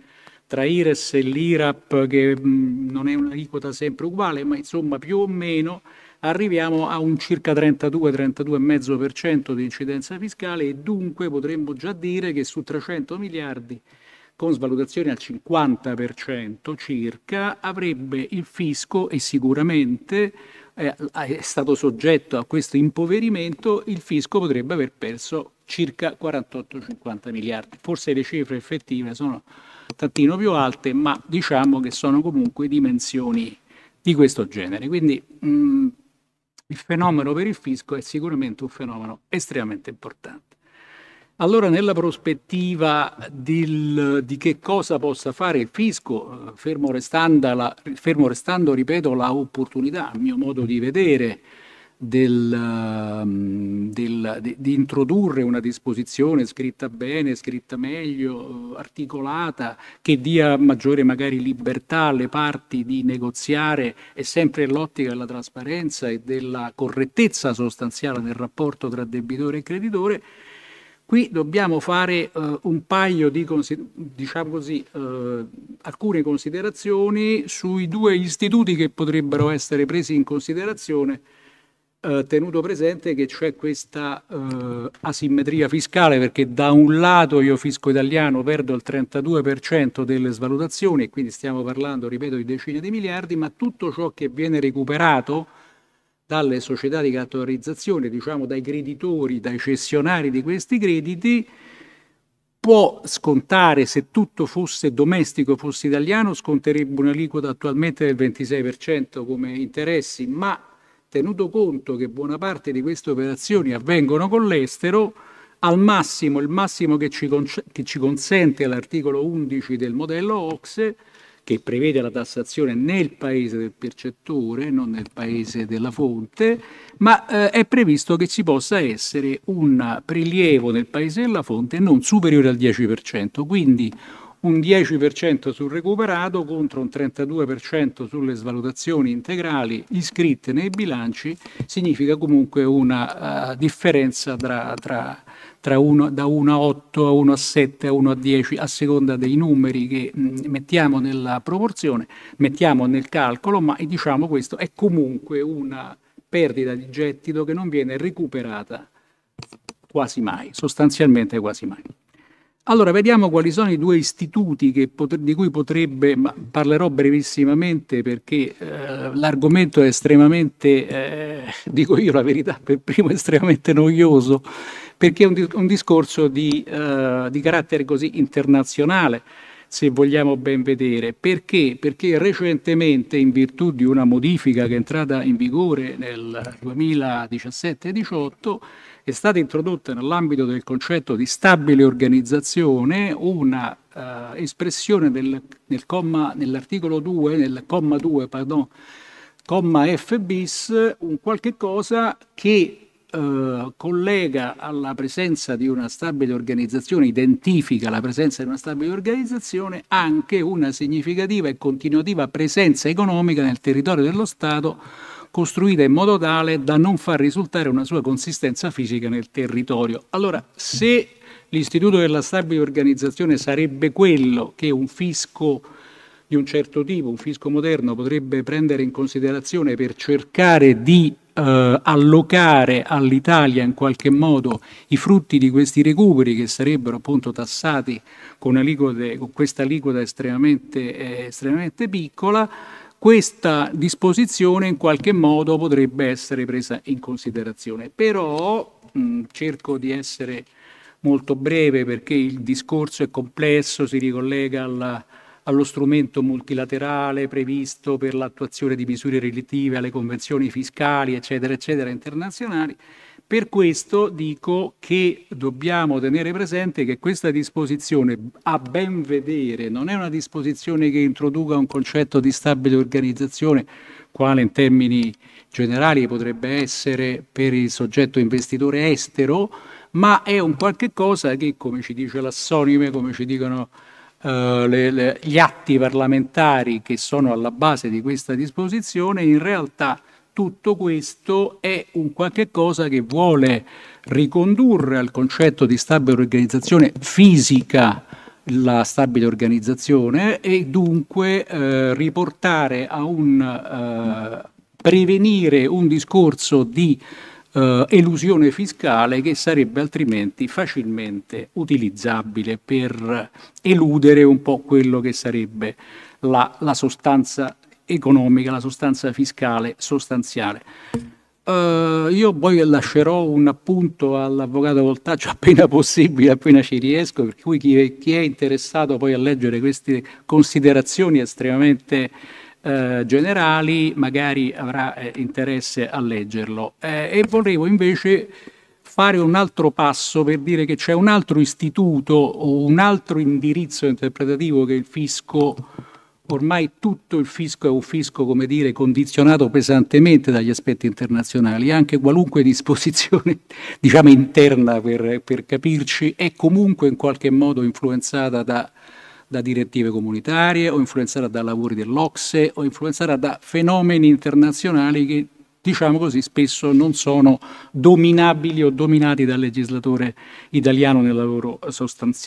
tra IRES e l'IRAP, che mm, non è un'aliquota sempre uguale, ma insomma più o meno arriviamo a un circa 32-32,5% di incidenza fiscale e dunque potremmo già dire che su 300 miliardi con svalutazioni al 50% circa, avrebbe il fisco e sicuramente eh, è stato soggetto a questo impoverimento, il fisco potrebbe aver perso circa 48-50 miliardi. Forse le cifre effettive sono tantino più alte, ma diciamo che sono comunque dimensioni di questo genere. Quindi mh, mm, il fenomeno per il fisco è sicuramente un fenomeno estremamente importante. Allora, nella prospettiva del, di che cosa possa fare il fisco, eh, fermo, restando, la, fermo restando ripeto, la opportunità, a mio modo di vedere, del, ehm, del, di, di, introdurre una disposizione scritta bene, scritta meglio, eh, articolata, che dia maggiore magari libertà alle parti di negoziare e sempre l'ottica della trasparenza e della correttezza sostanziale del rapporto tra debitore e creditore. Qui dobbiamo fare uh, un paio di, diciamo così, uh, alcune considerazioni sui due istituti che potrebbero essere presi in considerazione eh, tenuto presente che c'è questa eh, asimmetria fiscale perché da un lato io fisco italiano perdo il 32% delle svalutazioni e quindi stiamo parlando, ripeto, di decine di miliardi, ma tutto ciò che viene recuperato dalle società di cartolarizzazione, diciamo dai creditori, dai cessionari di questi crediti, può scontare, se tutto fosse domestico, fosse italiano, sconterebbe un'aliquota attualmente del 26% come interessi, ma tenuto conto che buona parte di queste operazioni avvengono con l'estero, al massimo, il massimo che ci, con- che ci consente l'articolo 11 del modello OXE, che prevede la tassazione nel paese del percettore, non nel paese della fonte, ma eh, è previsto che ci possa essere un prelievo nel paese della fonte non superiore al 10%. Quindi un 10% sul recuperato contro un 32% sulle svalutazioni integrali iscritte nei bilanci, significa comunque una uh, differenza tra, tra, tra uno, da 1 a 8 a 1 a 7 a 1 a 10 a seconda dei numeri che mh, mm, mettiamo nella proporzione, mettiamo nel calcolo, ma diciamo questo è comunque una perdita di gettito che non viene recuperata quasi mai, sostanzialmente quasi mai. Allora, vediamo quali sono i due istituti pot- di cui potrebbe, ma parlerò brevissimamente perché eh, l'argomento è estremamente, eh, dico io la verità, per primo estremamente noioso, perché è un, di- un discorso di, eh, di, carattere così internazionale, se vogliamo ben vedere. Perché? Perché recentemente, in virtù di una modifica che è entrata in vigore nel 2017-18, è stata introdotta nell'ambito del concetto di stabile organizzazione una eh, espressione del, nel nell'articolo 2, nel comma 2, pardon, comma F bis, un qualche cosa che eh, collega alla presenza di una stabile organizzazione, identifica la presenza di una stabile organizzazione anche una significativa e continuativa presenza economica nel territorio dello Stato costruita in modo tale da non far risultare una sua consistenza fisica nel territorio. Allora, se l'istituto della stabile organizzazione sarebbe quello che un fisco di un certo tipo, un fisco moderno, potrebbe prendere in considerazione per cercare di eh, allocare all'Italia in qualche modo i frutti di questi recuperi che sarebbero appunto tassati con, con questa aliquota estremamente, eh, estremamente piccola, questa disposizione in qualche modo potrebbe essere presa in considerazione. Però mh, mm, cerco di essere molto breve perché il discorso è complesso, si ricollega alla, allo strumento multilaterale previsto per l'attuazione di misure relative alle convenzioni fiscali, eccetera, eccetera, internazionali. Per questo dico che dobbiamo tenere presente che questa disposizione, a ben vedere, non è una disposizione che introduca un concetto di stabile organizzazione, quale in termini generali potrebbe essere per il soggetto investitore estero, ma è un qualche cosa che, come ci dice l'assonime, come ci dicono Uh, le, le, gli atti parlamentari che sono alla base di questa disposizione in realtà tutto questo è un qualche cosa che vuole ricondurre al concetto di stabile organizzazione fisica la stabile organizzazione e dunque eh, riportare a un eh, prevenire un discorso di eh, elusione fiscale che sarebbe altrimenti facilmente utilizzabile per eludere un po' quello che sarebbe la, la sostanza economica, la sostanza fiscale sostanziale. Uh, io poi lascerò un appunto all'avvocato Voltaccio appena possibile, appena ci riesco, per cui chi è, chi è interessato poi a leggere queste considerazioni estremamente eh, generali magari avrà eh, interesse a leggerlo. Eh, e volevo invece fare un altro passo per dire che c'è un altro istituto o un altro indirizzo interpretativo che il fisco ormai tutto il fisco è un fisco, come dire, condizionato pesantemente dagli aspetti internazionali, anche qualunque disposizione, diciamo, interna per, per capirci, è comunque in qualche modo influenzata da, da direttive comunitarie o influenzata da lavori dell'Ocse o influenzata da fenomeni internazionali che diciamo così, spesso non sono dominabili o dominati dal legislatore italiano nella loro,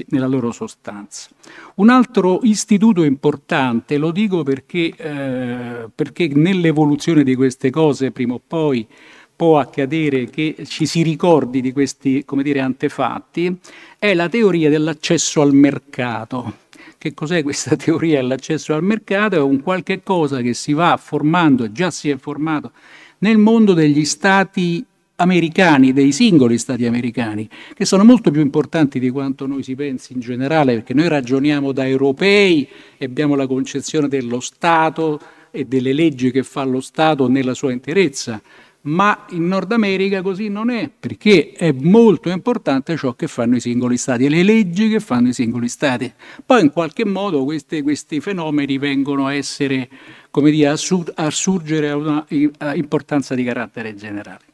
nella loro sostanza. Un altro istituto importante, lo dico perché, eh, perché nell'evoluzione di queste cose prima o poi può accadere che ci si ricordi di questi dire, antefatti, è la teoria dell'accesso al mercato. Che cos'è questa teoria dell'accesso al mercato? È un qualche cosa che si va formando, già si è formato nel mondo degli stati americani, dei singoli stati americani, che sono molto più importanti di quanto noi si pensi in generale, perché noi ragioniamo da europei e abbiamo la concezione dello Stato e delle leggi che fa lo Stato nella sua interezza ma in Nord America così non è, perché è molto importante ciò che fanno i singoli stati e le leggi che fanno i singoli stati. Poi in qualche modo queste, questi fenomeni vengono a essere, come dire, a, sur, a surgere a una a importanza di carattere generale.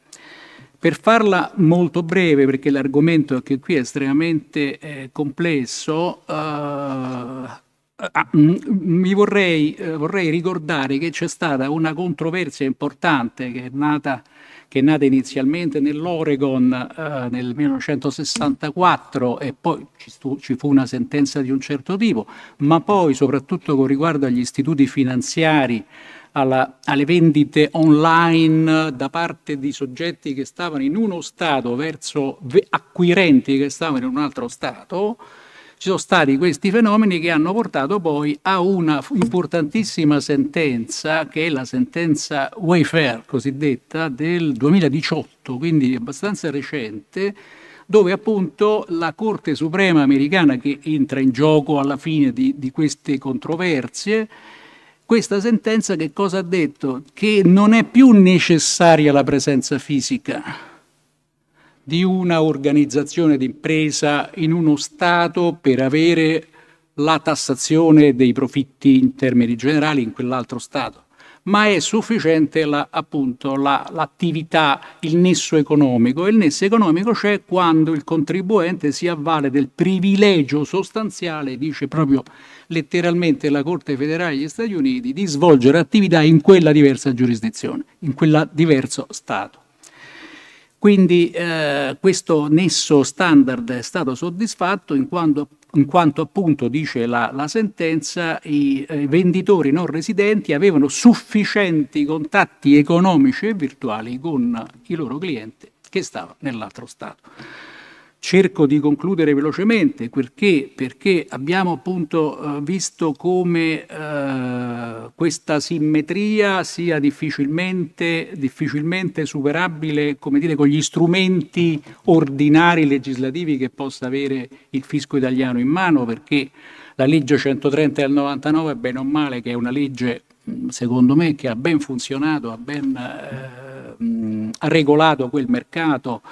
Per farla molto breve, perché l'argomento anche qui è estremamente eh, complesso, eh, Ah, mm, mm, mi vorrei, eh, vorrei, ricordare che c'è stata una controversia importante che è nata, che è nata inizialmente nell'Oregon eh, nel 1964 e poi ci, stu, ci, fu una sentenza di un certo tipo, ma poi soprattutto con riguardo agli istituti finanziari, alla, alle vendite online da parte di soggetti che stavano in uno Stato verso acquirenti che stavano in un altro Stato, ci sono stati questi fenomeni che hanno portato poi a una importantissima sentenza, che è la sentenza Wayfair cosiddetta del 2018, quindi abbastanza recente, dove appunto la Corte Suprema americana che entra in gioco alla fine di, di queste controversie, questa sentenza che cosa ha detto? Che non è più necessaria la presenza fisica di una organizzazione d'impresa in uno Stato per avere la tassazione dei profitti in termini generali in quell'altro Stato, ma è sufficiente la, appunto la, l'attività, il nesso economico. E il nesso economico c'è quando il contribuente si avvale del privilegio sostanziale, dice proprio letteralmente la Corte federale degli Stati Uniti, di svolgere attività in quella diversa giurisdizione, in quella diverso Stato. Quindi eh, questo nesso standard è stato soddisfatto in quanto, in quanto appunto, dice la, la sentenza, i eh, venditori non residenti avevano sufficienti contatti economici e virtuali con il loro cliente che stava nell'altro Stato. Cerco di concludere velocemente perché, perché abbiamo appunto eh, visto come eh, questa simmetria sia difficilmente, difficilmente superabile dire, con gli strumenti ordinari legislativi che possa avere il fisco italiano in mano perché la legge 130 del 99 bene o male che è una legge secondo me che ha ben funzionato, ha ben eh, regolato quel mercato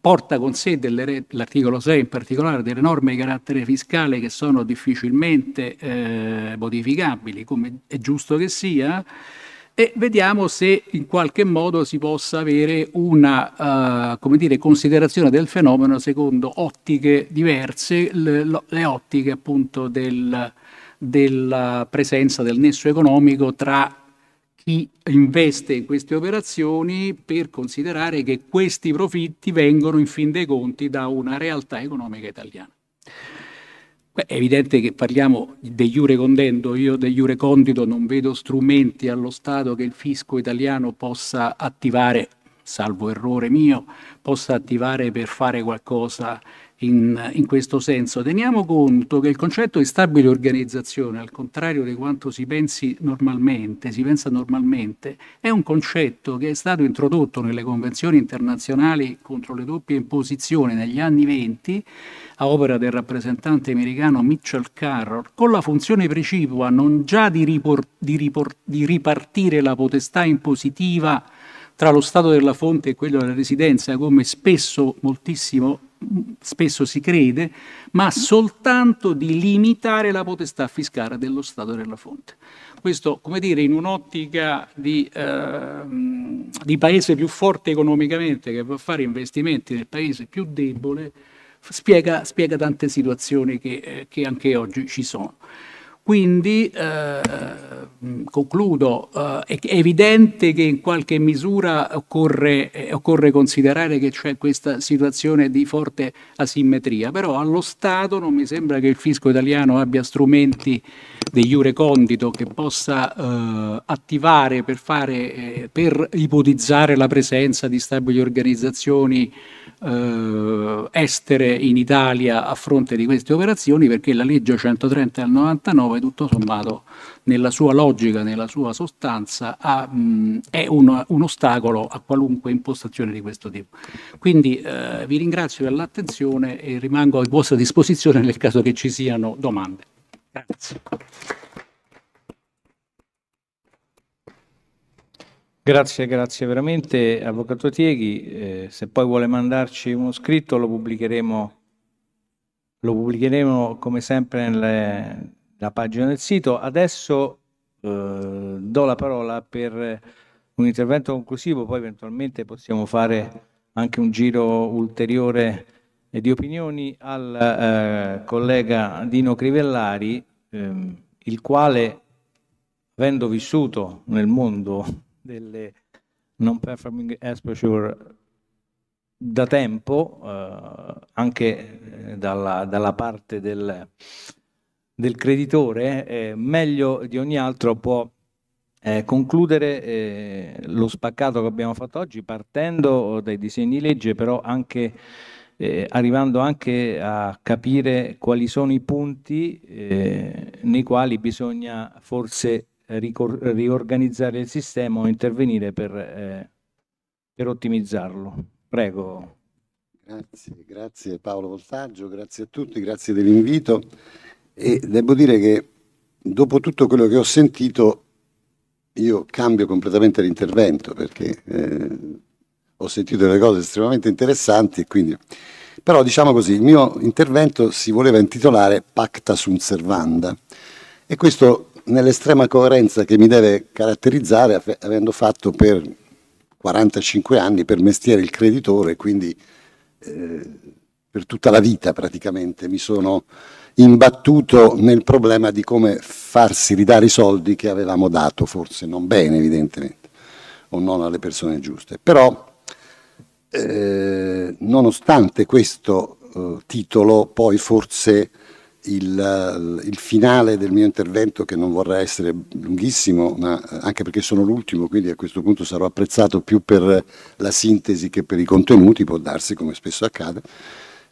porta con sé delle, l'articolo 6 in particolare delle norme di carattere fiscale che sono difficilmente eh, modificabili, come è giusto che sia, e vediamo se in qualche modo si possa avere una uh, dire, considerazione del fenomeno secondo ottiche diverse, le, le ottiche appunto del, della presenza del nesso economico tra chi investe in queste operazioni per considerare che questi profitti vengono in fin dei conti da una realtà economica italiana. Beh, è evidente che parliamo degli jure condendo, io degli jure condito non vedo strumenti allo Stato che il fisco italiano possa attivare, salvo errore mio, possa attivare per fare qualcosa in, in, questo senso. Teniamo conto che il concetto di stabile organizzazione, al contrario di quanto si pensi normalmente, si pensa normalmente, è un concetto che è stato introdotto nelle convenzioni internazionali contro le doppie imposizioni negli anni 20 a opera del rappresentante americano Mitchell Carroll, con la funzione precipua non già di, ripor- di, ripor- di ripartire la potestà impositiva tra lo stato della fonte e quello della residenza, come spesso moltissimo spesso si crede, ma soltanto di limitare la potestà fiscale dello Stato della fonte. Questo, come dire, in un'ottica di, eh, di paese più forte economicamente che può fare investimenti nel paese più debole, spiega, spiega tante situazioni che, eh, che anche oggi ci sono. Quindi eh, concludo, eh, è evidente che in qualche misura occorre, eh, occorre considerare che c'è questa situazione di forte asimmetria, però allo Stato non mi sembra che il fisco italiano abbia strumenti degli iure che possa eh, attivare per, fare, eh, per ipotizzare la presenza di stabili organizzazioni eh, estere in Italia a fronte di queste operazioni perché la legge 130 del 99 tutto sommato nella sua logica, nella sua sostanza ha, mh, è un, un, ostacolo a qualunque impostazione di questo tipo. Quindi eh, vi ringrazio per l'attenzione e rimango a vostra disposizione nel caso che ci siano domande. Grazie. Grazie, grazie veramente. Avvocato Tieghi, eh, se poi vuole mandarci uno scritto lo pubblicheremo, lo pubblicheremo come sempre nella pagina del sito. Adesso eh, do la parola per un intervento conclusivo, poi eventualmente possiamo fare anche un giro ulteriore di opinioni al eh, collega Dino Crivellari, ehm, il quale, avendo vissuto nel mondo delle non performing exposure da tempo, eh, anche eh, dalla, dalla, parte del, del creditore, eh, meglio di ogni altro può eh, concludere eh, lo spaccato che abbiamo fatto oggi partendo dai disegni legge, però anche eh, arrivando anche a capire quali sono i punti eh, nei quali bisogna forse riorganizzare il sistema o intervenire per, eh, per ottimizzarlo. Prego. Grazie, grazie Paolo Voltaggio, grazie a tutti, grazie dell'invito e devo dire che dopo tutto quello che ho sentito io cambio completamente l'intervento perché eh, ho sentito delle cose estremamente interessanti e quindi... Però diciamo così, il mio intervento si voleva intitolare Pacta sunt servanda e questo nell'estrema coerenza che mi deve caratterizzare, avendo fatto per 45 anni per mestiere il creditore, quindi eh, per tutta la vita praticamente mi sono imbattuto nel problema di come farsi ridare i soldi che avevamo dato, forse non bene evidentemente, o non alle persone giuste. Però, eh, nonostante questo eh, titolo, poi forse il, eh, il, finale del mio intervento, che non vorrà essere lunghissimo, ma eh, anche perché sono l'ultimo, quindi a questo punto sarò apprezzato più per la sintesi che per i contenuti, può darsi come spesso accade,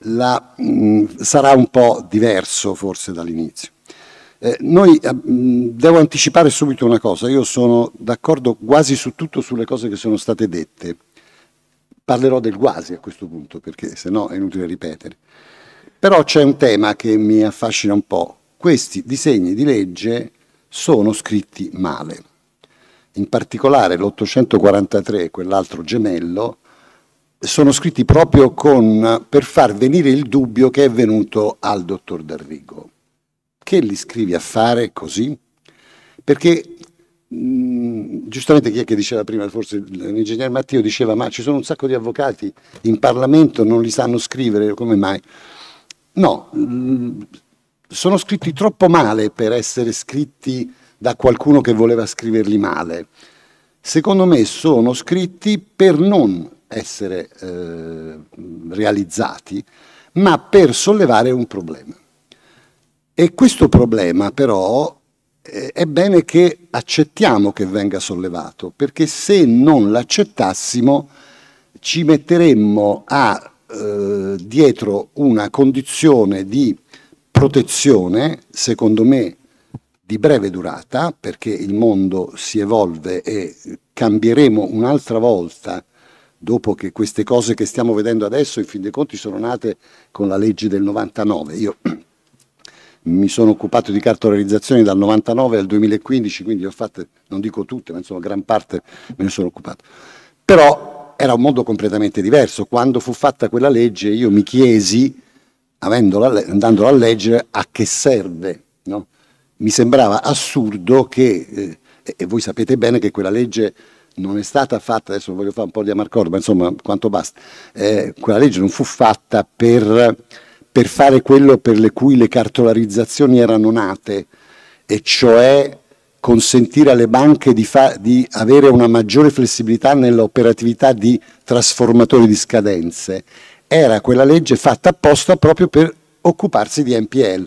la, mh, mm, sarà un po' diverso forse dall'inizio. Eh, noi mh, eh, mm, devo anticipare subito una cosa, io sono d'accordo quasi su tutto sulle cose che sono state dette. Parlerò del quasi a questo punto, perché se no è inutile ripetere. Però c'è un tema che mi affascina un po'. Questi disegni di legge sono scritti male. In particolare l'843, quell'altro gemello, sono scritti proprio con, per far venire il dubbio che è venuto al dottor D'Arrigo. Che li scrivi a fare così? Perché mh, mm, giustamente chi è che diceva prima, forse l'ingegnere Matteo diceva ma ci sono un sacco di avvocati in Parlamento, non li sanno scrivere, come mai? No, mm, sono scritti troppo male per essere scritti da qualcuno che voleva scriverli male. Secondo me sono scritti per non essere eh, realizzati, ma per sollevare un problema. E questo problema però eh, è bene che accettiamo che venga sollevato, perché se non l'accettassimo ci metteremmo a eh, dietro una condizione di protezione, secondo me, di breve durata, perché il mondo si evolve e cambieremo un'altra volta dopo che queste cose che stiamo vedendo adesso, in fin dei conti, sono nate con la legge del 99. Io mi sono occupato di cartolarizzazioni dal 99 al 2015, quindi ho fatto, non dico tutte, ma insomma gran parte me ne sono occupato. Però era un mondo completamente diverso. Quando fu fatta quella legge io mi chiesi, avendola, andandola a leggere, a che serve. No? Mi sembrava assurdo che, eh, e voi sapete bene che quella legge non è stata fatta, adesso voglio fare un po' di amarcord, ma insomma quanto basta, eh, quella legge non fu fatta per, per, fare quello per le cui le cartolarizzazioni erano nate, e cioè consentire alle banche di, di avere una maggiore flessibilità nell'operatività di trasformatori di scadenze. Era quella legge fatta apposta proprio per occuparsi di NPL,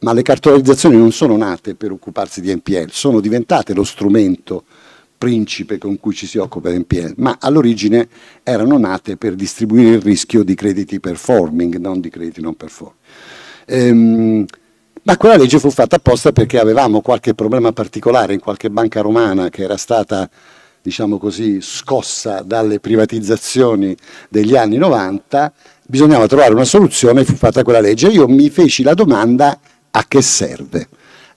ma le cartolarizzazioni non sono nate per occuparsi di NPL, sono diventate lo strumento principe con cui ci si occupa di NPL, ma all'origine erano nate per distribuire il rischio di crediti performing, non di crediti non performing. Ehm, ma quella legge fu fatta apposta perché avevamo qualche problema particolare in qualche banca romana che era stata diciamo così, scossa dalle privatizzazioni degli anni 90, bisognava trovare una soluzione, e fu fatta quella legge. Io mi feci la domanda a che serve,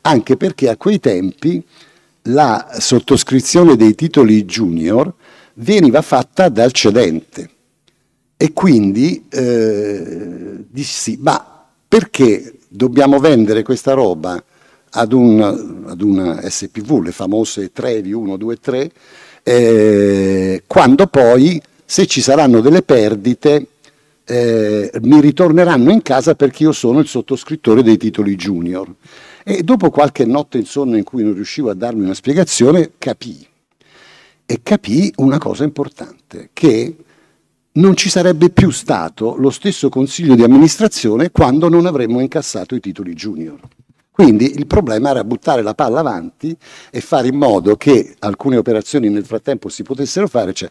anche perché a quei tempi la sottoscrizione dei titoli junior veniva fatta dal cedente e quindi eh, dissi, ma perché dobbiamo vendere questa roba ad un, ad un SPV, le famose Trevi 1, 2, 3, eh, quando poi se ci saranno delle perdite eh, mi ritorneranno in casa perché io sono il sottoscrittore dei titoli junior. E dopo qualche notte insonno in cui non riuscivo a darmi una spiegazione, capì. E capì una cosa importante, che non ci sarebbe più stato lo stesso consiglio di amministrazione quando non avremmo incassato i titoli junior. Quindi il problema era buttare la palla avanti e fare in modo che alcune operazioni nel frattempo si potessero fare. Cioè,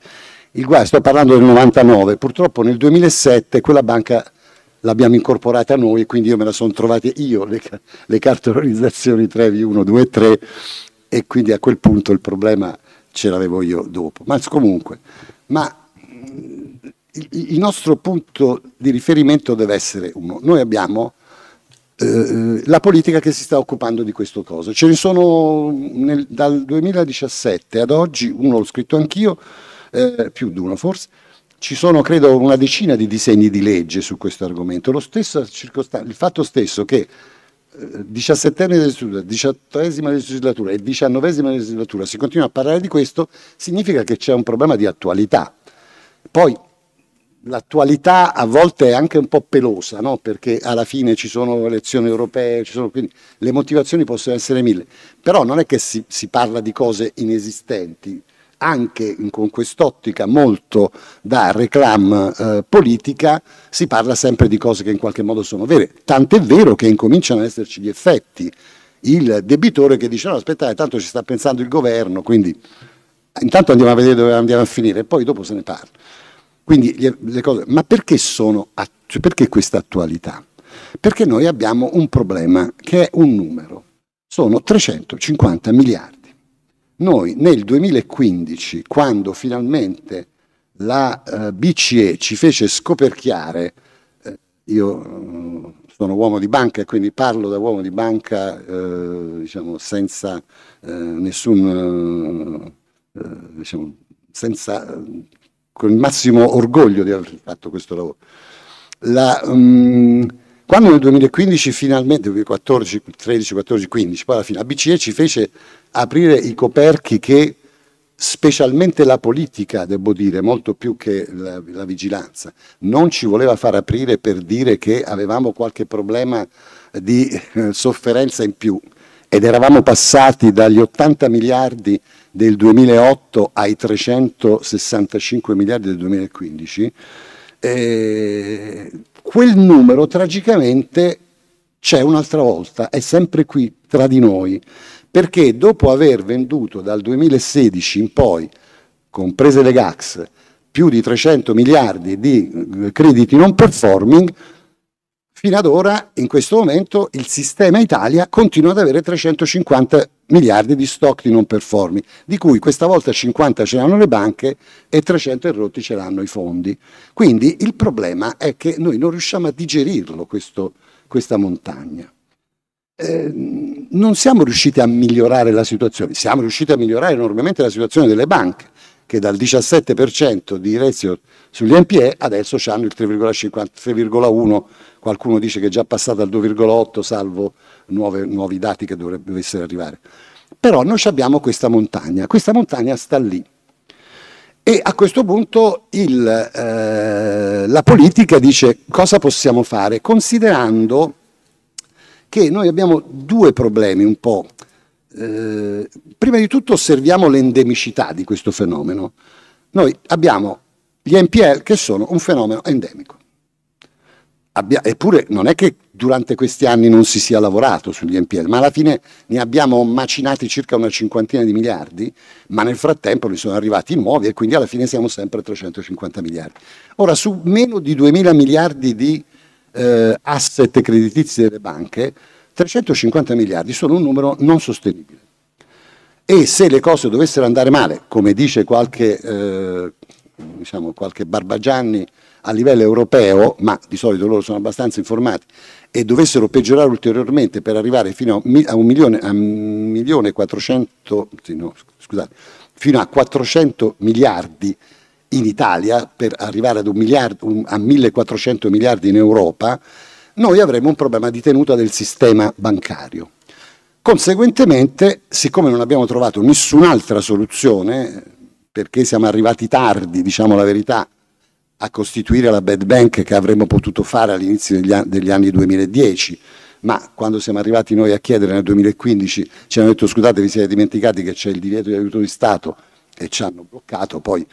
il guai, sto parlando del 99, purtroppo nel 2007 quella banca l'abbiamo incorporata noi, quindi io me la sono trovata io, le, le cartolarizzazioni Trevi 1, 2 e 3, e quindi a quel punto il problema ce l'avevo io dopo. Ma comunque, ma il, il nostro punto di riferimento deve essere uno. Noi abbiamo eh, eh la politica che si sta occupando di questo cosa. Ce ne sono nel, dal 2017 ad oggi, uno l'ho scritto anch'io, eh, più di uno forse, ci sono credo una decina di disegni di legge su questo argomento. Lo stesso il fatto stesso che eh, 17 legislatura, 18 legislatura e 19 legislatura si continua a parlare di questo significa che c'è un problema di attualità. Poi l'attualità a volte è anche un po' pelosa, no? perché alla fine ci sono elezioni europee, sono, quindi le motivazioni possono essere mille, però non è che si, si parla di cose inesistenti, anche in, con quest'ottica molto da reclam eh, politica si parla sempre di cose che in qualche modo sono vere, tant'è vero che incominciano ad esserci gli effetti, il debitore che dice no aspettate tanto ci sta pensando il governo, quindi intanto andiamo a vedere dove andiamo a finire e poi dopo se ne parla. Quindi le cose, ma perché, sono, cioè perché questa attualità? Perché noi abbiamo un problema che è un numero, sono 350 miliardi. Noi nel 2015, quando finalmente la eh, BCE ci fece scoperchiare, eh, io mm, sono uomo di banca e quindi parlo da uomo di banca eh, diciamo, senza eh, nessun... Diciamo, senza con il massimo orgoglio di aver fatto questo lavoro. La, um, quando nel 2015 finalmente, 2014, 13, 14, 15, poi alla fine, la BCE ci fece aprire i coperchi che specialmente la politica, devo dire, molto più che la, la, vigilanza, non ci voleva far aprire per dire che avevamo qualche problema di eh, sofferenza in più ed eravamo passati dagli 80 miliardi del 2008 ai 365 miliardi del 2015, eh, quel numero tragicamente c'è un'altra volta, è sempre qui tra di noi, perché dopo aver venduto dal 2016 in poi, comprese le GAX, più di 300 miliardi di eh, crediti non performing, Fino ad ora, in questo momento, il sistema Italia continua ad avere 350 miliardi di stock di non performi, di cui questa volta 50 ce l'hanno le banche e 300 erotti ce l'hanno i fondi. Quindi il problema è che noi non riusciamo a digerirlo questo, questa montagna. Eh, non siamo riusciti a migliorare la situazione, siamo riusciti a migliorare enormemente la situazione delle banche, che dal 17% di ratio sugli NPE adesso hanno il 3,1 qualcuno dice che è già passata al 2,8 salvo nuove, nuovi dati che dovrebbero essere arrivare. Però noi abbiamo questa montagna, questa montagna sta lì. E a questo punto il, eh, la politica dice cosa possiamo fare, considerando che noi abbiamo due problemi un po'. Eh, prima di tutto osserviamo l'endemicità di questo fenomeno. Noi abbiamo gli NPL che sono un fenomeno endemico abbia, eppure non è che durante questi anni non si sia lavorato sugli NPL, ma alla fine ne abbiamo macinati circa una cinquantina di miliardi, ma nel frattempo ne sono arrivati nuovi e quindi alla fine siamo sempre a 350 miliardi. Ora, su meno di 2 mila miliardi di eh, asset creditizi delle banche, 350 miliardi sono un numero non sostenibile. E se le cose dovessero andare male, come dice qualche, eh, diciamo, qualche Barbagianni, a livello europeo, ma di solito loro sono abbastanza informati, e dovessero peggiorare ulteriormente per arrivare fino a 1 milione, a milione 400, no, scusate, fino a 400 miliardi in Italia, per arrivare miliardo, un, a 1400 miliardi in Europa, noi avremo un problema di tenuta del sistema bancario. Conseguentemente, siccome non abbiamo trovato nessun'altra soluzione, perché siamo arrivati tardi, diciamo la verità, a costituire la bad bank che avremmo potuto fare all'inizio degli, an degli, anni 2010, ma quando siamo arrivati noi a chiedere nel 2015 ci hanno detto scusate vi siete dimenticati che c'è il divieto di aiuto di Stato e ci hanno bloccato, poi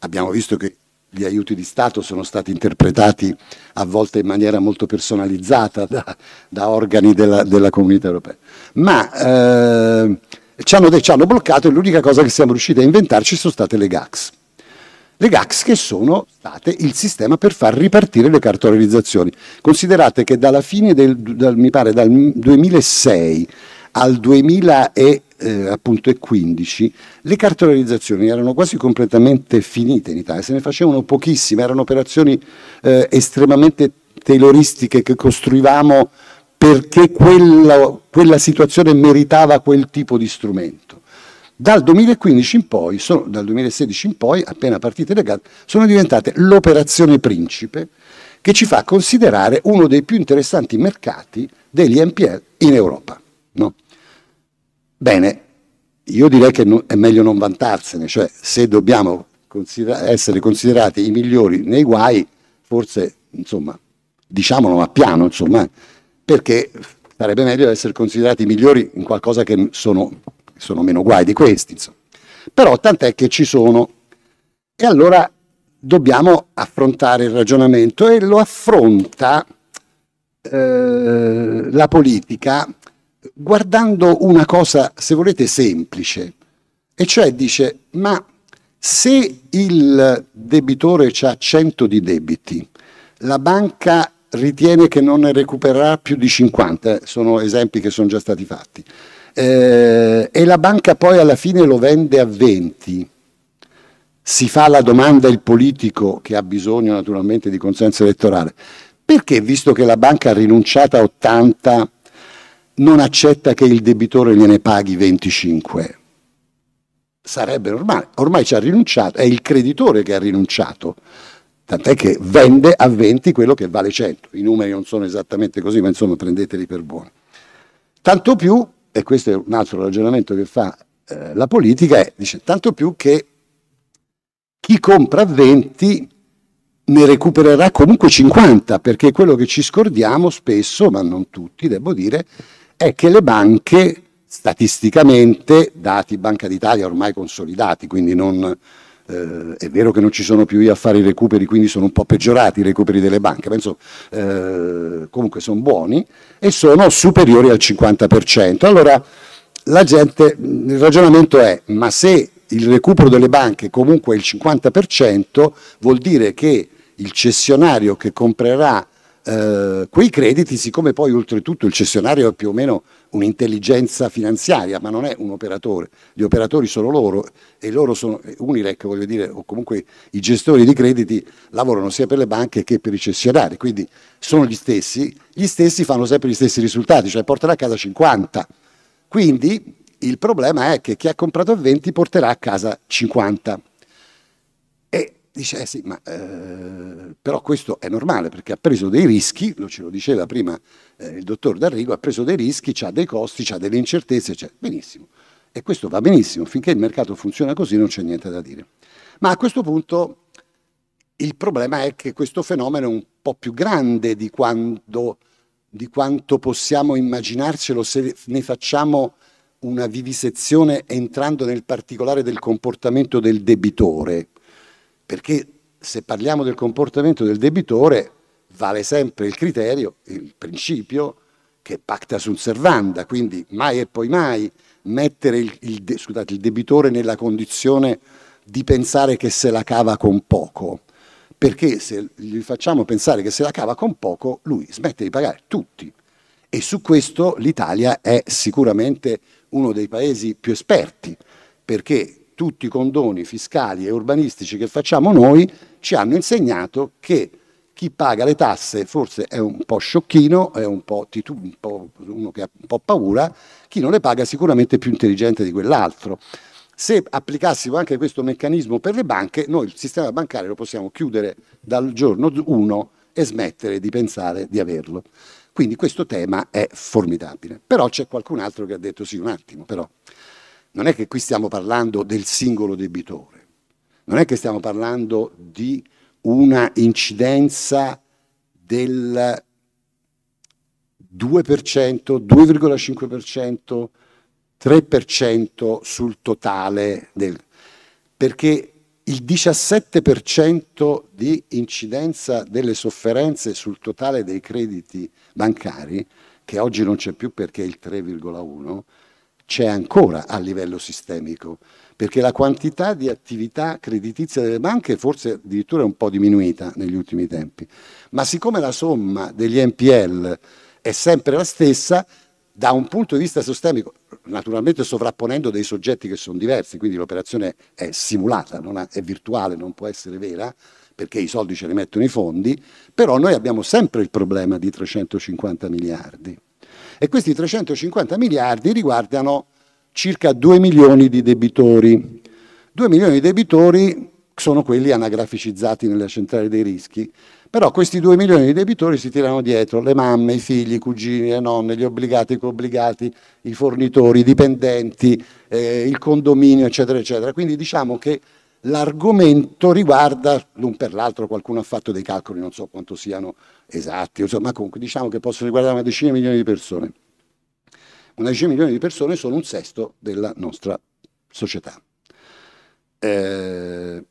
abbiamo visto che gli aiuti di Stato sono stati interpretati a volte in maniera molto personalizzata da, da organi della, della, comunità europea. Ma eh, ci, hanno, ci hanno bloccato e l'unica cosa che siamo riusciti a inventarci sono state le GACS le GACS che sono state il sistema per far ripartire le cartolarizzazioni. Considerate che dalla fine del, dal, mi pare, dal 2006 al 2015 eh, le cartolarizzazioni erano quasi completamente finite in Italia, se ne facevano pochissime, erano operazioni eh, estremamente tailoristiche che costruivamo perché quella, quella situazione meritava quel tipo di strumento. Dal 2015 in poi, sono, dal 2016 in poi, appena partite le gare, sono diventate l'operazione principe che ci fa considerare uno dei più interessanti mercati degli NPL in Europa. No? Bene, io direi che è meglio non vantarsene, cioè se dobbiamo considera essere considerati i migliori nei guai, forse, insomma, diciamolo ma piano, insomma, perché sarebbe meglio essere considerati i migliori in qualcosa che sono sono meno guai di questi, insomma. Però tant'è che ci sono. E allora dobbiamo affrontare il ragionamento e lo affronta eh, la politica guardando una cosa, se volete, semplice. E cioè dice, ma se il debitore ha 100 di debiti, la banca ritiene che non ne recupererà più di 50, eh, sono esempi che sono già stati fatti, eh, e la banca poi alla fine lo vende a 20. Si fa la domanda il politico che ha bisogno naturalmente di consenso elettorale. Perché, visto che la banca ha rinunciato a 80, non accetta che il debitore gliene paghi 25? Sarebbe normale, ormai ci ha rinunciato, è il creditore che ha rinunciato tant'è che vende a 20 quello che vale 100. I numeri non sono esattamente così, ma insomma prendeteli per buoni. Tanto più e questo è un altro ragionamento che fa eh, la politica, è, dice, tanto più che chi compra 20 ne recupererà comunque 50, perché quello che ci scordiamo spesso, ma non tutti, devo dire, è che le banche statisticamente, dati Banca d'Italia ormai consolidati, quindi non eh, è vero che non ci sono più io a fare i recuperi, quindi sono un po' peggiorati i recuperi delle banche, penso eh, comunque sono buoni e sono superiori al 50%. Allora la gente, il ragionamento è, ma se il recupero delle banche comunque è il 50%, vuol dire che il cessionario che comprerà eh, quei crediti, siccome poi oltretutto il cessionario è più o meno un'intelligenza finanziaria, ma non è un operatore, gli operatori sono loro e loro sono Unilec, voglio dire, o comunque i gestori di crediti lavorano sia per le banche che per i cessionari, quindi sono gli stessi, gli stessi fanno sempre gli stessi risultati, cioè portano a casa 50. Quindi il problema è che chi ha comprato a 20 porterà a casa 50 dice, eh sì, ma eh, però questo è normale perché ha preso dei rischi, lo ce lo diceva prima eh, il dottor D'Arrigo, ha preso dei rischi, ha dei costi, ha delle incertezze, cioè, benissimo. E questo va benissimo, finché il mercato funziona così non c'è niente da dire. Ma a questo punto il problema è che questo fenomeno è un po' più grande di, quando, di quanto possiamo immaginarcelo se ne facciamo una vivisezione entrando nel particolare del comportamento del debitore, perché se parliamo del comportamento del debitore vale sempre il criterio, il principio che pacta sunt servanda, quindi mai e poi mai mettere il, il, scusate, il debitore nella condizione di pensare che se la cava con poco, perché se gli facciamo pensare che se la cava con poco, lui smette di pagare tutti. E su questo l'Italia è sicuramente uno dei paesi più esperti, perché tutti i condoni fiscali e urbanistici che facciamo noi ci hanno insegnato che chi paga le tasse forse è un po' sciocchino, è un po', titu- un po uno che ha un po' paura, chi non le paga è sicuramente più intelligente di quell'altro. Se applicassimo anche questo meccanismo per le banche, noi il sistema bancario lo possiamo chiudere dal giorno 1 e smettere di pensare di averlo. Quindi questo tema è formidabile. Però c'è qualcun altro che ha detto sì, un attimo, però non è che qui stiamo parlando del singolo debitore, non è che stiamo parlando di una incidenza del 2%, 2,5%, 3% sul totale del... perché il 17% di incidenza delle sofferenze sul totale dei crediti bancari, che oggi non c'è più perché è il 3,1%, c'è ancora a livello sistemico, perché la quantità di attività creditizia delle banche forse addirittura è un po' diminuita negli ultimi tempi, ma siccome la somma degli NPL è sempre la stessa, da un punto di vista sistemico, naturalmente sovrapponendo dei soggetti che sono diversi, quindi l'operazione è simulata, ha, è virtuale, non può essere vera, perché i soldi ce li mettono i fondi, però noi abbiamo sempre il problema di 350 miliardi e questi 350 miliardi riguardano circa 2 milioni di debitori. 2 milioni di debitori sono quelli anagraficizzati nella centrale dei rischi, però questi 2 milioni di debitori si tirano dietro le mamme, i figli, i cugini, le nonne, gli obbligati, i coobbligati, i fornitori, i dipendenti, eh, il condominio, eccetera, eccetera. Quindi diciamo che l'argomento riguarda l'un per l'altro, qualcuno ha fatto dei calcoli, non so quanto siano esatti, ma comunque diciamo che possono riguardare una decina di milioni di persone. Una decina di milioni di persone sono un sesto della nostra società. Eh,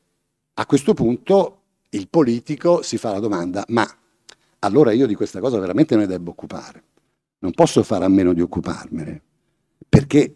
a questo punto il politico si fa la domanda, ma allora io di questa cosa veramente me ne devo occupare, non posso fare a meno di occuparmene, perché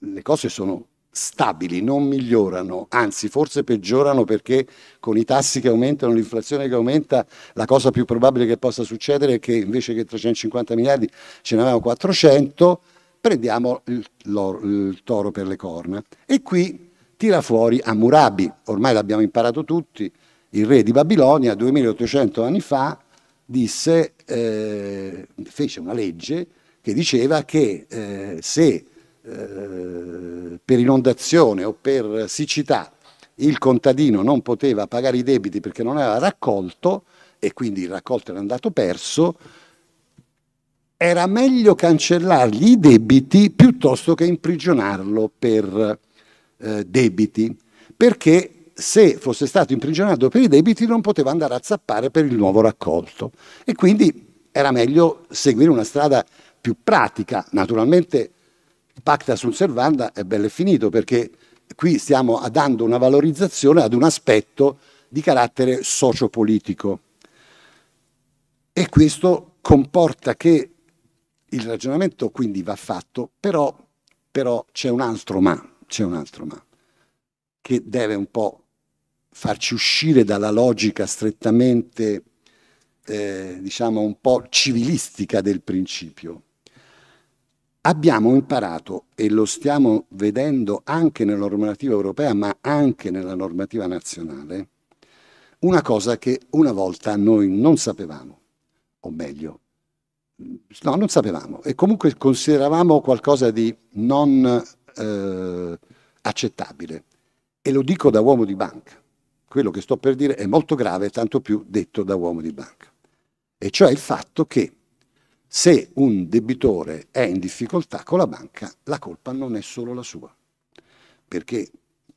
le cose sono stabili, non migliorano, anzi forse peggiorano perché con i tassi che aumentano, l'inflazione che aumenta, la cosa più probabile che possa succedere è che invece che 350 miliardi ce ne avevamo 400, prendiamo il, il toro per le corna. E qui tira fuori Hammurabi, ormai l'abbiamo imparato tutti, il re di Babilonia 2800 anni fa disse, eh, fece una legge che diceva che eh, se eh, per inondazione o per siccità il contadino non poteva pagare i debiti perché non aveva raccolto e quindi il raccolto era andato perso, era meglio cancellargli i debiti piuttosto che imprigionarlo per eh, debiti, perché se fosse stato imprigionato per i debiti non poteva andare a zappare per il nuovo raccolto e quindi era meglio seguire una strada più pratica, naturalmente pacta sul servanda è bello e finito perché qui stiamo dando una valorizzazione ad un aspetto di carattere sociopolitico e questo comporta che il ragionamento quindi va fatto, però, però c'è un altro ma, c'è un altro ma, che deve un po' farci uscire dalla logica strettamente, eh, diciamo, un po' civilistica del principio Abbiamo imparato, e lo stiamo vedendo anche nella normativa europea, ma anche nella normativa nazionale, una cosa che una volta noi non sapevamo, o meglio, no, non sapevamo, e comunque consideravamo qualcosa di non eh, accettabile. E lo dico da uomo di banca. Quello che sto per dire è molto grave, tanto più detto da uomo di banca. E cioè il fatto che se un debitore è in difficoltà con la banca, la colpa non è solo la sua. Perché,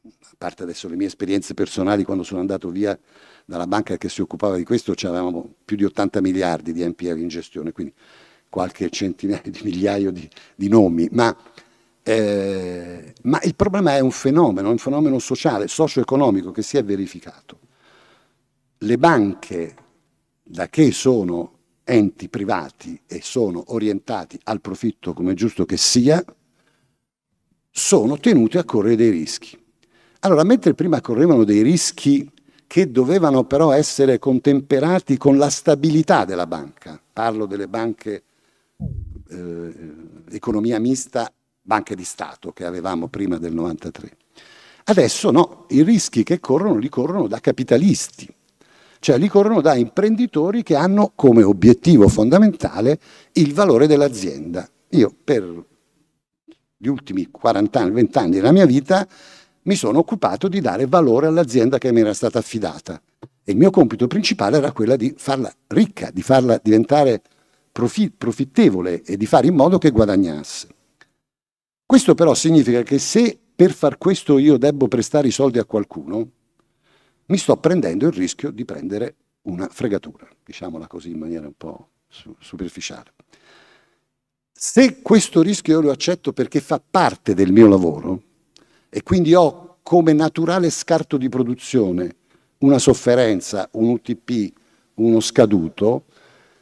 a parte adesso le mie esperienze personali, quando sono andato via dalla banca che si occupava di questo, avevamo più di 80 miliardi di NPL in gestione, quindi qualche centinaio di migliaio di, di nomi, ma, eh, ma il problema è un fenomeno, un fenomeno sociale, socio-economico che si è verificato. Le banche, da che sono enti privati e sono orientati al profitto come è giusto che sia, sono tenuti a correre dei rischi. Allora, mentre prima correvano dei rischi che dovevano però essere contemperati con la stabilità della banca, parlo delle banche eh, economia mista, banche di Stato che avevamo prima del 93. Adesso no, i rischi che corrono li corrono da capitalisti cioè li corrono da imprenditori che hanno come obiettivo fondamentale il valore dell'azienda. Io per gli ultimi 40 anni, 20 anni della mia vita mi sono occupato di dare valore all'azienda che mi era stata affidata e il mio compito principale era quello di farla ricca, di farla diventare profitt profittevole e di fare in modo che guadagnasse. Questo però significa che se per far questo io debbo prestare i soldi a qualcuno, mi sto prendendo il rischio di prendere una fregatura, diciamola così in maniera un po' superficiale. Se questo rischio io lo accetto perché fa parte del mio lavoro e quindi ho come naturale scarto di produzione una sofferenza, un UTP, uno scaduto,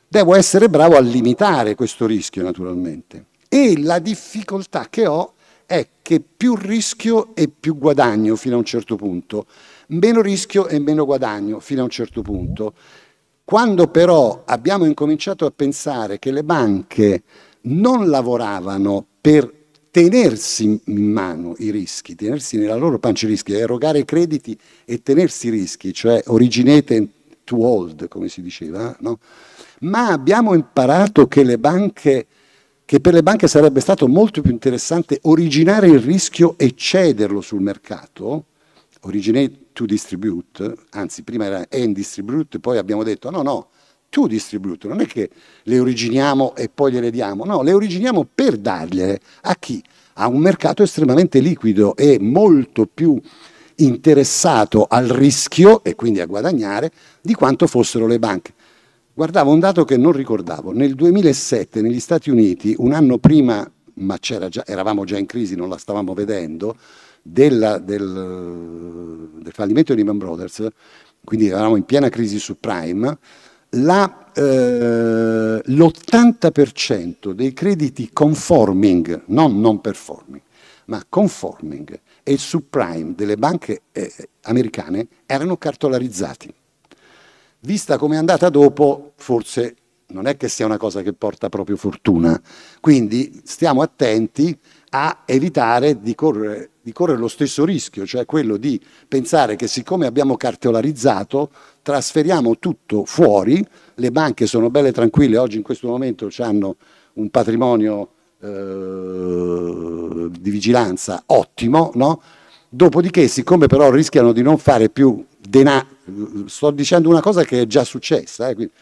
devo essere bravo a limitare questo rischio naturalmente. E la difficoltà che ho è che più rischio e più guadagno fino a un certo punto, meno rischio e meno guadagno fino a un certo punto. Quando però abbiamo incominciato a pensare che le banche non lavoravano per tenersi in mano i rischi, tenersi nella loro pancia i rischi, erogare crediti e tenersi i rischi, cioè originate to hold, come si diceva, no? ma abbiamo imparato che, banche, che per le banche sarebbe stato molto più interessante originare il rischio e cederlo sul mercato, originate to distribute, anzi prima era and distribute, poi abbiamo detto no, no, to distribute, non è che le originiamo e poi gliele diamo, no, le originiamo per dargliele a chi? A un mercato estremamente liquido e molto più interessato al rischio e quindi a guadagnare di quanto fossero le banche. Guardavo un dato che non ricordavo, nel 2007 negli Stati Uniti, un anno prima, ma già, eravamo già in crisi, non la stavamo vedendo, della, del, del, fallimento di Lehman Brothers, quindi eravamo in piena crisi subprime, l'80% eh, dei crediti conforming, non non performing, ma conforming e subprime delle banche eh, americane erano cartolarizzati. Vista come è andata dopo, forse non è che sia una cosa che porta proprio fortuna. Quindi stiamo attenti a evitare di correre, di correre, lo stesso rischio, cioè quello di pensare che siccome abbiamo cartolarizzato trasferiamo tutto fuori, le banche sono belle tranquille, oggi in questo momento hanno un patrimonio eh, di vigilanza ottimo, no? dopodiché siccome però rischiano di non fare più denaro, sto dicendo una cosa che è già successa, eh, quindi,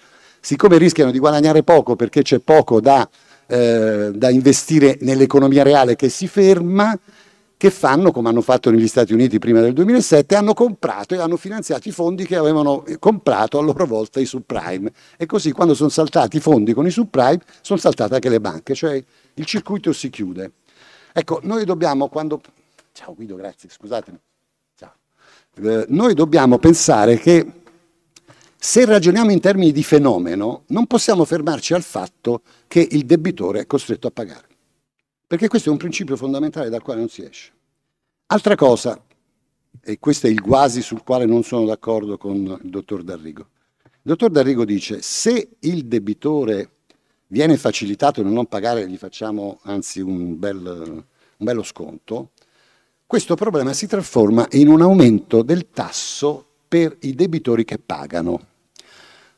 siccome rischiano di guadagnare poco perché c'è poco da eh, da investire nell'economia reale che si ferma, che fanno come hanno fatto negli Stati Uniti prima del 2007, hanno comprato e hanno finanziato i fondi che avevano comprato a loro volta i subprime. E così quando sono saltati i fondi con i subprime, sono saltate anche le banche, cioè il circuito si chiude. Ecco, noi dobbiamo quando... Ciao Guido, grazie, scusatemi. Ciao. Eh, noi dobbiamo pensare che se ragioniamo in termini di fenomeno, non possiamo fermarci al fatto che il debitore è costretto a pagare, perché questo è un principio fondamentale dal quale non si esce. Altra cosa, e questo è il quasi sul quale non sono d'accordo con il dottor D'Arrigo. Il dottor D'Arrigo dice se il debitore viene facilitato nel non pagare, gli facciamo anzi un, bel, un bello sconto, questo problema si trasforma in un aumento del tasso per i debitori che pagano.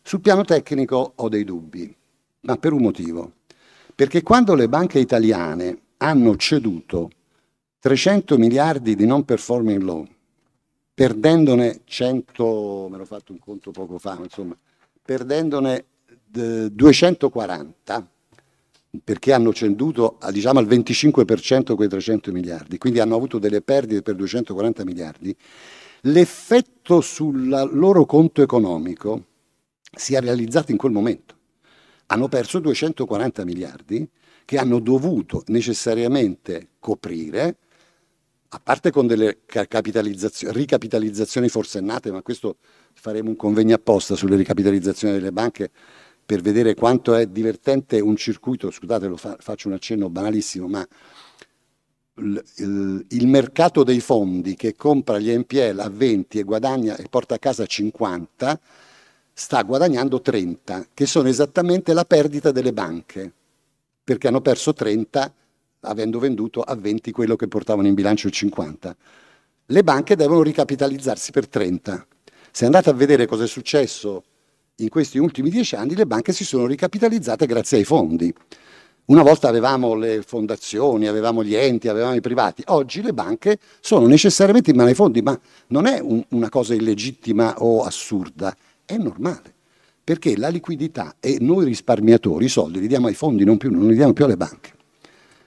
Sul piano tecnico ho dei dubbi, ma per un motivo. Perché quando le banche italiane hanno ceduto 300 miliardi di non performing loan, perdendone 100, me l'ho fatto un conto poco fa, insomma, perdendone 240, perché hanno ceduto diciamo, al 25% quei 300 miliardi, quindi hanno avuto delle perdite per 240 miliardi, l'effetto sul loro conto economico si è realizzato in quel momento. Hanno perso 240 miliardi che hanno dovuto necessariamente coprire, a parte con delle ricapitalizzazioni forsennate, ma questo faremo un convegno apposta sulle ricapitalizzazioni delle banche per vedere quanto è divertente un circuito, scusate, lo fa, faccio un accenno banalissimo, ma il, il, il, mercato dei fondi che compra gli NPL a 20 e guadagna e porta a casa 50 sta guadagnando 30, che sono esattamente la perdita delle banche, perché hanno perso 30 avendo venduto a 20 quello che portavano in bilancio 50. Le banche devono ricapitalizzarsi per 30. Se andate a vedere cosa è successo in questi ultimi dieci anni, le banche si sono ricapitalizzate grazie ai fondi. Una volta avevamo le fondazioni, avevamo gli enti, avevamo i privati, oggi le banche sono necessariamente in mano ai fondi, ma non è un, una cosa illegittima o assurda, è normale, perché la liquidità e noi risparmiatori i soldi li diamo ai fondi, non, più, non li diamo più alle banche.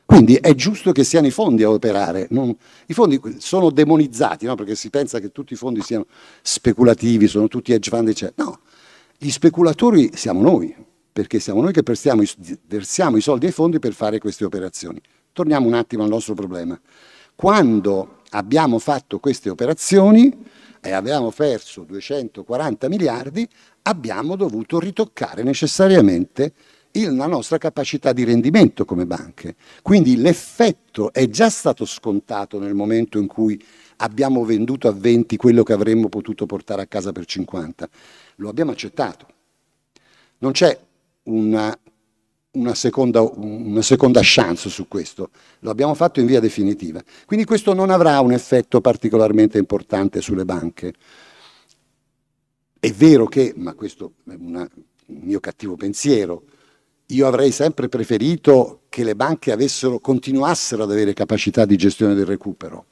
Quindi è giusto che siano i fondi a operare. Non, I fondi sono demonizzati, no? perché si pensa che tutti i fondi siano speculativi, sono tutti hedge fund, eccetera. No, gli speculatori siamo noi, perché siamo noi che versiamo i soldi ai fondi per fare queste operazioni. Torniamo un attimo al nostro problema. Quando abbiamo fatto queste operazioni, e avevamo perso 240 miliardi, abbiamo dovuto ritoccare necessariamente la nostra capacità di rendimento come banche. Quindi l'effetto è già stato scontato nel momento in cui abbiamo venduto a 20 quello che avremmo potuto portare a casa per 50. Lo abbiamo accettato. Non c'è una una seconda, una seconda chance su questo, lo abbiamo fatto in via definitiva. Quindi questo non avrà un effetto particolarmente importante sulle banche. È vero che, ma questo è una, un mio cattivo pensiero, io avrei sempre preferito che le banche avessero, continuassero ad avere capacità di gestione del recupero,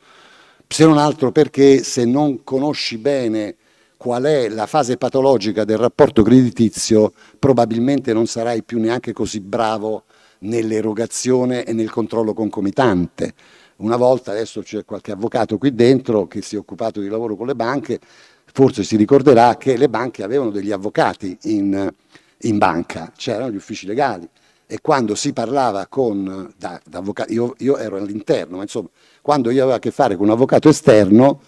se non altro perché se non conosci bene qual è la fase patologica del rapporto creditizio, probabilmente non sarai più neanche così bravo nell'erogazione e nel controllo concomitante. Una volta, adesso c'è qualche avvocato qui dentro che si è occupato di lavoro con le banche, forse si ricorderà che le banche avevano degli avvocati in, in banca, c'erano gli uffici legali e quando si parlava con da, da avvocati, io, io ero all'interno, ma insomma, quando io avevo a che fare con un avvocato esterno,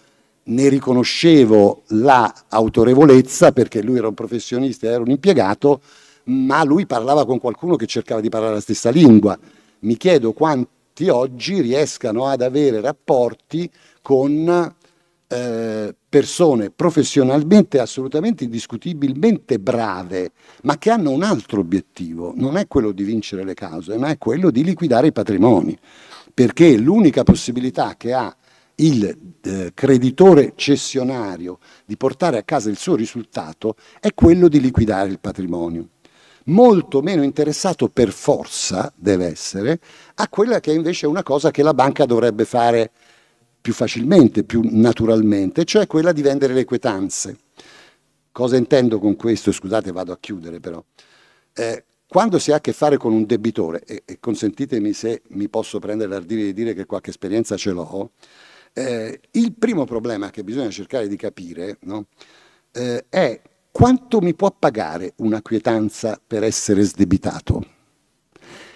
ne riconoscevo l'autorevolezza la perché lui era un professionista, era un impiegato, ma lui parlava con qualcuno che cercava di parlare la stessa lingua. Mi chiedo quanti oggi riescano ad avere rapporti con eh, persone professionalmente assolutamente indiscutibilmente brave, ma che hanno un altro obiettivo, non è quello di vincere le cause, ma è quello di liquidare i patrimoni, perché l'unica possibilità che ha il eh, creditore cessionario di portare a casa il suo risultato è quello di liquidare il patrimonio. Molto meno interessato per forza deve essere a quella che è invece è una cosa che la banca dovrebbe fare più facilmente, più naturalmente, cioè quella di vendere le quietanze. Cosa intendo con questo? Scusate, vado a chiudere però. Eh, quando si ha a che fare con un debitore, e, e consentitemi se mi posso prendere l'ardire di dire che qualche esperienza ce l'ho, eh, il primo problema che bisogna cercare di capire no, eh, è quanto mi può pagare una quietanza per essere sdebitato.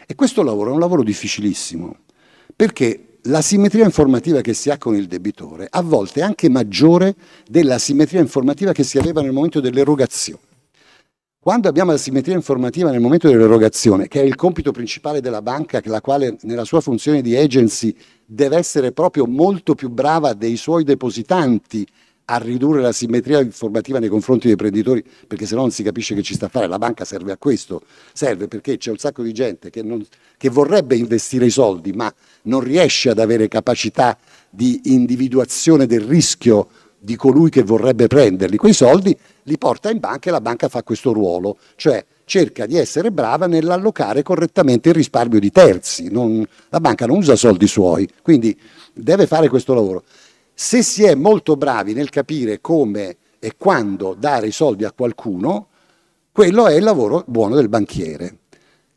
E questo lavoro è un lavoro difficilissimo, perché la simmetria informativa che si ha con il debitore a volte è anche maggiore della simmetria informativa che si aveva nel momento dell'erogazione. Quando abbiamo la simmetria informativa nel momento dell'erogazione, che è il compito principale della banca, la quale nella sua funzione di agency deve essere proprio molto più brava dei suoi depositanti a ridurre la simmetria informativa nei confronti dei imprenditori, perché se no non si capisce che ci sta a fare. La banca serve a questo, serve perché c'è un sacco di gente che, non, che vorrebbe investire i soldi, ma non riesce ad avere capacità di individuazione del rischio di colui che vorrebbe prenderli quei soldi, li porta in banca e la banca fa questo ruolo, cioè cerca di essere brava nell'allocare correttamente il risparmio di terzi, non, la banca non usa soldi suoi, quindi deve fare questo lavoro. Se si è molto bravi nel capire come e quando dare i soldi a qualcuno, quello è il lavoro buono del banchiere.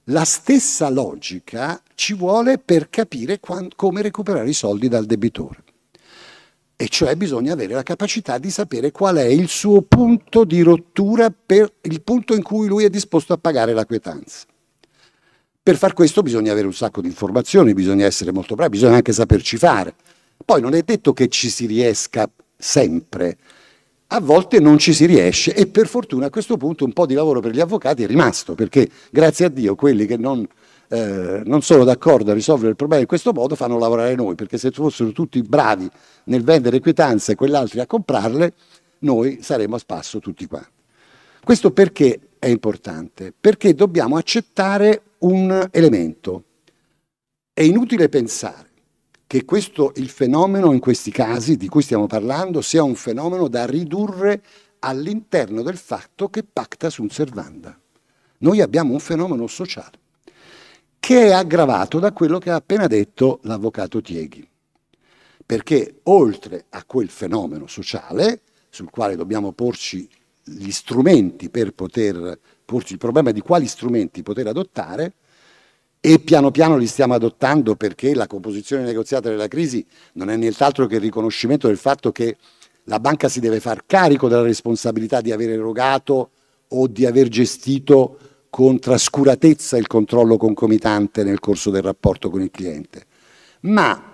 La stessa logica ci vuole per capire come recuperare i soldi dal debitore e cioè bisogna avere la capacità di sapere qual è il suo punto di rottura per il punto in cui lui è disposto a pagare la quietanza. Per far questo bisogna avere un sacco di informazioni, bisogna essere molto bravi, bisogna anche saperci fare. Poi non è detto che ci si riesca sempre, a volte non ci si riesce e per fortuna a questo punto un po' di lavoro per gli avvocati è rimasto, perché grazie a Dio quelli che non eh, non sono d'accordo a risolvere il problema in questo modo, fanno lavorare noi, perché se fossero tutti bravi nel vendere quietanze e quell'altro a comprarle, noi saremmo a spasso tutti quanti. Questo perché è importante? Perché dobbiamo accettare un elemento. È inutile pensare che questo, il fenomeno in questi casi di cui stiamo parlando sia un fenomeno da ridurre all'interno del fatto che pacta sunt servanda. Noi abbiamo un fenomeno sociale che è aggravato da quello che ha appena detto l'avvocato Tieghi. Perché oltre a quel fenomeno sociale, sul quale dobbiamo porci gli strumenti per poter porci il problema di quali strumenti poter adottare, e piano piano li stiamo adottando perché la composizione negoziata della crisi non è nient'altro che il riconoscimento del fatto che la banca si deve far carico della responsabilità di aver erogato o di aver gestito con trascuratezza il controllo concomitante nel corso del rapporto con il cliente. Ma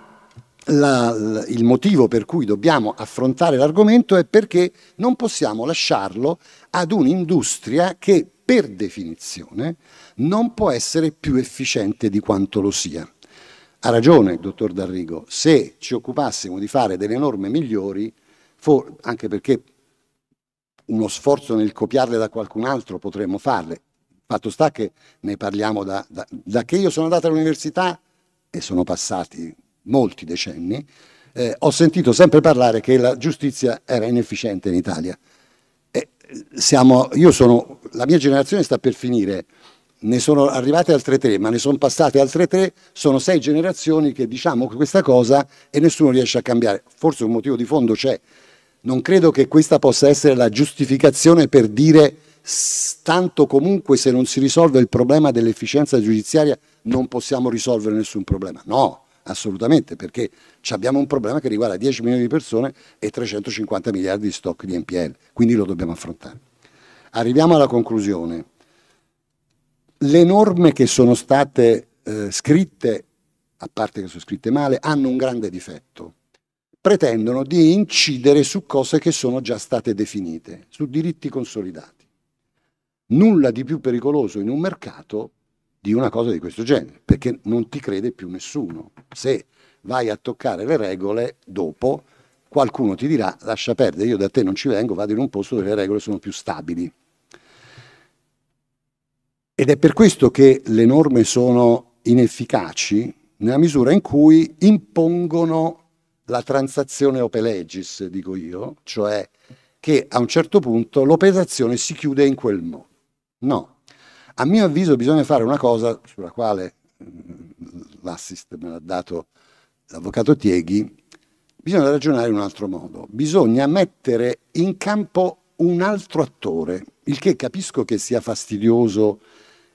la, il motivo per cui dobbiamo affrontare l'argomento è perché non possiamo lasciarlo ad un'industria che per definizione non può essere più efficiente di quanto lo sia. Ha ragione il dottor D'Arrigo, se ci occupassimo di fare delle norme migliori, anche perché uno sforzo nel copiarle da qualcun altro potremmo farle, Fatto sta che ne parliamo da, da, da che io sono andato all'università e sono passati molti decenni, eh, ho sentito sempre parlare che la giustizia era inefficiente in Italia. Eh, siamo, sono, la mia generazione sta per finire, ne sono arrivate altre tre, ma ne sono passate altre tre, sono sei generazioni che diciamo questa cosa e nessuno riesce a cambiare. Forse un motivo di fondo c'è. Non credo che questa possa essere la giustificazione per dire tanto comunque se non si risolve il problema dell'efficienza giudiziaria non possiamo risolvere nessun problema. No, assolutamente, perché abbiamo un problema che riguarda 10 milioni di persone e 350 miliardi di stock di NPL, quindi lo dobbiamo affrontare. Arriviamo alla conclusione. Le norme che sono state eh, scritte, a parte che sono scritte male, hanno un grande difetto. Pretendono di incidere su cose che sono già state definite, su diritti consolidati nulla di più pericoloso in un mercato di una cosa di questo genere, perché non ti crede più nessuno. Se vai a toccare le regole, dopo qualcuno ti dirà lascia perdere, io da te non ci vengo, vado in un posto dove le regole sono più stabili. Ed è per questo che le norme sono inefficaci nella misura in cui impongono la transazione ope legis, dico io, cioè che a un certo punto l'operazione si chiude in quel modo. No. A mio avviso bisogna fare una cosa sulla quale mm, l'assist me l'ha dato l'avvocato Tieghi, bisogna ragionare in un altro modo. Bisogna mettere in campo un altro attore, il che capisco che sia fastidioso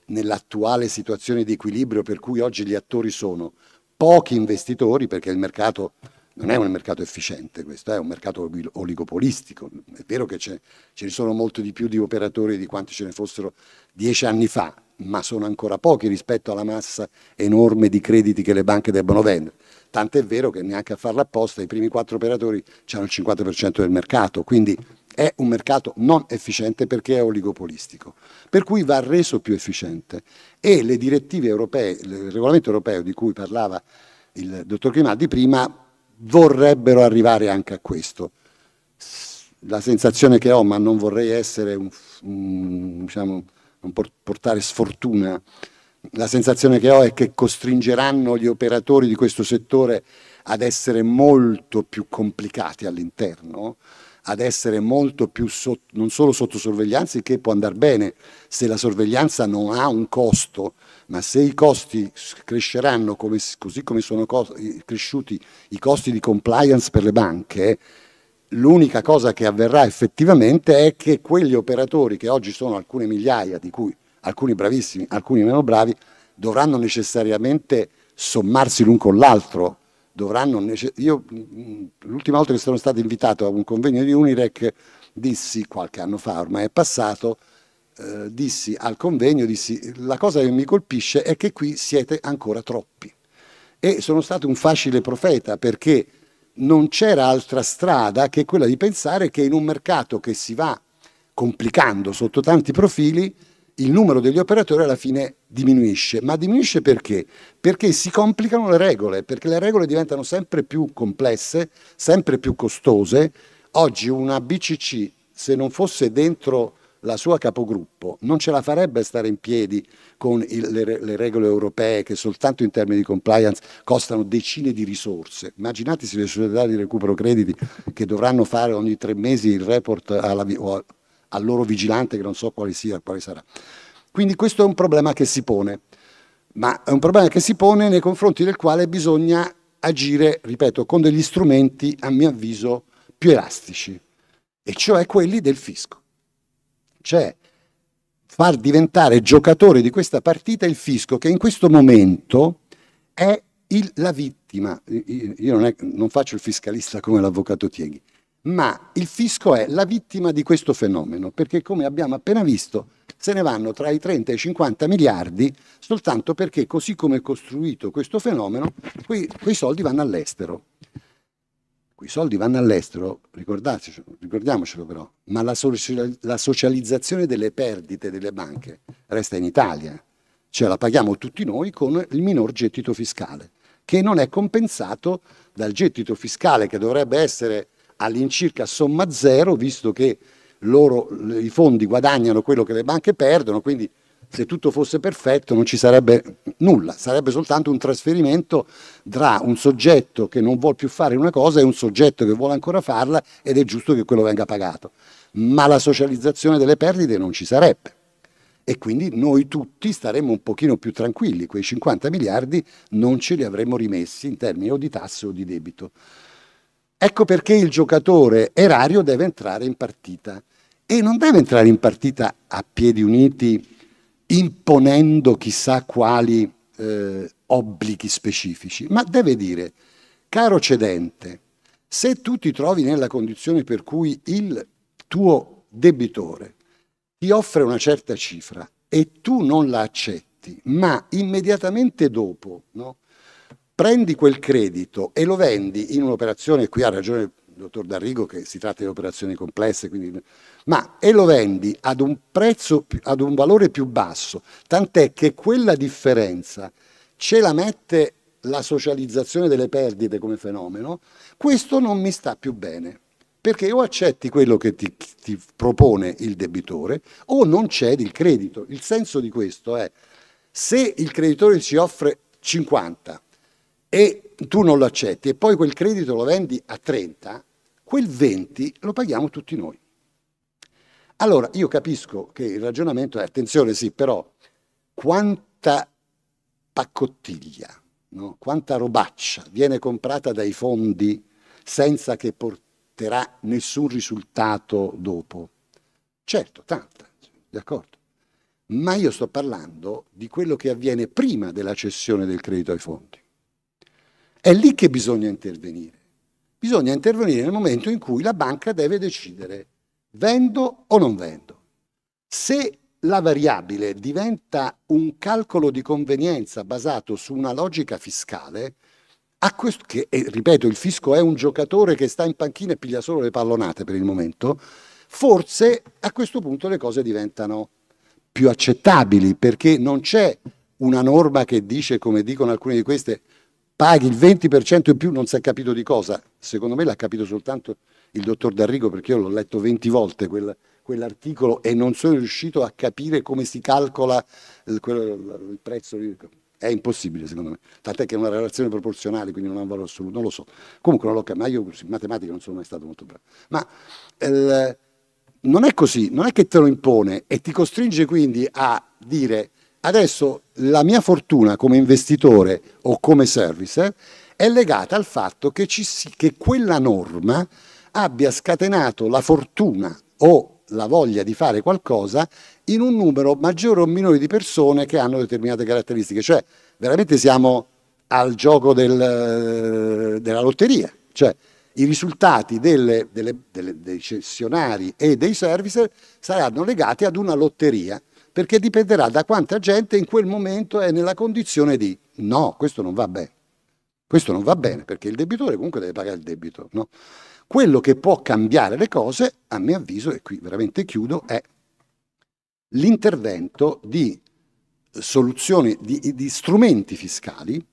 nell'attuale situazione di equilibrio per cui oggi gli attori sono pochi investitori, perché il mercato non è un mercato efficiente questo, è un mercato oligopolistico. È vero che ce ne sono molto di più di operatori di quanti ce ne fossero dieci anni fa, ma sono ancora pochi rispetto alla massa enorme di crediti che le banche debbono vendere. Tant'è vero che neanche a farla apposta i primi quattro operatori hanno il 50% del mercato, quindi è un mercato non efficiente perché è oligopolistico, per cui va reso più efficiente e le direttive europee, il regolamento europeo di cui parlava il dottor Grimaldi prima vorrebbero arrivare anche a questo. La sensazione che ho, ma non vorrei essere un, un diciamo, non portare sfortuna, la sensazione che ho è che costringeranno gli operatori di questo settore ad essere molto più complicati all'interno, ad essere molto più sotto, non solo sotto sorveglianza, il che può andare bene se la sorveglianza non ha un costo, ma se i costi cresceranno come, così come sono cresciuti i costi di compliance per le banche, l'unica cosa che avverrà effettivamente è che quegli operatori che oggi sono alcune migliaia, di cui alcuni bravissimi, alcuni meno bravi, dovranno necessariamente sommarsi l'un con l'altro. Io, l'ultima volta che sono stato invitato a un convegno di Unirec dissi qualche anno fa, ormai è passato, eh, dissi al convegno, dissi, la cosa che mi colpisce è che qui siete ancora troppi. E sono stato un facile profeta perché non c'era altra strada che quella di pensare che in un mercato che si va complicando sotto tanti profili, il numero degli operatori alla fine diminuisce. Ma diminuisce perché? Perché si complicano le regole, perché le regole diventano sempre più complesse, sempre più costose. Oggi una BCC, se non fosse dentro la sua capogruppo non ce la farebbe stare in piedi con il, le, le, regole europee che soltanto in termini di compliance costano decine di risorse. Immaginate se le società di recupero crediti che dovranno fare ogni tre mesi il report alla, al loro vigilante che non so quale sia, quale sarà. Quindi questo è un problema che si pone, ma è un problema che si pone nei confronti del quale bisogna agire, ripeto, con degli strumenti, a mio avviso, più elastici, e cioè quelli del fisco cioè far diventare giocatore di questa partita il fisco che in questo momento è il, la vittima. Io non, è, non faccio il fiscalista come l'avvocato Tieghi, ma il fisco è la vittima di questo fenomeno, perché come abbiamo appena visto se ne vanno tra i 30 e i 50 miliardi soltanto perché così come è costruito questo fenomeno, quei, quei soldi vanno all'estero i soldi vanno all'estero, ricordiamocelo però, ma la, la socializzazione delle perdite delle banche resta in Italia, cioè la paghiamo tutti noi con il minor gettito fiscale, che non è compensato dal gettito fiscale che dovrebbe essere all'incirca somma zero, visto che loro, i fondi guadagnano quello che le banche perdono, quindi se tutto fosse perfetto non ci sarebbe nulla, sarebbe soltanto un trasferimento tra un soggetto che non vuole più fare una cosa e un soggetto che vuole ancora farla ed è giusto che quello venga pagato. Ma la socializzazione delle perdite non ci sarebbe e quindi noi tutti staremmo un pochino più tranquilli, quei 50 miliardi non ce li avremmo rimessi in termini o di tasse o di debito. Ecco perché il giocatore erario deve entrare in partita e non deve entrare in partita a piedi uniti imponendo chissà quali eh, obblighi specifici, ma deve dire, caro cedente, se tu ti trovi nella condizione per cui il tuo debitore ti offre una certa cifra e tu non la accetti, ma immediatamente dopo no, prendi quel credito e lo vendi in un'operazione, qui ha ragione il dottor D'Arrigo che si tratta di operazioni complesse, quindi ma e lo vendi ad un prezzo, ad un valore più basso, tant'è che quella differenza ce la mette la socializzazione delle perdite come fenomeno, questo non mi sta più bene, perché o accetti quello che ti, ti propone il debitore o non cedi il credito. Il senso di questo è se il creditore ci offre 50 e tu non lo accetti e poi quel credito lo vendi a 30, quel 20 lo paghiamo tutti noi. Allora, io capisco che il ragionamento è, eh, attenzione sì, però quanta paccottiglia, no? quanta robaccia viene comprata dai fondi senza che porterà nessun risultato dopo. Certo, tanta, d'accordo. Ma io sto parlando di quello che avviene prima della cessione del credito ai fondi. È lì che bisogna intervenire. Bisogna intervenire nel momento in cui la banca deve decidere Vendo o non vendo? Se la variabile diventa un calcolo di convenienza basato su una logica fiscale, questo, che, e ripeto, il fisco è un giocatore che sta in panchina e piglia solo le pallonate per il momento, forse a questo punto le cose diventano più accettabili perché non c'è una norma che dice, come dicono alcune di queste, paghi il 20% in più, non si è capito di cosa. Secondo me l'ha capito soltanto il dottor D'Arrigo perché io l'ho letto 20 volte quel, quell'articolo e non sono riuscito a capire come si calcola il, eh, quello, il prezzo. È impossibile secondo me, tant'è che è una relazione proporzionale, quindi non ha un valore assoluto, non lo so. Comunque non lo capito, ma io in matematica non sono mai stato molto bravo. Ma eh, non è così, non è che te lo impone e ti costringe quindi a dire adesso la mia fortuna come investitore o come servicer è legata al fatto che, ci, che quella norma abbia scatenato la fortuna o la voglia di fare qualcosa in un numero maggiore o minore di persone che hanno determinate caratteristiche. Cioè, veramente siamo al gioco del, eh, della lotteria. Cioè, i risultati delle, delle, delle, dei cessionari e dei servicer saranno legati ad una lotteria, perché dipenderà da quanta gente in quel momento è nella condizione di no, questo non va bene. Questo non va bene perché il debitore comunque deve pagare il debito. No? Quello che può cambiare le cose, a mio avviso, e qui veramente chiudo, è l'intervento di soluzioni, di, di strumenti fiscali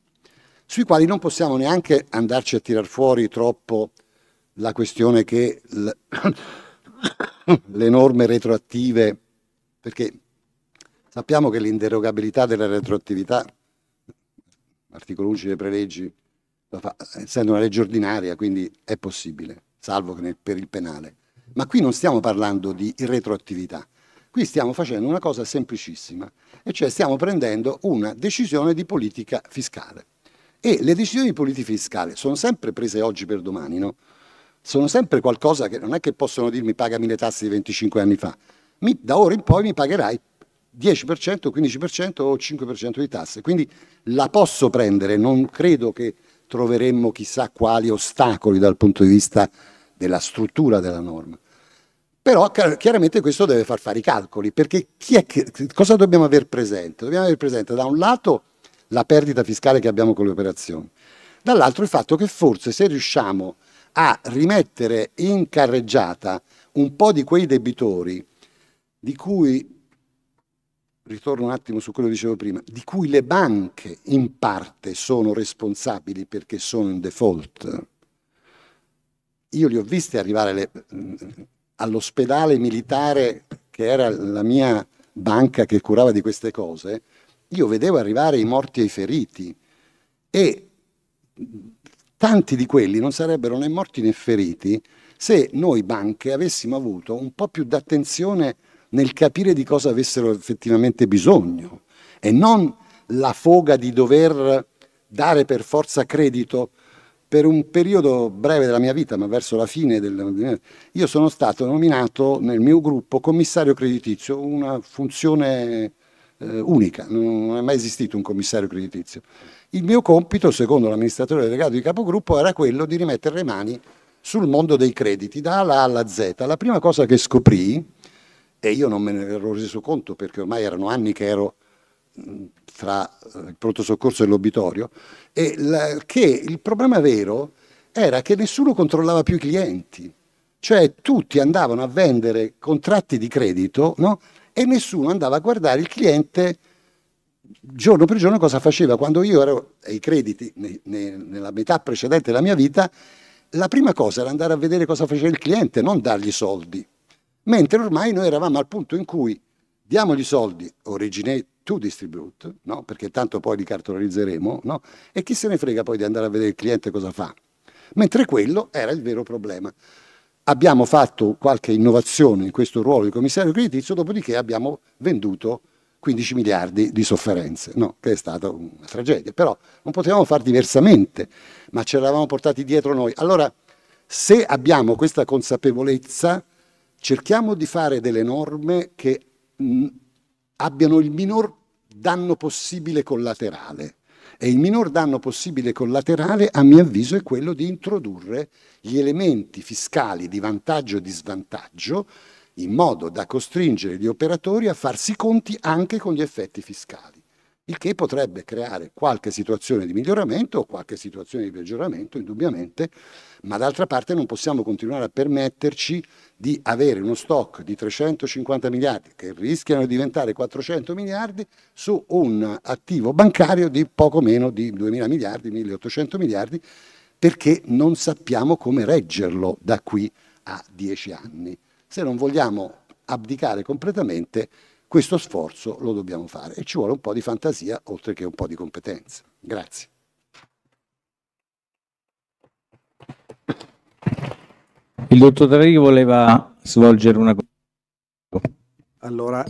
sui quali non possiamo neanche andarci a tirar fuori troppo la questione che le norme retroattive, perché sappiamo che l'inderogabilità della retroattività, articolo 11 dei preleggi, essendo una legge ordinaria, quindi è possibile, salvo che nel, per il penale. Ma qui non stiamo parlando di retroattività, qui stiamo facendo una cosa semplicissima, e cioè stiamo prendendo una decisione di politica fiscale. E le decisioni di politica fiscale sono sempre prese oggi per domani, no? Sono sempre qualcosa che non è che possono dirmi pagami le tasse di 25 anni fa, mi, da ora in poi mi pagherai 10%, 15% o 5% di tasse. Quindi la posso prendere, non credo che troveremmo chissà quali ostacoli dal punto di vista della struttura della norma. Però chiaramente questo deve far fare i calcoli, perché che, cosa dobbiamo aver presente? Dobbiamo aver presente da un lato la perdita fiscale che abbiamo con le operazioni, dall'altro il fatto che forse se riusciamo a rimettere in carreggiata un po' di quei debitori di cui ritorno un attimo su quello che dicevo prima, di cui le banche in parte sono responsabili perché sono in default. Io li ho visti arrivare le, all'ospedale militare, che era la mia banca che curava di queste cose, io vedevo arrivare i morti e i feriti e tanti di quelli non sarebbero né morti né feriti se noi banche avessimo avuto un po' più d'attenzione nel capire di cosa avessero effettivamente bisogno e non la foga di dover dare per forza credito per un periodo breve della mia vita, ma verso la fine del... Io sono stato nominato nel mio gruppo commissario creditizio, una funzione eh, unica, non è mai esistito un commissario creditizio. Il mio compito, secondo l'amministratore delegato di capogruppo, era quello di rimettere le mani sul mondo dei crediti, da A alla A alla Z. La prima cosa che scoprì e io non me ne ero reso conto perché ormai erano anni che ero mm, tra eh, il pronto soccorso e l'obitorio, e la, che il problema vero era che nessuno controllava più i clienti, cioè tutti andavano a vendere contratti di credito no? e nessuno andava a guardare il cliente giorno per giorno cosa faceva. Quando io ero ai crediti, ne, ne, nella metà precedente della mia vita, la prima cosa era andare a vedere cosa faceva il cliente, non dargli soldi mentre ormai noi eravamo al punto in cui diamo gli soldi originate to distribute, no? perché tanto poi li cartolarizzeremo, no? e chi se ne frega poi di andare a vedere il cliente cosa fa. Mentre quello era il vero problema. Abbiamo fatto qualche innovazione in questo ruolo di commissario creditizio, dopodiché abbiamo venduto 15 miliardi di sofferenze, no? che è stata una tragedia. Però non potevamo far diversamente, ma ce l'avamo portati dietro noi. Allora, se abbiamo questa consapevolezza, cerchiamo di fare delle norme che mh, mm, abbiano il minor danno possibile collaterale. E il minor danno possibile collaterale, a mio avviso, è quello di introdurre gli elementi fiscali di vantaggio e di svantaggio in modo da costringere gli operatori a farsi conti anche con gli effetti fiscali il che potrebbe creare qualche situazione di miglioramento o qualche situazione di peggioramento, indubbiamente, ma d'altra parte non possiamo continuare a permetterci di avere uno stock di 350 miliardi che rischiano di diventare 400 miliardi su un attivo bancario di poco meno di 2.000 miliardi, 1.800 miliardi, perché non sappiamo come reggerlo da qui a 10 anni, se non vogliamo abdicare completamente questo sforzo lo dobbiamo fare e ci vuole un po' di fantasia oltre che un po' di competenza. Grazie. Il dottor Draghi voleva svolgere una cosa. Allora,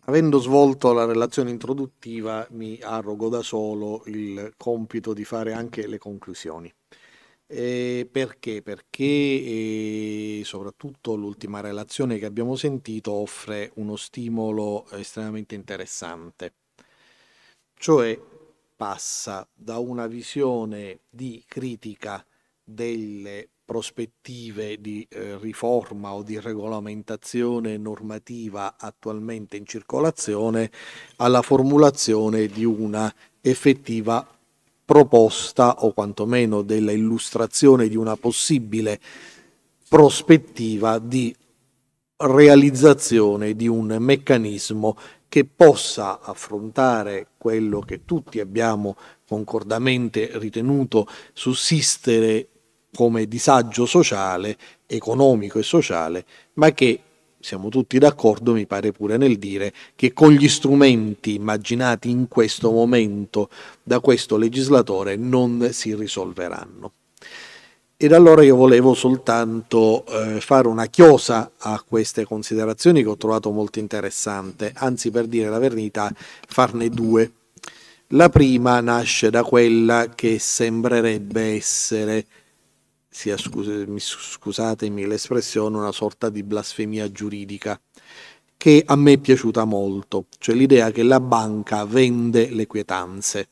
avendo svolto la relazione introduttiva, mi arrogo da solo il compito di fare anche le conclusioni. Eh, perché? Perché eh, soprattutto l'ultima relazione che abbiamo sentito offre uno stimolo estremamente interessante, cioè passa da una visione di critica delle prospettive di eh, riforma o di regolamentazione normativa attualmente in circolazione alla formulazione di una effettiva proposta o quantomeno della illustrazione di una possibile prospettiva di realizzazione di un meccanismo che possa affrontare quello che tutti abbiamo concordamente ritenuto sussistere come disagio sociale, economico e sociale, ma che siamo tutti d'accordo, mi pare pure nel dire, che con gli strumenti immaginati in questo momento da questo legislatore non si risolveranno. Ed allora io volevo soltanto eh, fare una chiosa a queste considerazioni che ho trovato molto interessante, anzi per dire la verità farne due. La prima nasce da quella che sembrerebbe essere sia, scusatemi, scusatemi l'espressione, una sorta di blasfemia giuridica che a me è piaciuta molto, cioè l'idea che la banca vende le quietanze.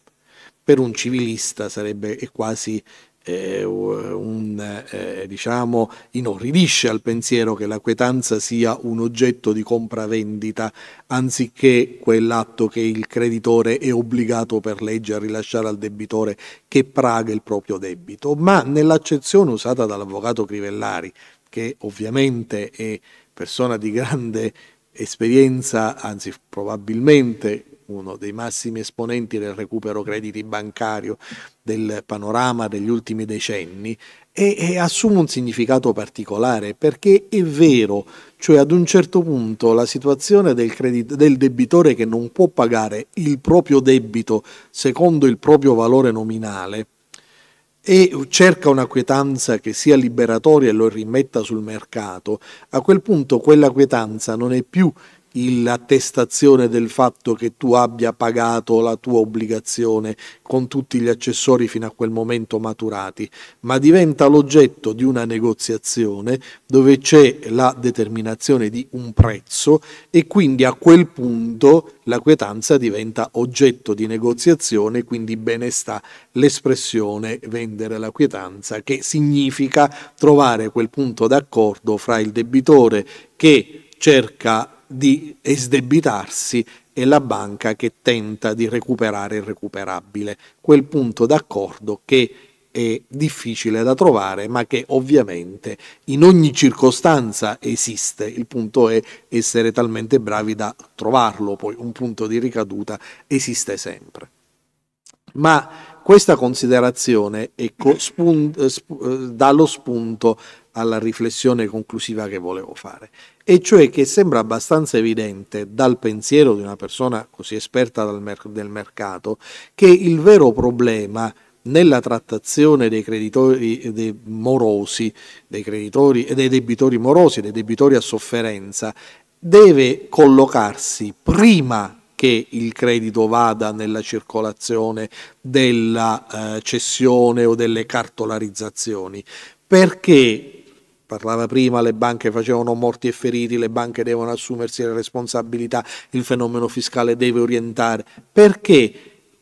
Per un civilista sarebbe quasi eh, un, eh, eh, diciamo, inorridisce al pensiero che la quietanza sia un oggetto di compravendita anziché quell'atto che il creditore è obbligato per legge a rilasciare al debitore che praga il proprio debito. Ma nell'accezione usata dall'avvocato Crivellari, che ovviamente è persona di grande esperienza, anzi probabilmente uno dei massimi esponenti del recupero crediti bancario del panorama degli ultimi decenni, e, e assume un significato particolare perché è vero, cioè ad un certo punto la situazione del, credito, del debitore che non può pagare il proprio debito secondo il proprio valore nominale e cerca una quietanza che sia liberatoria e lo rimetta sul mercato, a quel punto quella quietanza non è più l'attestazione del fatto che tu abbia pagato la tua obbligazione con tutti gli accessori fino a quel momento maturati, ma diventa l'oggetto di una negoziazione dove c'è la determinazione di un prezzo e quindi a quel punto la quietanza diventa oggetto di negoziazione, quindi bene sta l'espressione vendere la quietanza, che significa trovare quel punto d'accordo fra il debitore che cerca di esdebitarsi e la banca che tenta di recuperare il recuperabile, quel punto d'accordo che è difficile da trovare, ma che ovviamente in ogni circostanza esiste. Il punto è essere talmente bravi da trovarlo, poi un punto di ricaduta esiste sempre. Ma questa considerazione ecco, spun- sp- eh, dallo spunto alla riflessione conclusiva che volevo fare, e cioè che sembra abbastanza evidente dal pensiero di una persona così esperta del mercato che il vero problema nella trattazione dei creditori dei morosi, dei, creditori, e dei debitori morosi, dei debitori a sofferenza, deve collocarsi prima che il credito vada nella circolazione della eh, cessione o delle cartolarizzazioni, perché parlava prima, le banche facevano morti e feriti, le banche devono assumersi le responsabilità, il fenomeno fiscale deve orientare. Perché?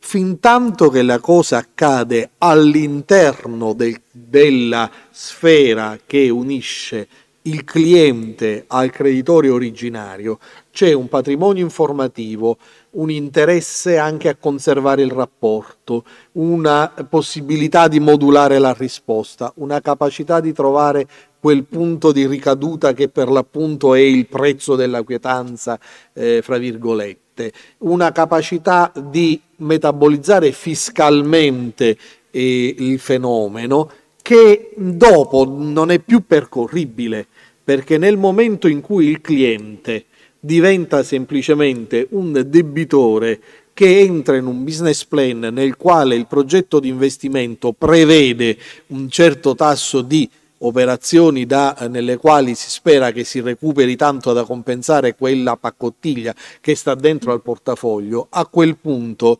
Fin tanto che la cosa accade all'interno del, della sfera che unisce il cliente al creditore originario, c'è un patrimonio informativo, un interesse anche a conservare il rapporto, una possibilità di modulare la risposta, una capacità di trovare quel punto di ricaduta che per l'appunto è il prezzo della quietanza, eh, fra virgolette, una capacità di metabolizzare fiscalmente eh, il fenomeno che dopo non è più percorribile, perché nel momento in cui il cliente diventa semplicemente un debitore che entra in un business plan nel quale il progetto di investimento prevede un certo tasso di operazioni da, eh, nelle quali si spera che si recuperi tanto da compensare quella paccottiglia che sta dentro al portafoglio, a quel punto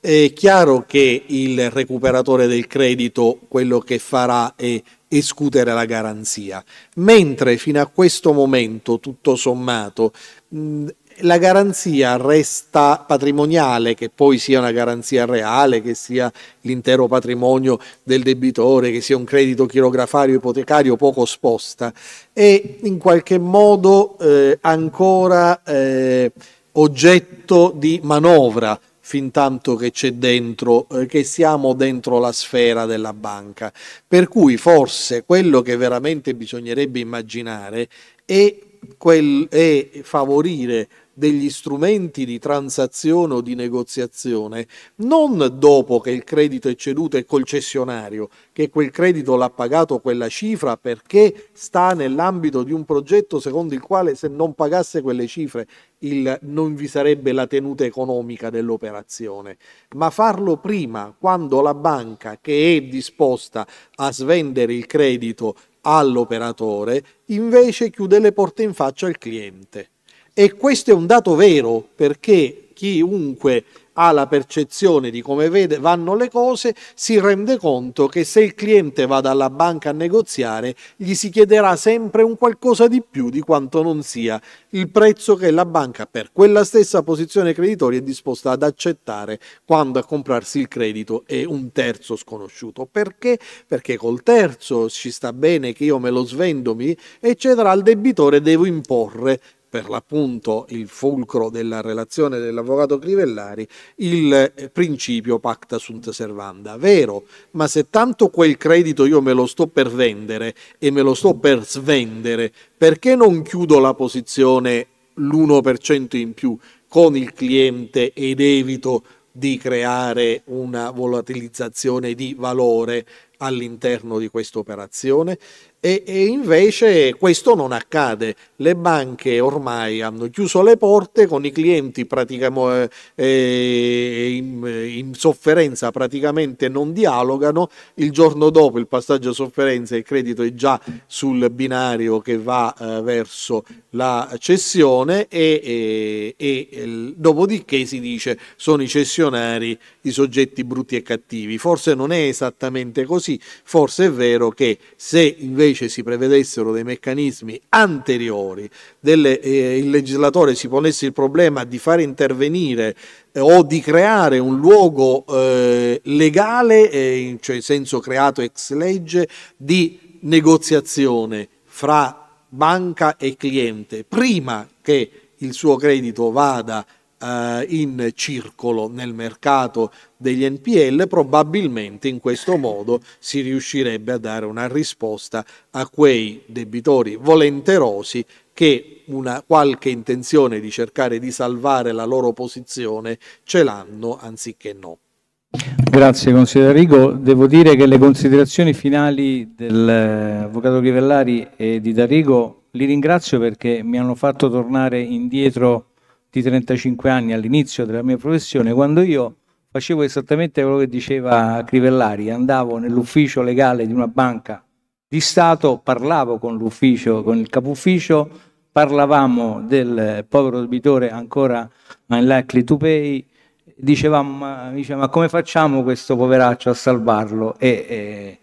è chiaro che il recuperatore del credito quello che farà è escutere la garanzia, mentre fino a questo momento tutto sommato la garanzia resta patrimoniale, che poi sia una garanzia reale, che sia l'intero patrimonio del debitore, che sia un credito chirografario ipotecario poco sposta, è in qualche modo eh, ancora eh, oggetto di manovra fin tanto che c'è dentro, eh, che siamo dentro la sfera della banca. Per cui forse quello che veramente bisognerebbe immaginare è, quel, è favorire degli strumenti di transazione o di negoziazione non dopo che il credito è ceduto e concessionario, che quel credito l'ha pagato quella cifra perché sta nell'ambito di un progetto secondo il quale se non pagasse quelle cifre il, non vi sarebbe la tenuta economica dell'operazione, ma farlo prima quando la banca che è disposta a svendere il credito all'operatore invece chiude le porte in faccia al cliente. E questo è un dato vero perché chiunque ha la percezione di come vede, vanno le cose, si rende conto che se il cliente va dalla banca a negoziare, gli si chiederà sempre un qualcosa di più di quanto non sia il prezzo che la banca per quella stessa posizione creditoria è disposta ad accettare quando a comprarsi il credito è un terzo sconosciuto. Perché? Perché col terzo ci sta bene che io me lo svendomi, eccetera, al debitore devo imporre per l'appunto il fulcro della relazione dell'avvocato Crivellari, il eh, principio pacta sunt servanda. Vero, ma se tanto quel credito io me lo sto per vendere e me lo sto per svendere, perché non chiudo la posizione l'1% in più con il cliente ed evito di creare una volatilizzazione di valore all'interno di questa operazione e, e, invece questo non accade. Le banche ormai hanno chiuso le porte con i clienti praticamente eh, eh, in, in, sofferenza, praticamente non dialogano. Il giorno dopo il passaggio sofferenza il credito è già sul binario che va eh, verso la cessione e, e, e dopodiché si dice sono i cessionari i soggetti brutti e cattivi. Forse non è esattamente così, forse è vero che se invece invece si prevedessero dei meccanismi anteriori, delle, eh, il legislatore si ponesse il problema di far intervenire eh, o di creare un luogo eh, legale, eh, cioè in senso creato ex legge, di negoziazione fra banca e cliente prima che il suo credito vada eh, in circolo nel mercato degli NPL, probabilmente in questo modo si riuscirebbe a dare una risposta a quei debitori volenterosi che una qualche intenzione di cercare di salvare la loro posizione ce l'hanno anziché no. Grazie consigliere Rigo. Devo dire che le considerazioni finali dell'avvocato eh, Givellari e di D'Arrigo li ringrazio perché mi hanno fatto tornare indietro di 35 anni all'inizio della mia professione, quando io facevo esattamente quello che diceva Crivellari, andavo nell'ufficio legale di una banca di Stato, parlavo con l'ufficio, con il capo ufficio, parlavamo del povero debitore ancora unlikely to pay, dicevamo ma, diceva, ma come facciamo questo poveraccio a salvarlo? E, e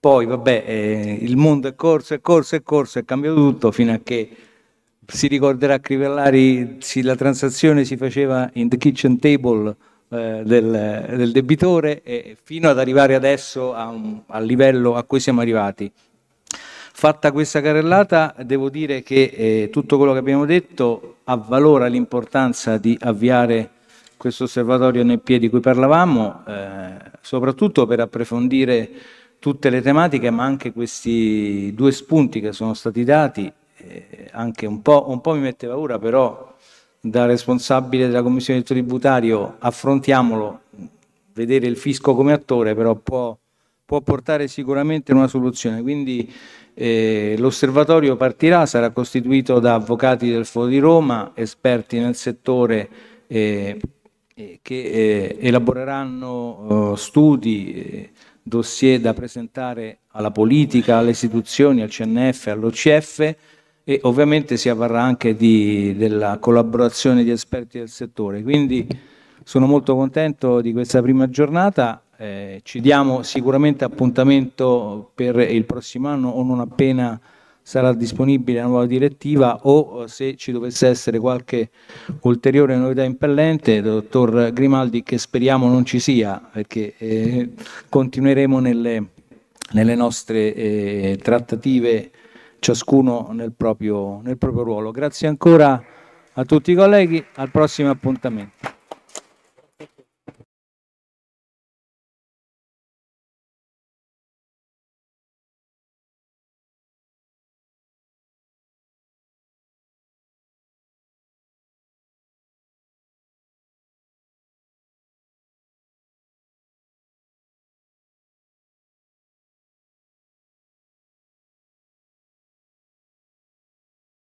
poi vabbè, eh, il mondo è corso, è corso, è corso, è cambiato tutto fino a che si ricorderà Crivellari, si, la transazione si faceva in the kitchen table eh, del, del, debitore e fino ad arrivare adesso al livello a cui siamo arrivati. Fatta questa carrellata, devo dire che eh, tutto quello che abbiamo detto avvalora l'importanza di avviare questo osservatorio NP di cui parlavamo, eh, soprattutto per approfondire tutte le tematiche, ma anche questi due spunti che sono stati dati, eh, anche un po', un po' mi mette paura, però da responsabile della commissione del tributario affrontiamolo, vedere il fisco come attore però può, può portare sicuramente una soluzione. Quindi eh, l'osservatorio partirà, sarà costituito da avvocati del Foro di Roma, esperti nel settore eh, eh, che eh, elaboreranno oh, studi, eh, dossier da presentare alla politica, alle istituzioni, al CNF, all'OCF e ovviamente si avvarrà anche di, della collaborazione di esperti del settore. Quindi sono molto contento di questa prima giornata, eh, ci diamo sicuramente appuntamento per il prossimo anno o non appena sarà disponibile la nuova direttiva o se ci dovesse essere qualche ulteriore novità impellente, dottor Grimaldi, che speriamo non ci sia, perché eh, continueremo nelle, nelle nostre eh, trattative ciascuno nel proprio, nel proprio ruolo. Grazie ancora a tutti i colleghi, al prossimo appuntamento.